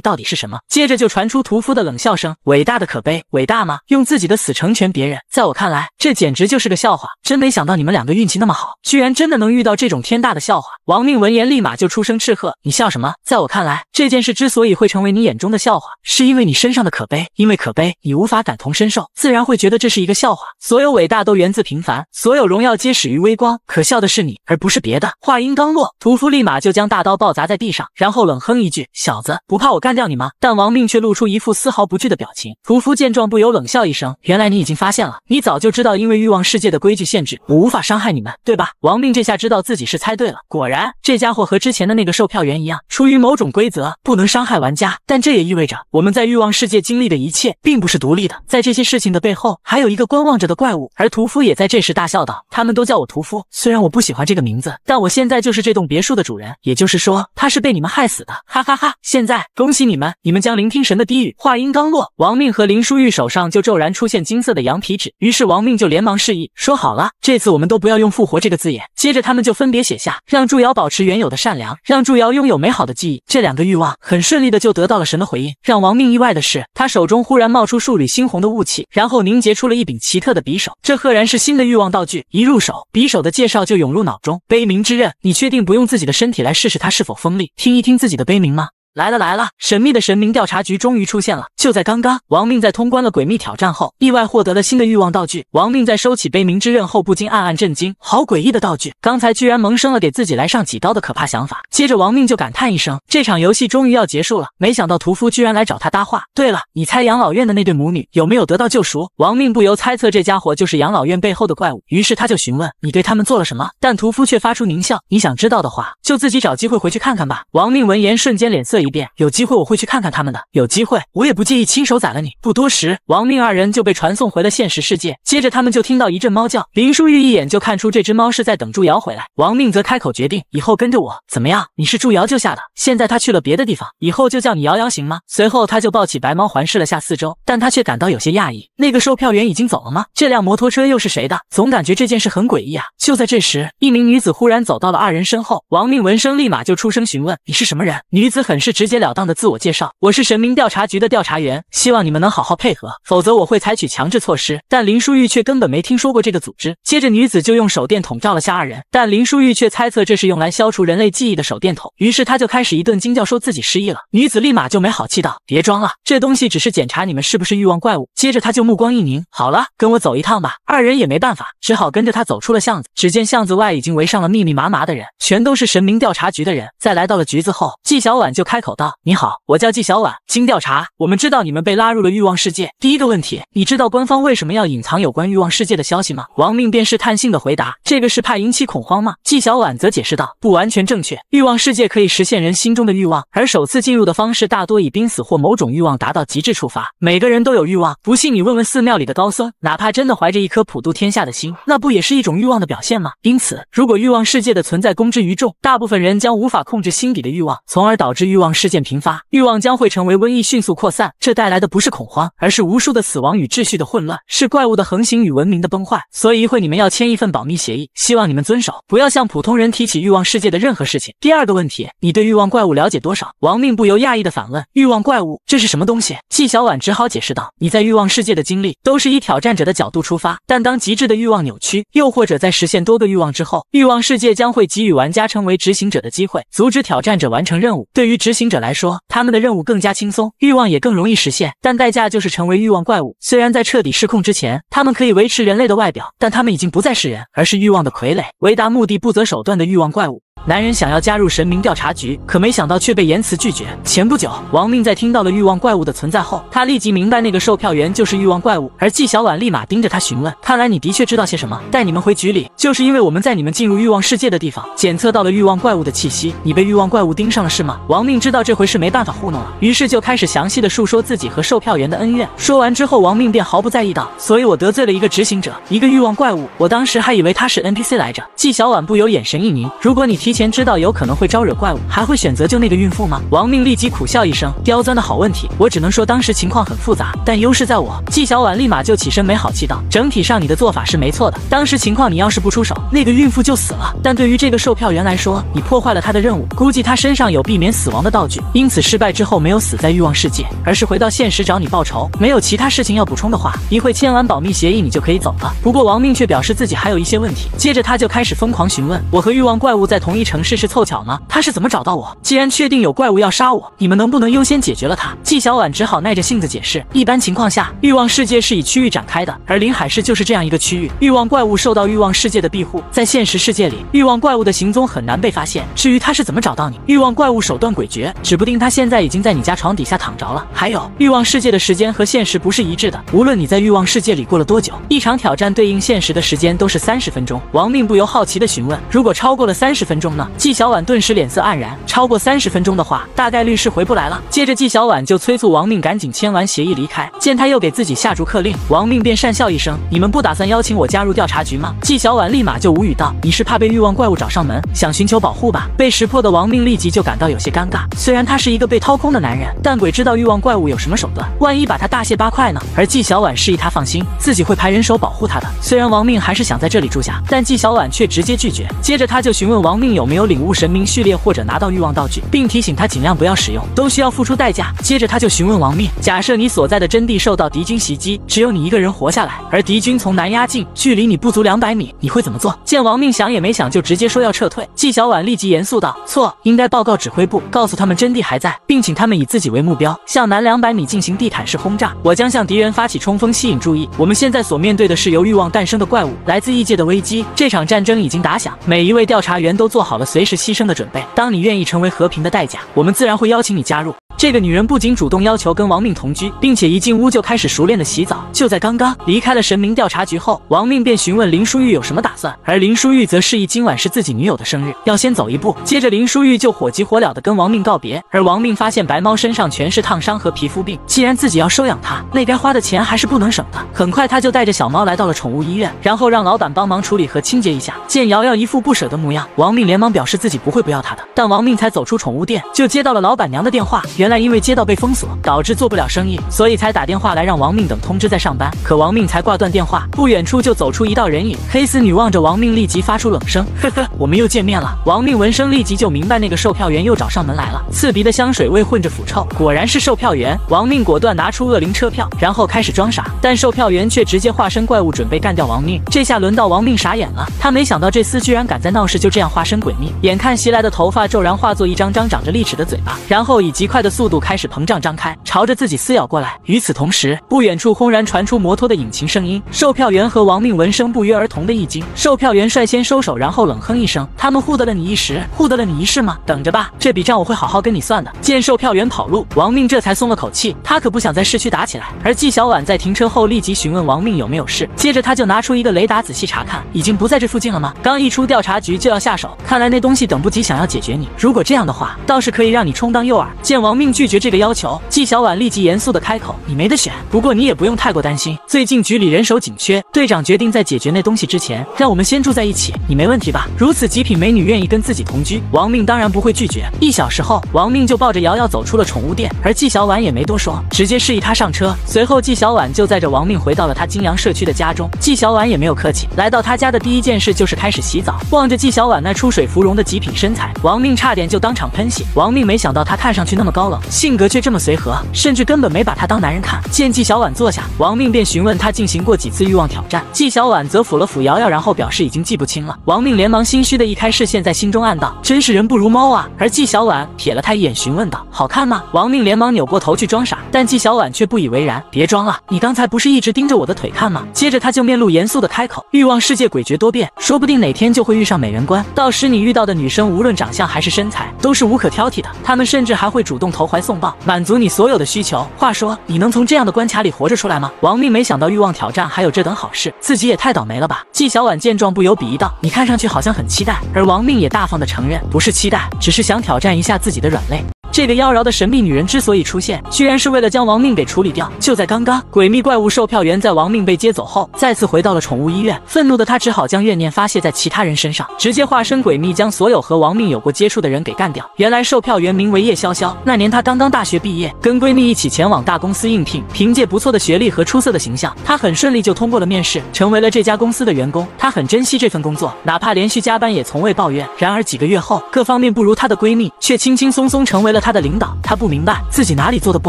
到底是什么？接着就传出屠夫的冷笑声：“伟大的可悲，伟大吗？用自己的死成全别人，在我看来。”这简直就是个笑话！真没想到你们两个运气那么好，居然真的能遇到这种天大的笑话。亡命闻言立马就出声斥喝：“你笑什么？在我看来，这件事之所以会成为你眼中的笑话，是因为你身上的可悲。因为可悲，你无法感同身受，自然会觉得这是一个笑话。所有伟大都源自平凡，所有荣耀皆始于微光。可笑的是你，而不是别的。”话音刚落，屠夫立马就将大刀暴砸在地上，然后冷哼一句：“小子，不怕我干掉你吗？”但亡命却露出一副丝毫不惧的表情。屠夫见状，不由冷笑一声：“原来你已经发现了，你早就知道。”因为欲望世界的规矩限制，我无法伤害你们，对吧？王命这下知道自己是猜对了，果然这家伙和之前的那个售票员一样，出于某种规则不能伤害玩家，但这也意味着我们在欲望世界经历的一切并不是独立的，在这些事情的背后还有一个观望着的怪物。而屠夫也在这时大笑道：“他们都叫我屠夫，虽然我不喜欢这个名字，但我现在就是这栋别墅的主人，也就是说他是被你们害死的。”哈哈哈！现在恭喜你们，你们将聆听神的低语。话音刚落，王命和林书玉手上就骤然出现金色的羊皮纸，于是王命就。连忙示意，说好了，这次我们都不要用“复活”这个字眼。接着，他们就分别写下“让祝瑶保持原有的善良”“让祝瑶拥有美好的记忆”这两个欲望，很顺利的就得到了神的回应。让亡命意外的是，他手中忽然冒出数缕猩红的雾气，然后凝结出了一柄奇特的匕首，这赫然是新的欲望道具。一入手，匕首的介绍就涌入脑中：悲鸣之刃，你确定不用自己的身体来试试它是否锋利，听一听自己的悲鸣吗？来了来了！神秘的神明调查局终于出现了。就在刚刚，王命在通关了诡秘挑战后，意外获得了新的欲望道具。王命在收起悲鸣之刃后，不禁暗暗震惊：好诡异的道具！刚才居然萌生了给自己来上几刀的可怕想法。接着，王命就感叹一声：这场游戏终于要结束了。没想到屠夫居然来找他搭话。对了，你猜养老院的那对母女有没有得到救赎？王命不由猜测这家伙就是养老院背后的怪物，于是他就询问：你对他们做了什么？但屠夫却发出狞笑：你想知道的话，就自己找机会回去看看吧。王命闻言，瞬间脸色。一遍有机会我会去看看他们的，有机会我也不介意亲手宰了你。不多时，亡命二人就被传送回了现实世界，接着他们就听到一阵猫叫。林淑玉一眼就看出这只猫是在等祝瑶回来，亡命则开口决定以后跟着我，怎么样？你是祝瑶救下的，现在他去了别的地方，以后就叫你瑶瑶行吗？随后他就抱起白猫，环视了下四周，但他却感到有些讶异，那个售票员已经走了吗？这辆摩托车又是谁的？总感觉这件事很诡异啊！就在这时，一名女子忽然走到了二人身后，亡命闻声立马就出声询问：“你是什么人？”女子很是。直截了当的自我介绍，我是神明调查局的调查员，希望你们能好好配合，否则我会采取强制措施。但林淑玉却根本没听说过这个组织。接着女子就用手电筒照了下二人，但林淑玉却猜测这是用来消除人类记忆的手电筒，于是她就开始一顿惊叫，说自己失忆了。女子立马就没好气道：“别装了，这东西只是检查你们是不是欲望怪物。”接着她就目光一凝，好了，跟我走一趟吧。二人也没办法，只好跟着她走出了巷子。只见巷子外已经围上了密密麻麻的人，全都是神明调查局的人。在来到了局子后，纪小婉就开口。口道：“你好，我叫纪小婉。经调查，我们知道你们被拉入了欲望世界。第一个问题，你知道官方为什么要隐藏有关欲望世界的消息吗？”王命便试探性的回答：“这个是怕引起恐慌吗？”纪小婉则解释道：“不完全正确。欲望世界可以实现人心中的欲望，而首次进入的方式大多以濒死或某种欲望达到极致触发。每个人都有欲望，不信你问问寺庙里的高僧，哪怕真的怀着一颗普度天下的心，那不也是一种欲望的表现吗？因此，如果欲望世界的存在公之于众，大部分人将无法控制心底的欲望，从而导致欲望。”事件频发，欲望将会成为瘟疫，迅速扩散。这带来的不是恐慌，而是无数的死亡与秩序的混乱，是怪物的横行与文明的崩坏。所以，会你们要签一份保密协议，希望你们遵守，不要向普通人提起欲望世界的任何事情。第二个问题，你对欲望怪物了解多少？亡命不由讶异的反问：“欲望怪物，这是什么东西？”纪小婉只好解释道：“你在欲望世界的经历，都是以挑战者的角度出发。但当极致的欲望扭曲，又或者在实现多个欲望之后，欲望世界将会给予玩家成为执行者的机会，阻止挑战者完成任务。对于执。”星者来说，他们的任务更加轻松，欲望也更容易实现，但代价就是成为欲望怪物。虽然在彻底失控之前，他们可以维持人类的外表，但他们已经不再是人，而是欲望的傀儡，为达目的不择手段的欲望怪物。男人想要加入神明调查局，可没想到却被言辞拒绝。前不久，王命在听到了欲望怪物的存在后，他立即明白那个售票员就是欲望怪物，而纪小婉立马盯着他询问：“看来你的确知道些什么。带你们回局里，就是因为我们在你们进入欲望世界的地方检测到了欲望怪物的气息。你被欲望怪物盯上了是吗？”王命知道这回是没办法糊弄了，于是就开始详细的述说自己和售票员的恩怨。说完之后，王命便毫不在意道：“所以我得罪了一个执行者，一个欲望怪物。我当时还以为他是 NPC 来着。”纪小婉不由眼神一凝，如果你提。前知道有可能会招惹怪物，还会选择救那个孕妇吗？王命立即苦笑一声，刁钻的好问题，我只能说当时情况很复杂，但优势在我。纪小婉立马就起身，没好气道：“整体上你的做法是没错的，当时情况你要是不出手，那个孕妇就死了。但对于这个售票员来说，你破坏了他的任务，估计他身上有避免死亡的道具，因此失败之后没有死在欲望世界，而是回到现实找你报仇。没有其他事情要补充的话，一会签完保密协议你就可以走了。不过王命却表示自己还有一些问题，接着他就开始疯狂询问我和欲望怪物在同一。”城市是凑巧吗？他是怎么找到我？既然确定有怪物要杀我，你们能不能优先解决了他？纪小婉只好耐着性子解释，一般情况下，欲望世界是以区域展开的，而临海市就是这样一个区域。欲望怪物受到欲望世界的庇护，在现实世界里，欲望怪物的行踪很难被发现。至于他是怎么找到你，欲望怪物手段诡谲，指不定他现在已经在你家床底下躺着了。还有，欲望世界的时间和现实不是一致的，无论你在欲望世界里过了多久，一场挑战对应现实的时间都是三十分钟。亡命不由好奇的询问，如果超过了三十分钟？纪小婉顿时脸色黯然，超过三十分钟的话，大概率是回不来了。接着，纪小婉就催促王命赶紧签完协议离开。见他又给自己下逐客令，王命便讪笑一声：“你们不打算邀请我加入调查局吗？”纪小婉立马就无语道：“你是怕被欲望怪物找上门，想寻求保护吧？”被识破的王命立即就感到有些尴尬。虽然他是一个被掏空的男人，但鬼知道欲望怪物有什么手段，万一把他大卸八块呢？而纪小婉示意他放心，自己会派人手保护他的。虽然王命还是想在这里住下，但纪小婉却直接拒绝。接着，他就询问王命。有没有领悟神明序列或者拿到欲望道具，并提醒他尽量不要使用，都需要付出代价。接着他就询问亡命，假设你所在的真谛受到敌军袭击，只有你一个人活下来，而敌军从南压境，距离你不足两百米，你会怎么做？见亡命想也没想就直接说要撤退。纪小婉立即严肃道：错，应该报告指挥部，告诉他们真谛还在，并请他们以自己为目标，向南两百米进行地毯式轰炸。我将向敌人发起冲锋，吸引注意。我们现在所面对的是由欲望诞生的怪物，来自异界的危机。这场战争已经打响，每一位调查员都做。好了，随时牺牲的准备。当你愿意成为和平的代价，我们自然会邀请你加入。这个女人不仅主动要求跟亡命同居，并且一进屋就开始熟练的洗澡。就在刚刚离开了神明调查局后，亡命便询问林淑玉有什么打算，而林淑玉则示意今晚是自己女友的生日，要先走一步。接着，林淑玉就火急火燎的跟亡命告别，而亡命发现白猫身上全是烫伤和皮肤病，既然自己要收养它，那该花的钱还是不能省的。很快，他就带着小猫来到了宠物医院，然后让老板帮忙处理和清洁一下。见瑶瑶一副不舍的模样，亡命连忙表示自己不会不要它的。但亡命才走出宠物店，就接到了老板娘的电话。原来因为街道被封锁，导致做不了生意，所以才打电话来让王命等通知再上班。可王命才挂断电话，不远处就走出一道人影，黑丝女望着王命，立即发出冷声：“呵呵，我们又见面了。”王命闻声立即就明白，那个售票员又找上门来了。刺鼻的香水味混着腐臭，果然是售票员。王命果断拿出恶灵车票，然后开始装傻，但售票员却直接化身怪物，准备干掉王命。这下轮到王命傻眼了，他没想到这厮居然敢在闹市就这样化身鬼魅。眼看袭来的头发骤然化作一张张长着利齿的嘴巴，然后以极快的。速度开始膨胀，张开，朝着自己撕咬过来。与此同时，不远处轰然传出摩托的引擎声音。售票员和亡命闻声不约而同的一惊。售票员率先收手，然后冷哼一声：“他们护得了你一时，护得了你一世吗？等着吧，这笔账我会好好跟你算的。”见售票员跑路，亡命这才松了口气。他可不想在市区打起来。而纪小婉在停车后立即询问亡命有没有事，接着他就拿出一个雷达，仔细查看，已经不在这附近了吗？刚一出调查局就要下手，看来那东西等不及想要解决你。如果这样的话，倒是可以让你充当诱饵。见亡命。拒绝这个要求，纪小婉立即严肃的开口：“你没得选，不过你也不用太过担心，最近局里人手紧缺，队长决定在解决那东西之前，让我们先住在一起，你没问题吧？”如此极品美女愿意跟自己同居，王命当然不会拒绝。一小时后，王命就抱着瑶瑶走出了宠物店，而纪小婉也没多说，直接示意他上车。随后，纪小婉就载着王命回到了他金阳社区的家中。纪小婉也没有客气，来到他家的第一件事就是开始洗澡。望着纪小婉那出水芙蓉的极品身材，王命差点就当场喷血。王命没想到他看上去那么高。性格却这么随和，甚至根本没把他当男人看。见纪小婉坐下，王命便询问他进行过几次欲望挑战。纪小婉则抚了抚瑶瑶，然后表示已经记不清了。王命连忙心虚的一开视线，在心中暗道：真是人不如猫啊！而纪小婉瞥了他一眼，询问道：好看吗？王命连忙扭过头去装傻，但纪小婉却不以为然：别装了，你刚才不是一直盯着我的腿看吗？接着他就面露严肃的开口：欲望世界诡谲多变，说不定哪天就会遇上美人关。到时你遇到的女生，无论长相还是身材，都是无可挑剔的。她们甚至还会主动。投怀送抱，满足你所有的需求。话说，你能从这样的关卡里活着出来吗？王命没想到欲望挑战还有这等好事，自己也太倒霉了吧。纪小婉见状，不由鄙夷道：“你看上去好像很期待。”而王命也大方的承认：“不是期待，只是想挑战一下自己的软肋。”这个妖娆的神秘女人之所以出现，居然是为了将亡命给处理掉。就在刚刚，诡秘怪物售票员在亡命被接走后，再次回到了宠物医院。愤怒的他只好将怨念发泄在其他人身上，直接化身诡秘，将所有和亡命有过接触的人给干掉。原来售票员名为叶潇潇，那年她刚刚大学毕业，跟闺蜜一起前往大公司应聘。凭借不错的学历和出色的形象，她很顺利就通过了面试，成为了这家公司的员工。她很珍惜这份工作，哪怕连续加班也从未抱怨。然而几个月后，各方面不如她的闺蜜却轻轻松松成为了。他的领导，他不明白自己哪里做的不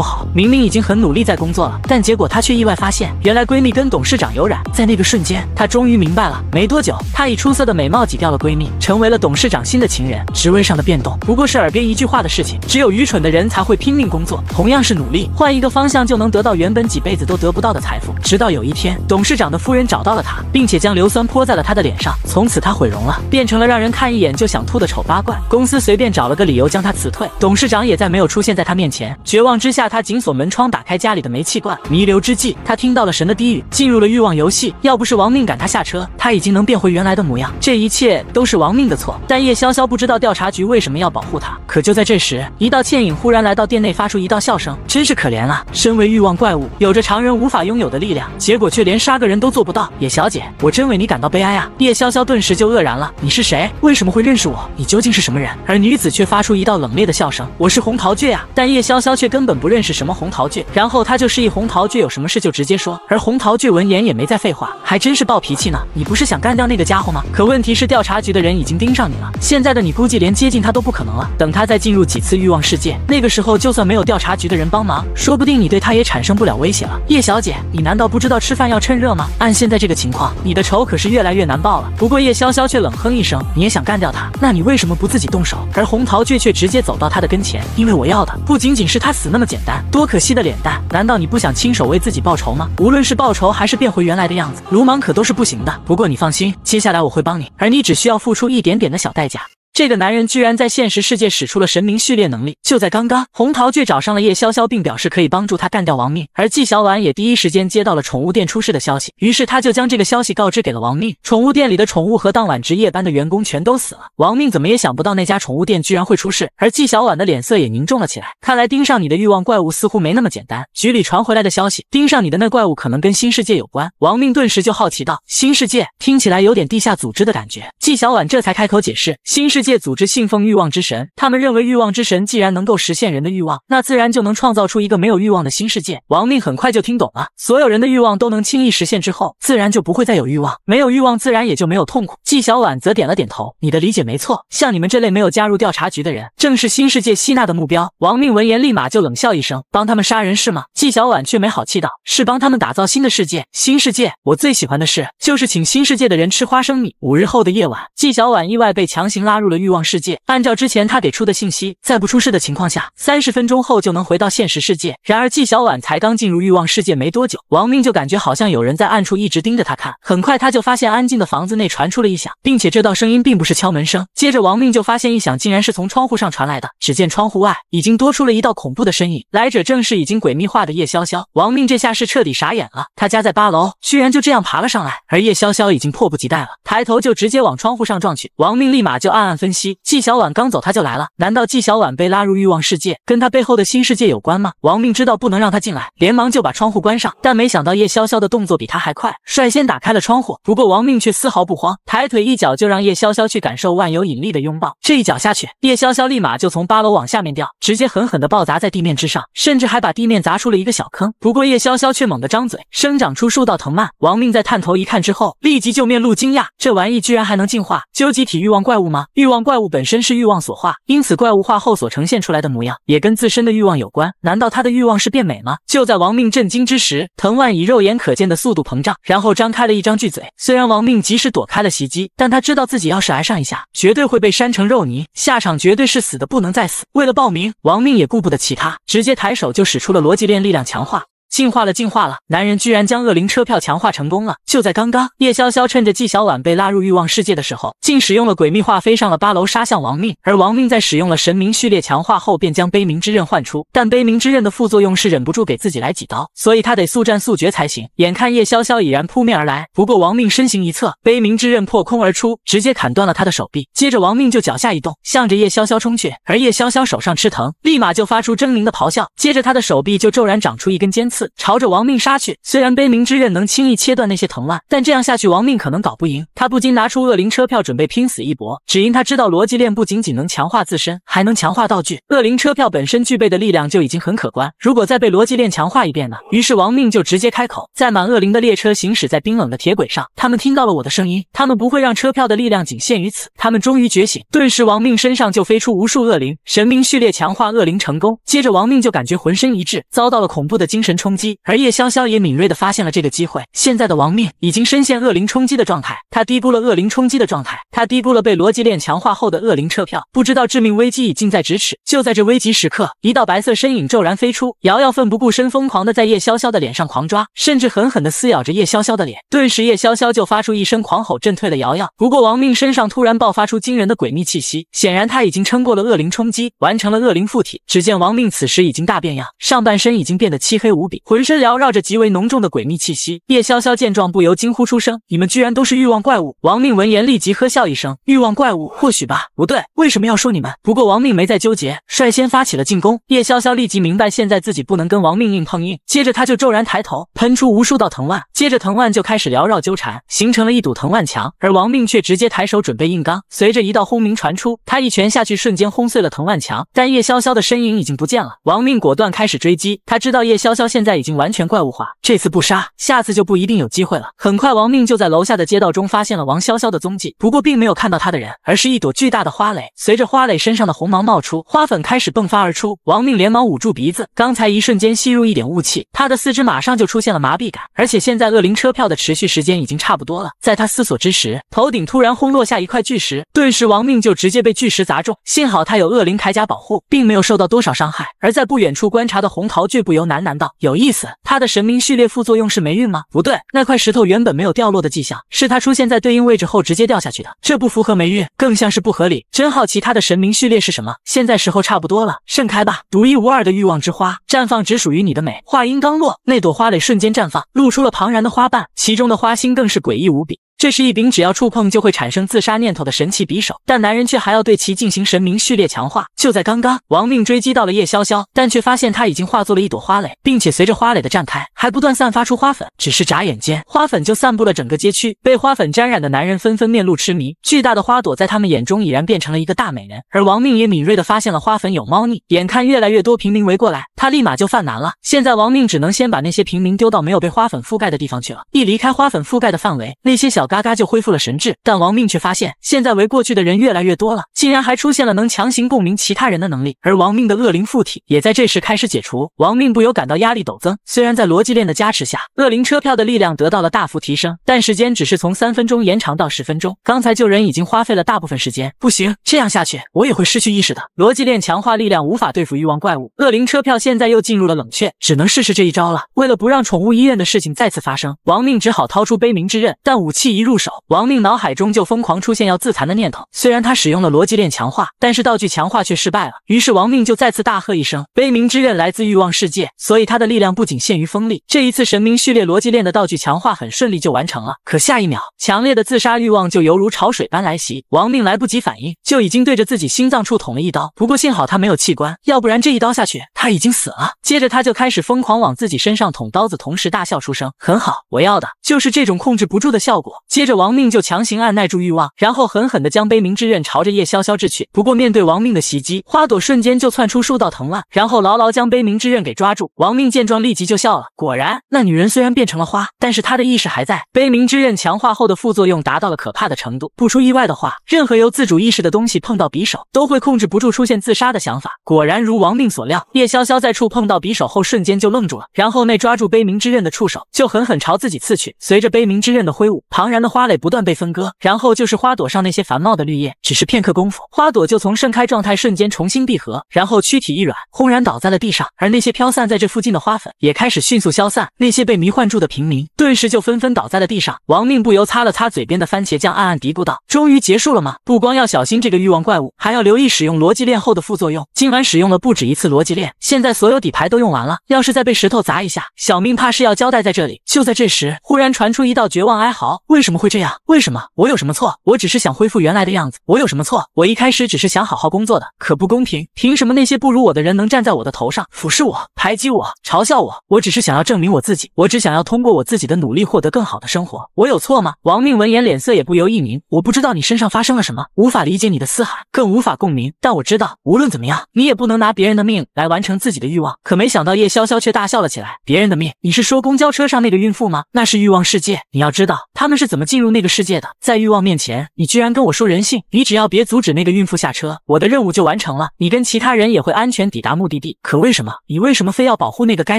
好，明明已经很努力在工作了，但结果他却意外发现，原来闺蜜跟董事长有染。在那个瞬间，他终于明白了。没多久，他以出色的美貌挤掉了闺蜜，成为了董事长新的情人。职位上的变动不过是耳边一句话的事情，只有愚蠢的人才会拼命工作。同样是努力，换一个方向就能得到原本几辈子都得不到的财富。直到有一天，董事长的夫人找到了他，并且将硫酸泼在了他的脸上，从此他毁容了，变成了让人看一眼就想吐的丑八怪。公司随便找了个理由将他辞退，董事长也。也在没有出现在他面前，绝望之下，他紧锁门窗，打开家里的煤气罐。弥留之际，他听到了神的低语，进入了欲望游戏。要不是亡命赶他下车，他已经能变回原来的模样。这一切都是亡命的错。但叶潇潇不知道调查局为什么要保护他。可就在这时，一道倩影忽然来到店内，发出一道笑声：“真是可怜啊，身为欲望怪物，有着常人无法拥有的力量，结果却连杀个人都做不到。”叶小姐，我真为你感到悲哀啊！叶潇潇顿时就愕然了：“你是谁？为什么会认识我？你究竟是什么人？”而女子却发出一道冷冽的笑声：“我是。”红桃倔啊，但叶潇潇却根本不认识什么红桃倔，然后他就示意红桃倔有什么事就直接说，而红桃倔闻言也没再废话，还真是暴脾气呢。你不是想干掉那个家伙吗？可问题是调查局的人已经盯上你了，现在的你估计连接近他都不可能了。等他再进入几次欲望世界，那个时候就算没有调查局的人帮忙，说不定你对他也产生不了威胁了。叶小姐，你难道不知道吃饭要趁热吗？按现在这个情况，你的仇可是越来越难报了。不过叶潇潇却冷哼一声，你也想干掉他？那你为什么不自己动手？而红桃倔却直接走到他的跟前。因为我要的不仅仅是他死那么简单，多可惜的脸蛋！难道你不想亲手为自己报仇吗？无论是报仇还是变回原来的样子，鲁莽可都是不行的。不过你放心，接下来我会帮你，而你只需要付出一点点的小代价。这个男人居然在现实世界使出了神明序列能力。就在刚刚，红桃却找上了叶潇潇，并表示可以帮助他干掉亡命。而纪小婉也第一时间接到了宠物店出事的消息，于是他就将这个消息告知给了亡命。宠物店里的宠物和当晚值夜班的员工全都死了。亡命怎么也想不到那家宠物店居然会出事，而纪小婉的脸色也凝重了起来。看来盯上你的欲望怪物似乎没那么简单。局里传回来的消息，盯上你的那怪物可能跟新世界有关。亡命顿时就好奇道：“新世界听起来有点地下组织的感觉。”纪小婉这才开口解释：“新世界。”界组织信奉欲望之神，他们认为欲望之神既然能够实现人的欲望，那自然就能创造出一个没有欲望的新世界。王命很快就听懂了，所有人的欲望都能轻易实现之后，自然就不会再有欲望，没有欲望自然也就没有痛苦。纪小婉则点了点头，你的理解没错。像你们这类没有加入调查局的人，正是新世界吸纳的目标。王命闻言立马就冷笑一声，帮他们杀人是吗？纪小婉却没好气道，是帮他们打造新的世界。新世界我最喜欢的事就是请新世界的人吃花生米。五日后的夜晚，纪小婉意外被强行拉入了。欲望世界，按照之前他给出的信息，在不出事的情况下，三十分钟后就能回到现实世界。然而纪小婉才刚进入欲望世界没多久，王命就感觉好像有人在暗处一直盯着他看。很快他就发现安静的房子内传出了异响，并且这道声音并不是敲门声。接着王命就发现异响竟然是从窗户上传来的。只见窗户外已经多出了一道恐怖的身影，来者正是已经诡秘化的叶潇潇。王命这下是彻底傻眼了，他家在八楼，居然就这样爬了上来。而叶潇潇已经迫不及待了，抬头就直接往窗户上撞去。王命立马就暗暗。分析纪小婉刚走，他就来了。难道纪小婉被拉入欲望世界，跟他背后的新世界有关吗？王命知道不能让他进来，连忙就把窗户关上。但没想到叶潇潇的动作比他还快，率先打开了窗户。不过王命却丝毫不慌，抬腿一脚就让叶潇潇去感受万有引力的拥抱。这一脚下去，叶潇潇立马就从八楼往下面掉，直接狠狠地暴砸在地面之上，甚至还把地面砸出了一个小坑。不过叶潇潇却猛地张嘴，生长出数道藤蔓。王命在探头一看之后，立即就面露惊讶：这玩意居然还能进化，究极体欲望怪物吗？欲。望怪物本身是欲望所化，因此怪物化后所呈现出来的模样也跟自身的欲望有关。难道他的欲望是变美吗？就在王命震惊之时，藤蔓以肉眼可见的速度膨胀，然后张开了一张巨嘴。虽然王命及时躲开了袭击，但他知道自己要是挨上一下，绝对会被扇成肉泥，下场绝对是死的不能再死。为了报名，王命也顾不得其他，直接抬手就使出了逻辑链力量强化。进化了，进化了！男人居然将恶灵车票强化成功了。就在刚刚，叶潇潇趁着纪小婉被拉入欲望世界的时候，竟使用了诡秘化飞上了八楼，杀向亡命。而亡命在使用了神明序列强化后，便将悲鸣之刃唤出。但悲鸣之刃的副作用是忍不住给自己来几刀，所以他得速战速决才行。眼看叶潇潇已然扑面而来，不过亡命身形一侧，悲鸣之刃破空而出，直接砍断了他的手臂。接着亡命就脚下一动，向着叶潇潇冲去。而叶潇潇手上吃疼，立马就发出狰狞的咆哮。接着他的手臂就骤然长出一根尖刺。朝着亡命杀去。虽然悲鸣之刃能轻易切断那些藤蔓，但这样下去亡命可能搞不赢。他不禁拿出恶灵车票，准备拼死一搏。只因他知道逻辑链不仅仅能强化自身，还能强化道具。恶灵车票本身具备的力量就已经很可观，如果再被逻辑链强化一遍呢？于是亡命就直接开口。载满恶灵的列车行驶在冰冷的铁轨上，他们听到了我的声音。他们不会让车票的力量仅限于此。他们终于觉醒，顿时亡命身上就飞出无数恶灵。神明序列强化恶灵成功。接着亡命就感觉浑身一滞，遭到了恐怖的精神冲。冲击，而叶潇潇也敏锐的发现了这个机会。现在的王命已经深陷恶灵冲击的状态，他低估了恶灵冲击的状态，他低估了被逻辑链强化后的恶灵车票，不知道致命危机已近在咫尺。就在这危急时刻，一道白色身影骤然飞出，瑶瑶奋不顾身，疯狂的在叶潇潇的脸上狂抓，甚至狠狠的撕咬着叶潇潇的脸。顿时，叶潇潇就发出一声狂吼，震退了瑶瑶。不过，王命身上突然爆发出惊人的诡秘气息，显然他已经撑过了恶灵冲击，完成了恶灵附体。只见王命此时已经大变样，上半身已经变得漆黑无比。浑身缭绕着极为浓重的诡秘气息，叶潇潇见状不由惊呼出声：“你们居然都是欲望怪物！”亡命闻言立即呵笑一声：“欲望怪物？或许吧。不对，为什么要说你们？”不过亡命没再纠结，率先发起了进攻。叶潇潇立即明白现在自己不能跟亡命硬碰硬，接着他就骤然抬头，喷出无数道藤蔓，接着藤蔓就开始缭绕纠缠，形成了一堵藤蔓墙。而亡命却直接抬手准备硬刚，随着一道轰鸣传出，他一拳下去，瞬间轰碎了藤蔓墙。但叶潇潇的身影已经不见了，亡命果断开始追击。他知道叶潇潇现在。现在已经完全怪物化，这次不杀，下次就不一定有机会了。很快，王命就在楼下的街道中发现了王潇潇的踪迹，不过并没有看到他的人，而是一朵巨大的花蕾。随着花蕾身上的红芒冒出，花粉开始迸发而出。王命连忙捂住鼻子，刚才一瞬间吸入一点雾气，他的四肢马上就出现了麻痹感。而且现在恶灵车票的持续时间已经差不多了，在他思索之时，头顶突然轰落下一块巨石，顿时王命就直接被巨石砸中。幸好他有恶灵铠甲保护，并没有受到多少伤害。而在不远处观察的红桃却不由喃喃道：“有。”意思，他的神明序列副作用是霉运吗？不对，那块石头原本没有掉落的迹象，是他出现在对应位置后直接掉下去的，这不符合霉运，更像是不合理。真好奇他的神明序列是什么。现在时候差不多了，盛开吧，独一无二的欲望之花，绽放只属于你的美。话音刚落，那朵花蕾瞬间绽放，露出了庞然的花瓣，其中的花心更是诡异无比。这是一柄只要触碰就会产生自杀念头的神奇匕首，但男人却还要对其进行神明序列强化。就在刚刚，亡命追击到了叶潇潇，但却发现他已经化作了一朵花蕾，并且随着花蕾的绽开，还不断散发出花粉。只是眨眼间，花粉就散布了整个街区，被花粉沾染的男人纷纷面露痴迷。巨大的花朵在他们眼中已然变成了一个大美人，而亡命也敏锐地发现了花粉有猫腻。眼看越来越多平民围过来，他立马就犯难了。现在亡命只能先把那些平民丢到没有被花粉覆盖的地方去了。一离开花粉覆盖的范围，那些小嘎嘎就恢复了神智，但亡命却发现现在围过去的人越来越多了，竟然还出现了能强行共鸣其他人的能力。而亡命的恶灵附体也在这时开始解除，亡命不由感到压力陡增。虽然在逻辑链的加持下，恶灵车票的力量得到了大幅提升，但时间只是从三分钟延长到十分钟。刚才救人已经花费了大部分时间，不行，这样下去我也会失去意识的。逻辑链强化力量无法对付欲望怪物，恶灵车票现在又进入了冷却，只能试试这一招了。为了不让宠物医院的事情再次发生，亡命只好掏出悲鸣之刃，但武器。一入手，亡命脑海中就疯狂出现要自残的念头。虽然他使用了逻辑链强化，但是道具强化却失败了。于是亡命就再次大喝一声：“悲鸣之刃来自欲望世界，所以他的力量不仅限于锋利。”这一次神明序列逻辑链的道具强化很顺利就完成了。可下一秒，强烈的自杀欲望就犹如潮水般来袭，亡命来不及反应，就已经对着自己心脏处捅了一刀。不过幸好他没有器官，要不然这一刀下去……他已经死了。接着他就开始疯狂往自己身上捅刀子，同时大笑出声。很好，我要的就是这种控制不住的效果。接着王命就强行按耐住欲望，然后狠狠地将悲鸣之刃朝着叶潇潇掷去。不过面对王命的袭击，花朵瞬间就窜出数道藤蔓，然后牢牢将悲鸣之刃给抓住。王命见状立即就笑了。果然，那女人虽然变成了花，但是她的意识还在。悲鸣之刃强化后的副作用达到了可怕的程度。不出意外的话，任何由自主意识的东西碰到匕首，都会控制不住出现自杀的想法。果然如王命所料，叶。潇潇在触碰到匕首后，瞬间就愣住了，然后那抓住悲鸣之刃的触手就狠狠朝自己刺去。随着悲鸣之刃的挥舞，庞然的花蕾不断被分割，然后就是花朵上那些繁茂的绿叶。只是片刻功夫，花朵就从盛开状态瞬间重新闭合，然后躯体一软，轰然倒在了地上。而那些飘散在这附近的花粉也开始迅速消散。那些被迷幻住的平民顿时就纷纷倒在了地上。亡命不由擦了擦嘴边的番茄酱，暗暗嘀咕道：“终于结束了吗？不光要小心这个欲望怪物，还要留意使用逻辑链后的副作用。今晚使用了不止一次逻辑链。”现在所有底牌都用完了，要是再被石头砸一下，小命怕是要交代在这里。就在这时，忽然传出一道绝望哀嚎：“为什么会这样？为什么我有什么错？我只是想恢复原来的样子，我有什么错？我一开始只是想好好工作的，可不公平！凭什么那些不如我的人能站在我的头上俯视我、排挤我、嘲笑我？我只是想要证明我自己，我只想要通过我自己的努力获得更好的生活，我有错吗？”亡命闻言，脸色也不由一凝：“我不知道你身上发生了什么，无法理解你的嘶喊，更无法共鸣。但我知道，无论怎么样，你也不能拿别人的命来完成。”成自己的欲望，可没想到叶潇潇却大笑了起来。别人的命，你是说公交车上那个孕妇吗？那是欲望世界，你要知道他们是怎么进入那个世界的。在欲望面前，你居然跟我说人性！你只要别阻止那个孕妇下车，我的任务就完成了，你跟其他人也会安全抵达目的地。可为什么？你为什么非要保护那个该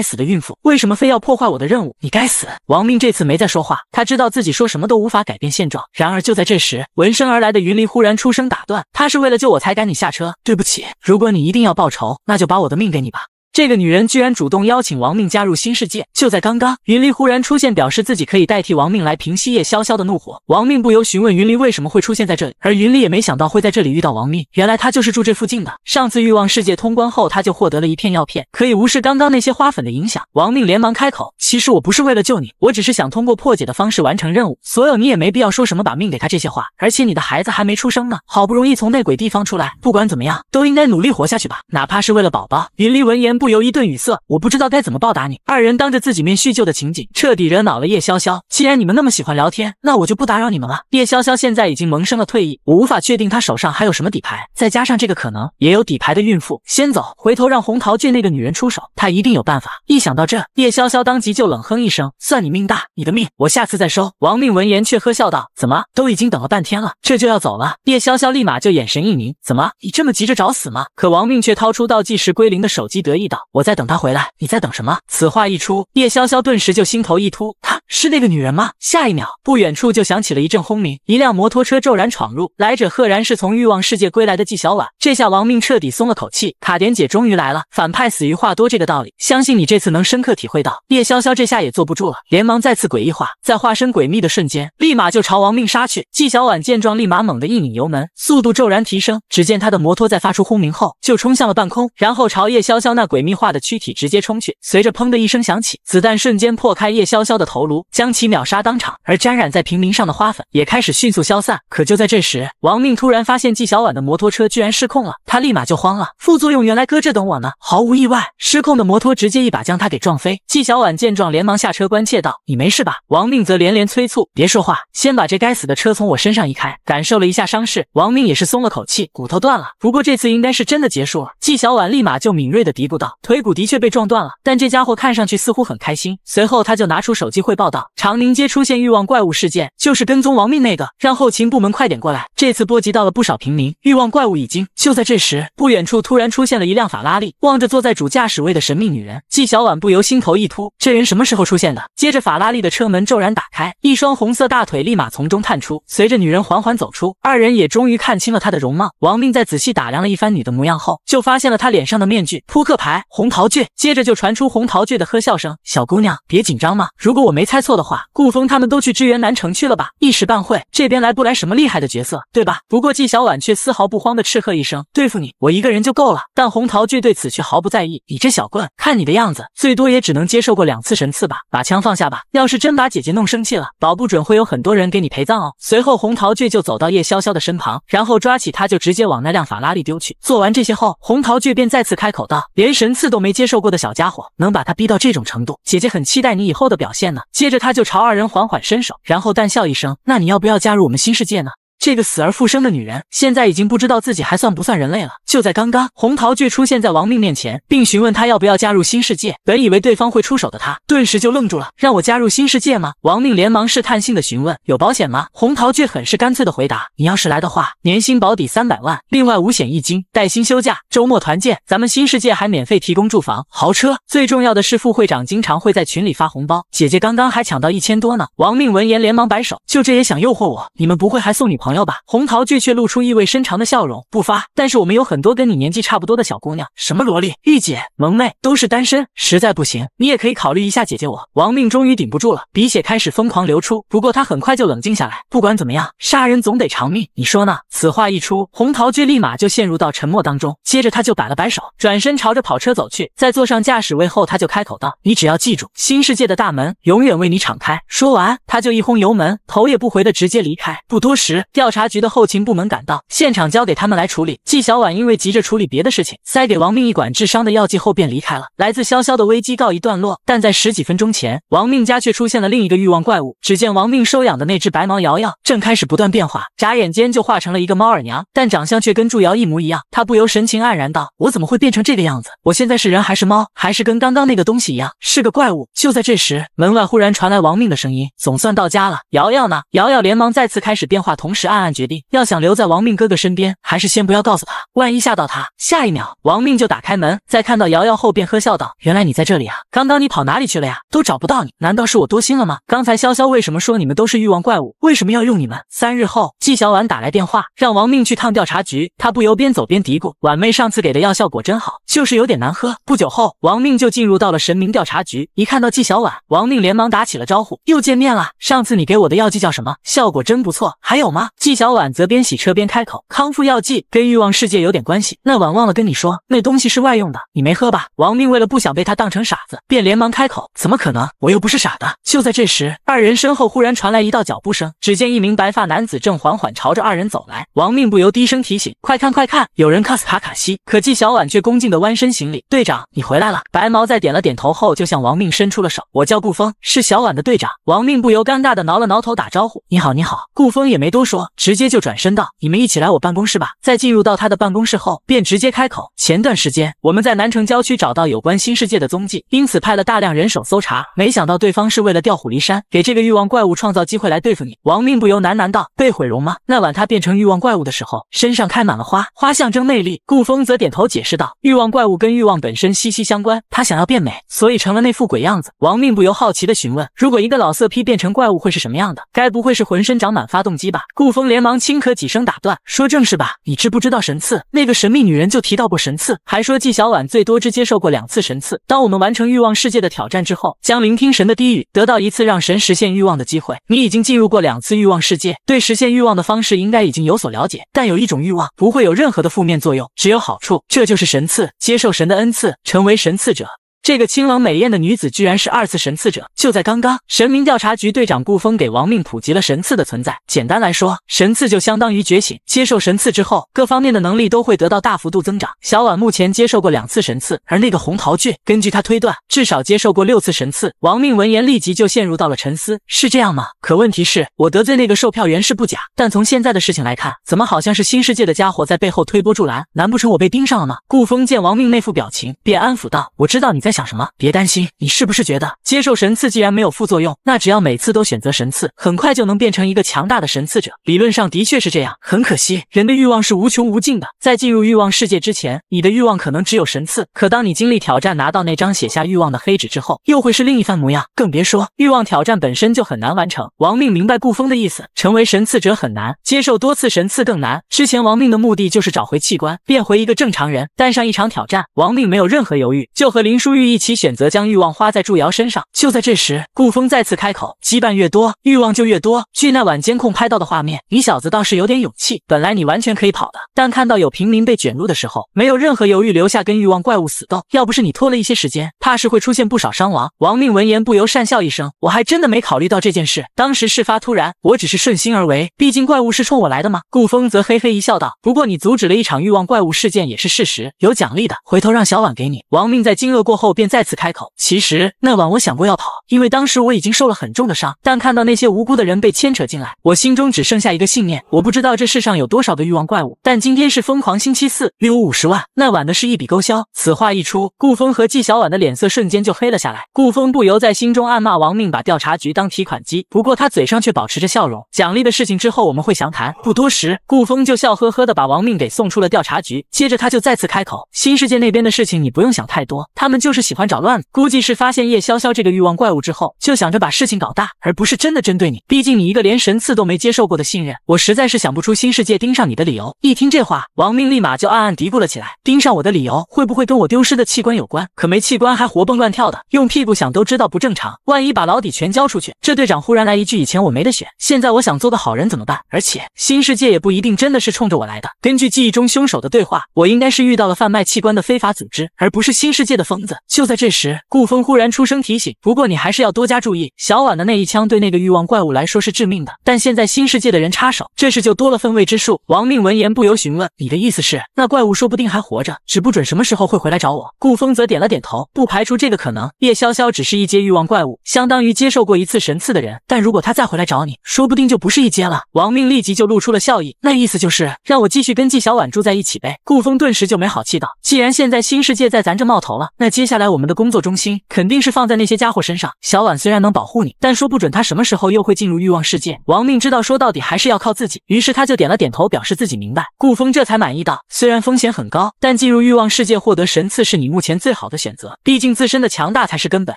死的孕妇？为什么非要破坏我的任务？你该死！亡命这次没再说话，他知道自己说什么都无法改变现状。然而就在这时，闻声而来的云离忽然出声打断：“他是为了救我才赶你下车，对不起。如果你一定要报仇，那就把我的命给。”には、这个女人居然主动邀请亡命加入新世界。就在刚刚，云离忽然出现，表示自己可以代替亡命来平息叶潇潇的怒火。亡命不由询问云离为什么会出现在这里，而云离也没想到会在这里遇到亡命。原来他就是住这附近的。上次欲望世界通关后，他就获得了一片药片，可以无视刚刚那些花粉的影响。亡命连忙开口：“其实我不是为了救你，我只是想通过破解的方式完成任务。所有你也没必要说什么把命给他这些话。而且你的孩子还没出生呢，好不容易从那鬼地方出来，不管怎么样，都应该努力活下去吧，哪怕是为了宝宝。”云离闻言。不由一顿语塞，我不知道该怎么报答你。二人当着自己面叙旧的情景，彻底惹恼了叶潇潇。既然你们那么喜欢聊天，那我就不打扰你们了。叶潇潇现在已经萌生了退役，我无法确定他手上还有什么底牌，再加上这个可能也有底牌的孕妇，先走，回头让红桃借那个女人出手，她一定有办法。一想到这，叶潇潇当即就冷哼一声，算你命大，你的命我下次再收。亡命闻言却呵笑道，怎么都已经等了半天了，这就要走了？叶潇潇立马就眼神一凝，怎么你这么急着找死吗？可亡命却掏出倒计时归零的手机，得意。我在等他回来，你在等什么？此话一出，叶潇潇顿时就心头一突，他。是那个女人吗？下一秒，不远处就响起了一阵轰鸣，一辆摩托车骤然闯入，来者赫然是从欲望世界归来的纪小婉。这下王命彻底松了口气，卡点姐终于来了。反派死于话多这个道理，相信你这次能深刻体会到。叶潇潇这下也坐不住了，连忙再次诡异化，在化身诡秘的瞬间，立马就朝王命杀去。纪小婉见状，立马猛地一拧油门，速度骤然提升。只见他的摩托在发出轰鸣后，就冲向了半空，然后朝叶潇潇那诡秘化的躯体直接冲去。随着砰的一声响起，子弹瞬间破开叶潇潇的头颅。将其秒杀当场，而沾染在平民上的花粉也开始迅速消散。可就在这时，王命突然发现纪小婉的摩托车居然失控了，他立马就慌了。副作用原来搁这等我呢，毫无意外，失控的摩托直接一把将他给撞飞。纪小婉见状，连忙下车关切道：“你没事吧？”王命则连连催促：“别说话，先把这该死的车从我身上移开。”感受了一下伤势，王命也是松了口气，骨头断了，不过这次应该是真的结束了。纪小婉立马就敏锐的嘀咕道：“腿骨的确被撞断了，但这家伙看上去似乎很开心。”随后他就拿出手机汇报。长宁街出现欲望怪物事件，就是跟踪王命那个，让后勤部门快点过来。这次波及到了不少平民，欲望怪物已经……就在这时，不远处突然出现了一辆法拉利，望着坐在主驾驶位的神秘女人，纪小婉不由心头一突，这人什么时候出现的？接着，法拉利的车门骤然打开，一双红色大腿立马从中探出。随着女人缓缓走出，二人也终于看清了她的容貌。王命在仔细打量了一番女的模样后，就发现了她脸上的面具，扑克牌红桃倔。接着就传出红桃倔的呵笑声：“小姑娘，别紧张嘛，如果我没猜。”错的话，顾风他们都去支援南城去了吧？一时半会这边来不来什么厉害的角色，对吧？不过纪小婉却丝毫不慌的斥喝一声：“对付你，我一个人就够了。”但红桃却对此却毫不在意：“你这小棍，看你的样子，最多也只能接受过两次神刺吧？把枪放下吧！要是真把姐姐弄生气了，保不准会有很多人给你陪葬哦。”随后，红桃却就走到叶潇潇的身旁，然后抓起他就直接往那辆法拉利丢去。做完这些后，红桃却便再次开口道：“连神刺都没接受过的小家伙，能把他逼到这种程度，姐姐很期待你以后的表现呢。”接着他就朝二人缓缓伸手，然后淡笑一声：“那你要不要加入我们新世界呢？”这个死而复生的女人现在已经不知道自己还算不算人类了。就在刚刚，红桃却出现在王命面前，并询问他要不要加入新世界。本以为对方会出手的他，顿时就愣住了。让我加入新世界吗？王命连忙试探性的询问。有保险吗？红桃却很是干脆的回答。你要是来的话，年薪保底三百万，另外五险一金，带薪休假，周末团建，咱们新世界还免费提供住房、豪车。最重要的是，副会长经常会在群里发红包，姐姐刚刚还抢到一千多呢。王命闻言连忙摆手，就这也想诱惑我？你们不会还送女朋友？朋友吧，红桃巨却露出意味深长的笑容，不发。但是我们有很多跟你年纪差不多的小姑娘，什么萝莉、御姐、萌妹，都是单身。实在不行，你也可以考虑一下姐姐我。亡命终于顶不住了，鼻血开始疯狂流出。不过他很快就冷静下来。不管怎么样，杀人总得偿命，你说呢？此话一出，红桃巨立马就陷入到沉默当中。接着他就摆了摆手，转身朝着跑车走去。在坐上驾驶位后，他就开口道：“你只要记住，新世界的大门永远为你敞开。”说完，他就一轰油门，头也不回的直接离开。不多时。调查局的后勤部门赶到现场，交给他们来处理。纪小婉因为急着处理别的事情，塞给亡命一管治伤的药剂后便离开了。来自潇潇的危机告一段落，但在十几分钟前，亡命家却出现了另一个欲望怪物。只见亡命收养的那只白毛瑶瑶正开始不断变化，眨眼间就化成了一个猫耳娘，但长相却跟祝瑶一模一样。他不由神情黯然道：“我怎么会变成这个样子？我现在是人还是猫？还是跟刚刚那个东西一样，是个怪物？”就在这时，门外忽然传来亡命的声音：“总算到家了，瑶瑶呢？”瑶瑶连忙再次开始变化，同时。暗暗决定，要想留在亡命哥哥身边，还是先不要告诉他，万一吓到他。下一秒，亡命就打开门，在看到瑶瑶后便呵笑道：“原来你在这里啊！刚刚你跑哪里去了呀？都找不到你，难道是我多心了吗？刚才潇潇为什么说你们都是欲望怪物？为什么要用你们？”三日后，纪小婉打来电话，让亡命去趟调查局。他不由边走边嘀咕：“婉妹上次给的药效果真好，就是有点难喝。”不久后，亡命就进入到了神明调查局。一看到纪小婉，亡命连忙打起了招呼：“又见面了！上次你给我的药剂叫什么？效果真不错，还有吗？”纪小婉则边洗车边开口：“康复药剂跟欲望世界有点关系，那晚忘了跟你说，那东西是外用的，你没喝吧？”王命为了不想被他当成傻子，便连忙开口：“怎么可能？我又不是傻的。”就在这时，二人身后忽然传来一道脚步声，只见一名白发男子正缓缓朝着二人走来。王命不由低声提醒：“快看快看，有人卡 s 卡卡西。”可纪小婉却恭敬的弯身行礼：“队长，你回来了。”白毛在点了点头后，就向王命伸出了手：“我叫顾风，是小婉的队长。”王命不由尴尬的挠了挠头打招呼：“你好你好。”顾风也没多说。直接就转身道：“你们一起来我办公室吧。”在进入到他的办公室后，便直接开口：“前段时间我们在南城郊区找到有关新世界的踪迹，因此派了大量人手搜查。没想到对方是为了调虎离山，给这个欲望怪物创造机会来对付你。”亡命不由喃喃道：“被毁容吗？”那晚他变成欲望怪物的时候，身上开满了花，花象征魅力。顾风则点头解释道：“欲望怪物跟欲望本身息息相关，他想要变美，所以成了那副鬼样子。”亡命不由好奇的询问：“如果一个老色批变成怪物会是什么样的？该不会是浑身长满发动机吧？”顾风。连忙轻咳几声打断，说：“正是吧，你知不知道神赐那个神秘女人就提到过神赐，还说纪小婉最多只接受过两次神赐。当我们完成欲望世界的挑战之后，将聆听神的低语，得到一次让神实现欲望的机会。你已经进入过两次欲望世界，对实现欲望的方式应该已经有所了解。但有一种欲望不会有任何的负面作用，只有好处，这就是神赐，接受神的恩赐，成为神赐者。”这个清冷美艳的女子居然是二次神赐者。就在刚刚，神明调查局队长顾风给亡命普及了神赐的存在。简单来说，神赐就相当于觉醒。接受神赐之后，各方面的能力都会得到大幅度增长。小婉目前接受过两次神赐，而那个红桃俊，根据他推断，至少接受过六次神赐。亡命闻言立即就陷入到了沉思：是这样吗？可问题是我得罪那个售票员是不假，但从现在的事情来看，怎么好像是新世界的家伙在背后推波助澜？难不成我被盯上了吗？顾风见亡命那副表情，便安抚道：“我知道你在。”想什么？别担心，你是不是觉得接受神赐既然没有副作用，那只要每次都选择神赐，很快就能变成一个强大的神赐者？理论上的确是这样。很可惜，人的欲望是无穷无尽的。在进入欲望世界之前，你的欲望可能只有神赐，可当你经历挑战，拿到那张写下欲望的黑纸之后，又会是另一番模样。更别说欲望挑战本身就很难完成。王命明白顾风的意思，成为神赐者很难，接受多次神赐更难。之前王命的目的就是找回器官，变回一个正常人。但上一场挑战，王命没有任何犹豫，就和林书玉。玉一起选择将欲望花在祝瑶身上。就在这时，顾风再次开口：“羁绊越多，欲望就越多。”据那晚监控拍到的画面，你小子倒是有点勇气。本来你完全可以跑的，但看到有平民被卷入的时候，没有任何犹豫，留下跟欲望怪物死斗。要不是你拖了一些时间，怕是会出现不少伤亡。亡命闻言不由讪笑一声：“我还真的没考虑到这件事。当时事发突然，我只是顺心而为，毕竟怪物是冲我来的吗？”顾风则嘿嘿一笑，道：“不过你阻止了一场欲望怪物事件也是事实，有奖励的，回头让小婉给你。”亡命在惊愕过后。便再次开口。其实那晚我想过要跑，因为当时我已经受了很重的伤。但看到那些无辜的人被牵扯进来，我心中只剩下一个信念。我不知道这世上有多少个欲望怪物，但今天是疯狂星期四，例如五十万，那晚的是一笔勾销。此话一出，顾峰和纪小婉的脸色瞬间就黑了下来。顾峰不由在心中暗骂王命把调查局当提款机，不过他嘴上却保持着笑容。奖励的事情之后我们会详谈。不多时，顾峰就笑呵呵的把王命给送出了调查局。接着他就再次开口：“新世界那边的事情你不用想太多，他们就是。”喜欢找乱子，估计是发现叶潇潇这个欲望怪物之后，就想着把事情搞大，而不是真的针对你。毕竟你一个连神赐都没接受过的信任，我实在是想不出新世界盯上你的理由。一听这话，王命立马就暗暗嘀咕了起来：盯上我的理由会不会跟我丢失的器官有关？可没器官还活蹦乱跳的，用屁股想都知道不正常。万一把老底全交出去，这队长忽然来一句：以前我没得选，现在我想做个好人怎么办？而且新世界也不一定真的是冲着我来的。根据记忆中凶手的对话，我应该是遇到了贩卖器官的非法组织，而不是新世界的疯子。就在这时，顾风忽然出声提醒：“不过你还是要多加注意，小婉的那一枪对那个欲望怪物来说是致命的。但现在新世界的人插手，这事就多了份未知数。”王命闻言不由询问：“你的意思是，那怪物说不定还活着，指不准什么时候会回来找我？”顾风则点了点头，不排除这个可能。叶潇潇只是一阶欲望怪物，相当于接受过一次神赐的人，但如果他再回来找你，说不定就不是一阶了。王命立即就露出了笑意，那意思就是让我继续跟纪小婉住在一起呗。顾风顿时就没好气道：“既然现在新世界在咱这冒头了，那接下来……”来，我们的工作中心肯定是放在那些家伙身上。小婉虽然能保护你，但说不准他什么时候又会进入欲望世界。王命知道，说到底还是要靠自己。于是他就点了点头，表示自己明白。顾风这才满意道：“虽然风险很高，但进入欲望世界获得神赐是你目前最好的选择。毕竟自身的强大才是根本。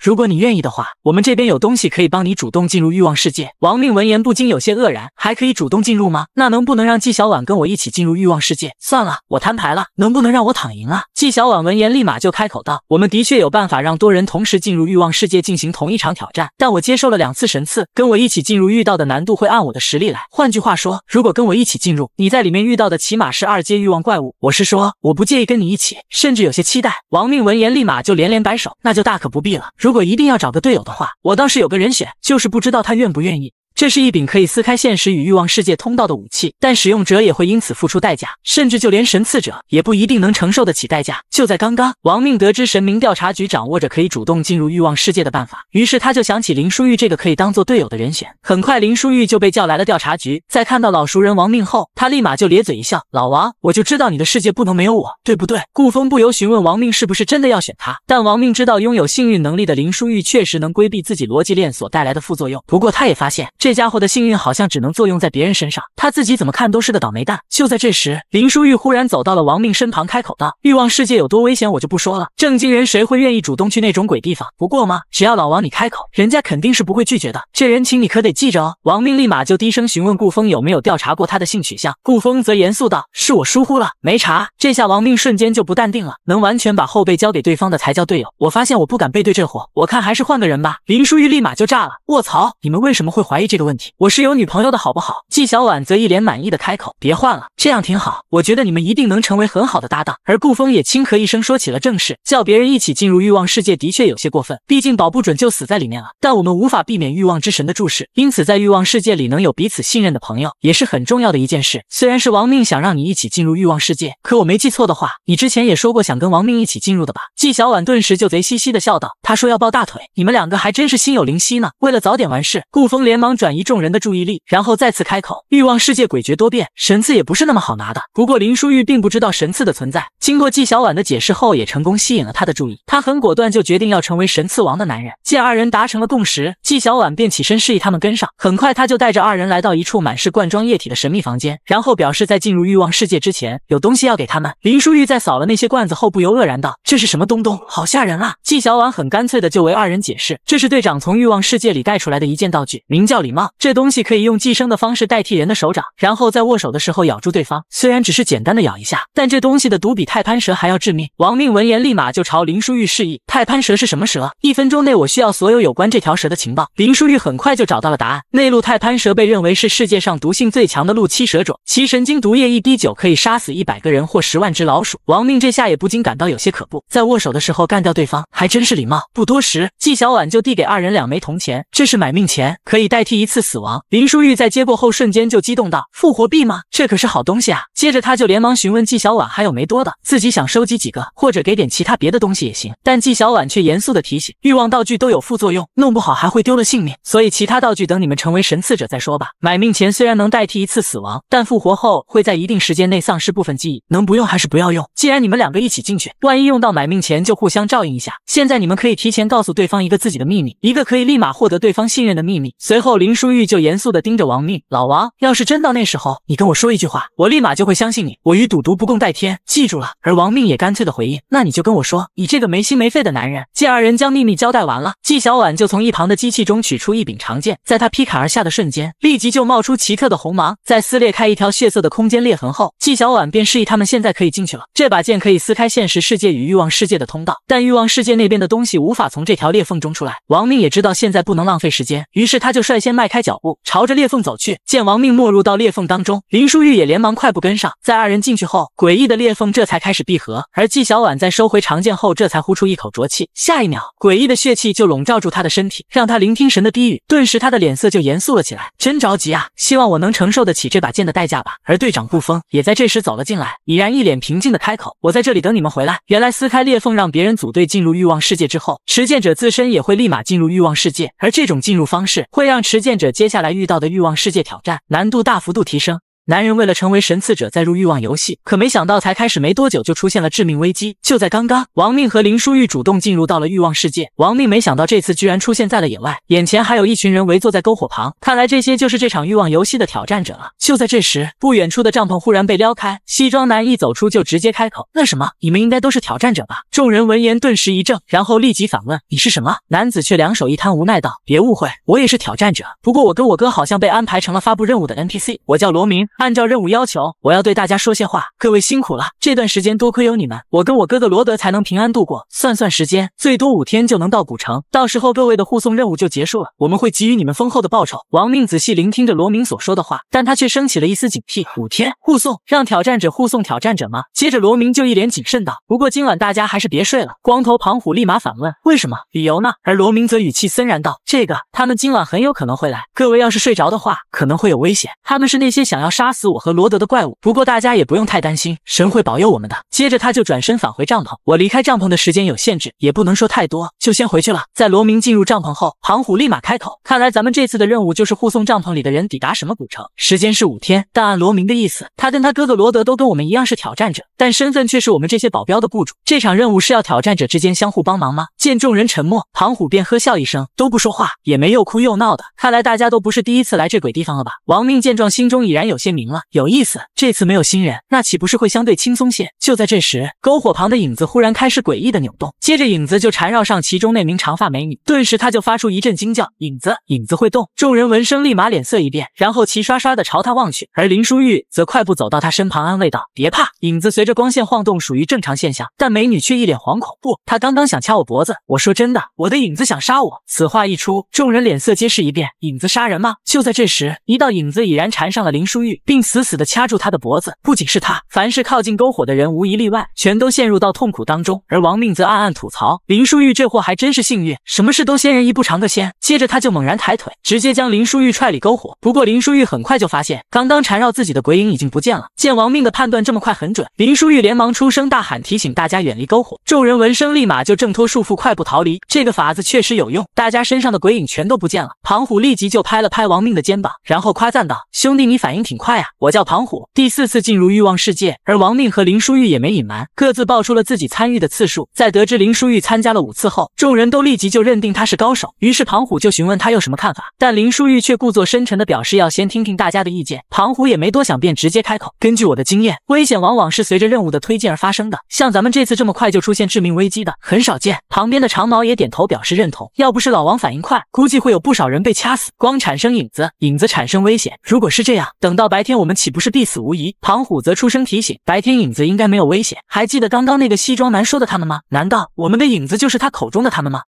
如果你愿意的话，我们这边有东西可以帮你主动进入欲望世界。”王命闻言不禁有些愕然：“还可以主动进入吗？那能不能让纪小婉跟我一起进入欲望世界？算了，我摊牌了，能不能让我躺赢啊？”纪小婉闻言立马就开口道：“我们的。”却有办法让多人同时进入欲望世界进行同一场挑战，但我接受了两次神赐，跟我一起进入遇到的难度会按我的实力来。换句话说，如果跟我一起进入，你在里面遇到的起码是二阶欲望怪物。我是说，我不介意跟你一起，甚至有些期待。亡命闻言立马就连连摆手，那就大可不必了。如果一定要找个队友的话，我倒是有个人选，就是不知道他愿不愿意。这是一柄可以撕开现实与欲望世界通道的武器，但使用者也会因此付出代价，甚至就连神赐者也不一定能承受得起代价。就在刚刚，亡命得知神明调查局掌握着可以主动进入欲望世界的办法，于是他就想起林书玉这个可以当做队友的人选。很快，林书玉就被叫来了调查局，在看到老熟人亡命后，他立马就咧嘴一笑：“老王，我就知道你的世界不能没有我，对不对？”顾风不由询问亡命是不是真的要选他，但亡命知道拥有幸运能力的林书玉确实能规避自己逻辑链所带来的副作用，不过他也发现。这家伙的幸运好像只能作用在别人身上，他自己怎么看都是个倒霉蛋。就在这时，林书玉忽然走到了王命身旁，开口道：“欲望世界有多危险，我就不说了。正经人谁会愿意主动去那种鬼地方？不过嘛，只要老王你开口，人家肯定是不会拒绝的。这人情你可得记着哦。”王命立马就低声询问顾峰有没有调查过他的性取向，顾峰则严肃道：“是我疏忽了，没查。”这下王命瞬间就不淡定了，能完全把后背交给对方的才叫队友。我发现我不敢背对这货，我看还是换个人吧。林书玉立马就炸了：“卧槽，你们为什么会怀疑这？”这个问题我是有女朋友的，好不好？纪小婉则一脸满意的开口，别换了，这样挺好。我觉得你们一定能成为很好的搭档。而顾风也轻咳一声，说起了正事，叫别人一起进入欲望世界的确有些过分，毕竟保不准就死在里面了。但我们无法避免欲望之神的注视，因此在欲望世界里能有彼此信任的朋友也是很重要的一件事。虽然是王命想让你一起进入欲望世界，可我没记错的话，你之前也说过想跟王命一起进入的吧？纪小婉顿时就贼兮兮的笑道，他说要抱大腿，你们两个还真是心有灵犀呢。为了早点完事，顾风连忙转。转移众人的注意力，然后再次开口。欲望世界诡谲多变，神赐也不是那么好拿的。不过林书玉并不知道神赐的存在，经过纪小婉的解释后，也成功吸引了他的注意。他很果断，就决定要成为神赐王的男人。见二人达成了共识，纪小婉便起身示意他们跟上。很快，他就带着二人来到一处满是罐装液体的神秘房间，然后表示在进入欲望世界之前，有东西要给他们。林书玉在扫了那些罐子后，不由愕然道：“这是什么东东？好吓人啊！”纪小婉很干脆的就为二人解释：“这是队长从欲望世界里带出来的一件道具，名叫李。”这东西可以用寄生的方式代替人的手掌，然后在握手的时候咬住对方。虽然只是简单的咬一下，但这东西的毒比泰攀蛇还要致命。王命闻言立马就朝林淑玉示意：“泰攀蛇是什么蛇？”一分钟内，我需要所有有关这条蛇的情报。林淑玉很快就找到了答案。内陆泰攀蛇被认为是世界上毒性最强的陆栖蛇种，其神经毒液一滴酒可以杀死一百个人或十万只老鼠。王命这下也不禁感到有些可怖，在握手的时候干掉对方还真是礼貌。不多时，纪小婉就递给二人两枚铜钱，这是买命钱，可以代替。一次死亡，林淑玉在接过后瞬间就激动道：“复活币吗？这可是好东西啊！”接着他就连忙询问纪小婉还有没多的，自己想收集几个，或者给点其他别的东西也行。但纪小婉却严肃的提醒：“欲望道具都有副作用，弄不好还会丢了性命。所以其他道具等你们成为神赐者再说吧。买命钱虽然能代替一次死亡，但复活后会在一定时间内丧失部分记忆，能不用还是不要用。既然你们两个一起进去，万一用到买命钱，就互相照应一下。现在你们可以提前告诉对方一个自己的秘密，一个可以立马获得对方信任的秘密。”随后林。林淑玉就严肃地盯着王命，老王，要是真到那时候，你跟我说一句话，我立马就会相信你。我与赌毒不共戴天，记住了。而王命也干脆地回应：“那你就跟我说，你这个没心没肺的男人。”见二人将秘密交代完了，纪小婉就从一旁的机器中取出一柄长剑，在他劈砍而下的瞬间，立即就冒出奇特的红芒，在撕裂开一条血色的空间裂痕后，纪小婉便示意他们现在可以进去了。这把剑可以撕开现实世界与欲望世界的通道，但欲望世界那边的东西无法从这条裂缝中出来。王命也知道现在不能浪费时间，于是他就率先。迈开脚步，朝着裂缝走去。见王命没入到裂缝当中，林淑玉也连忙快步跟上。在二人进去后，诡异的裂缝这才开始闭合。而纪小婉在收回长剑后，这才呼出一口浊气。下一秒，诡异的血气就笼罩住他的身体，让他聆听神的低语。顿时，他的脸色就严肃了起来。真着急啊！希望我能承受得起这把剑的代价吧。而队长顾风也在这时走了进来，已然一脸平静的开口：“我在这里等你们回来。”原来撕开裂缝让别人组队进入欲望世界之后，持剑者自身也会立马进入欲望世界，而这种进入方式会让持见者接下来遇到的欲望世界挑战难度大幅度提升。男人为了成为神赐者，再入欲望游戏，可没想到才开始没多久，就出现了致命危机。就在刚刚，王命和林书玉主动进入到了欲望世界。王命没想到这次居然出现在了野外，眼前还有一群人围坐在篝火旁，看来这些就是这场欲望游戏的挑战者了。就在这时，不远处的帐篷忽然被撩开，西装男一走出就直接开口：“那什么，你们应该都是挑战者吧？”众人闻言顿时一怔，然后立即反问：“你是什么？”男子却两手一摊，无奈道：“别误会，我也是挑战者，不过我跟我哥好像被安排成了发布任务的 NPC。我叫罗明。”按照任务要求，我要对大家说些话。各位辛苦了，这段时间多亏有你们，我跟我哥哥罗德才能平安度过。算算时间，最多五天就能到古城，到时候各位的护送任务就结束了。我们会给予你们丰厚的报酬。王命仔细聆听着罗明所说的话，但他却升起了一丝警惕。五天护送，让挑战者护送挑战者吗？接着罗明就一脸谨慎道：“不过今晚大家还是别睡了。”光头庞虎立马反问：“为什么？理由呢？”而罗明则语气森然道：“这个，他们今晚很有可能会来。各位要是睡着的话，可能会有危险。他们是那些想要杀……”杀死我和罗德的怪物。不过大家也不用太担心，神会保佑我们的。接着他就转身返回帐篷。我离开帐篷的时间有限制，也不能说太多，就先回去了。在罗明进入帐篷后，庞虎立马开口：“看来咱们这次的任务就是护送帐篷里的人抵达什么古城，时间是五天。但按罗明的意思，他跟他哥哥罗德都跟我们一样是挑战者，但身份却是我们这些保镖的雇主。这场任务是要挑战者之间相互帮忙吗？”见众人沉默，庞虎便呵笑一声：“都不说话，也没又哭又闹的，看来大家都不是第一次来这鬼地方了吧？”王命见状，心中已然有些。明了，有意思。这次没有新人，那岂不是会相对轻松些？就在这时，篝火旁的影子忽然开始诡异的扭动，接着影子就缠绕上其中那名长发美女，顿时她就发出一阵惊叫。影子，影子会动！众人闻声立马脸色一变，然后齐刷刷的朝他望去。而林淑玉则快步走到他身旁，安慰道：“别怕，影子随着光线晃动属于正常现象。”但美女却一脸惶恐，不，她刚刚想掐我脖子。我说真的，我的影子想杀我。此话一出，众人脸色皆是一变。影子杀人吗？就在这时，一道影子已然缠上了林淑玉。并死死地掐住他的脖子。不仅是他，凡是靠近篝火的人，无一例外，全都陷入到痛苦当中。而王命则暗暗吐槽：“林淑玉这货还真是幸运，什么事都先人一步尝个鲜。”接着他就猛然抬腿，直接将林淑玉踹离篝火。不过林淑玉很快就发现，刚刚缠绕自己的鬼影已经不见了。见王命的判断这么快很准，林淑玉连忙出声大喊，提醒大家远离篝火。众人闻声立马就挣脱束缚，快步逃离。这个法子确实有用，大家身上的鬼影全都不见了。庞虎立即就拍了拍王命的肩膀，然后夸赞道：“兄弟，你反应挺快。”快呀！我叫庞虎，第四次进入欲望世界。而王宁和林书玉也没隐瞒，各自报出了自己参与的次数。在得知林书玉参加了五次后，众人都立即就认定他是高手。于是庞虎就询问他有什么看法，但林书玉却故作深沉的表示要先听听大家的意见。庞虎也没多想，便直接开口：“根据我的经验，危险往往是随着任务的推进而发生的。像咱们这次这么快就出现致命危机的，很少见。”旁边的长毛也点头表示认同。要不是老王反应快，估计会有不少人被掐死。光产生影子，影子产生危险。如果是这样，等到白。白天我们岂不是必死无疑？庞虎则出声提醒：“白天影子应该没有危险。还记得刚刚那个西装男说的他们吗？难道我们的影子就是他口中的他们吗？”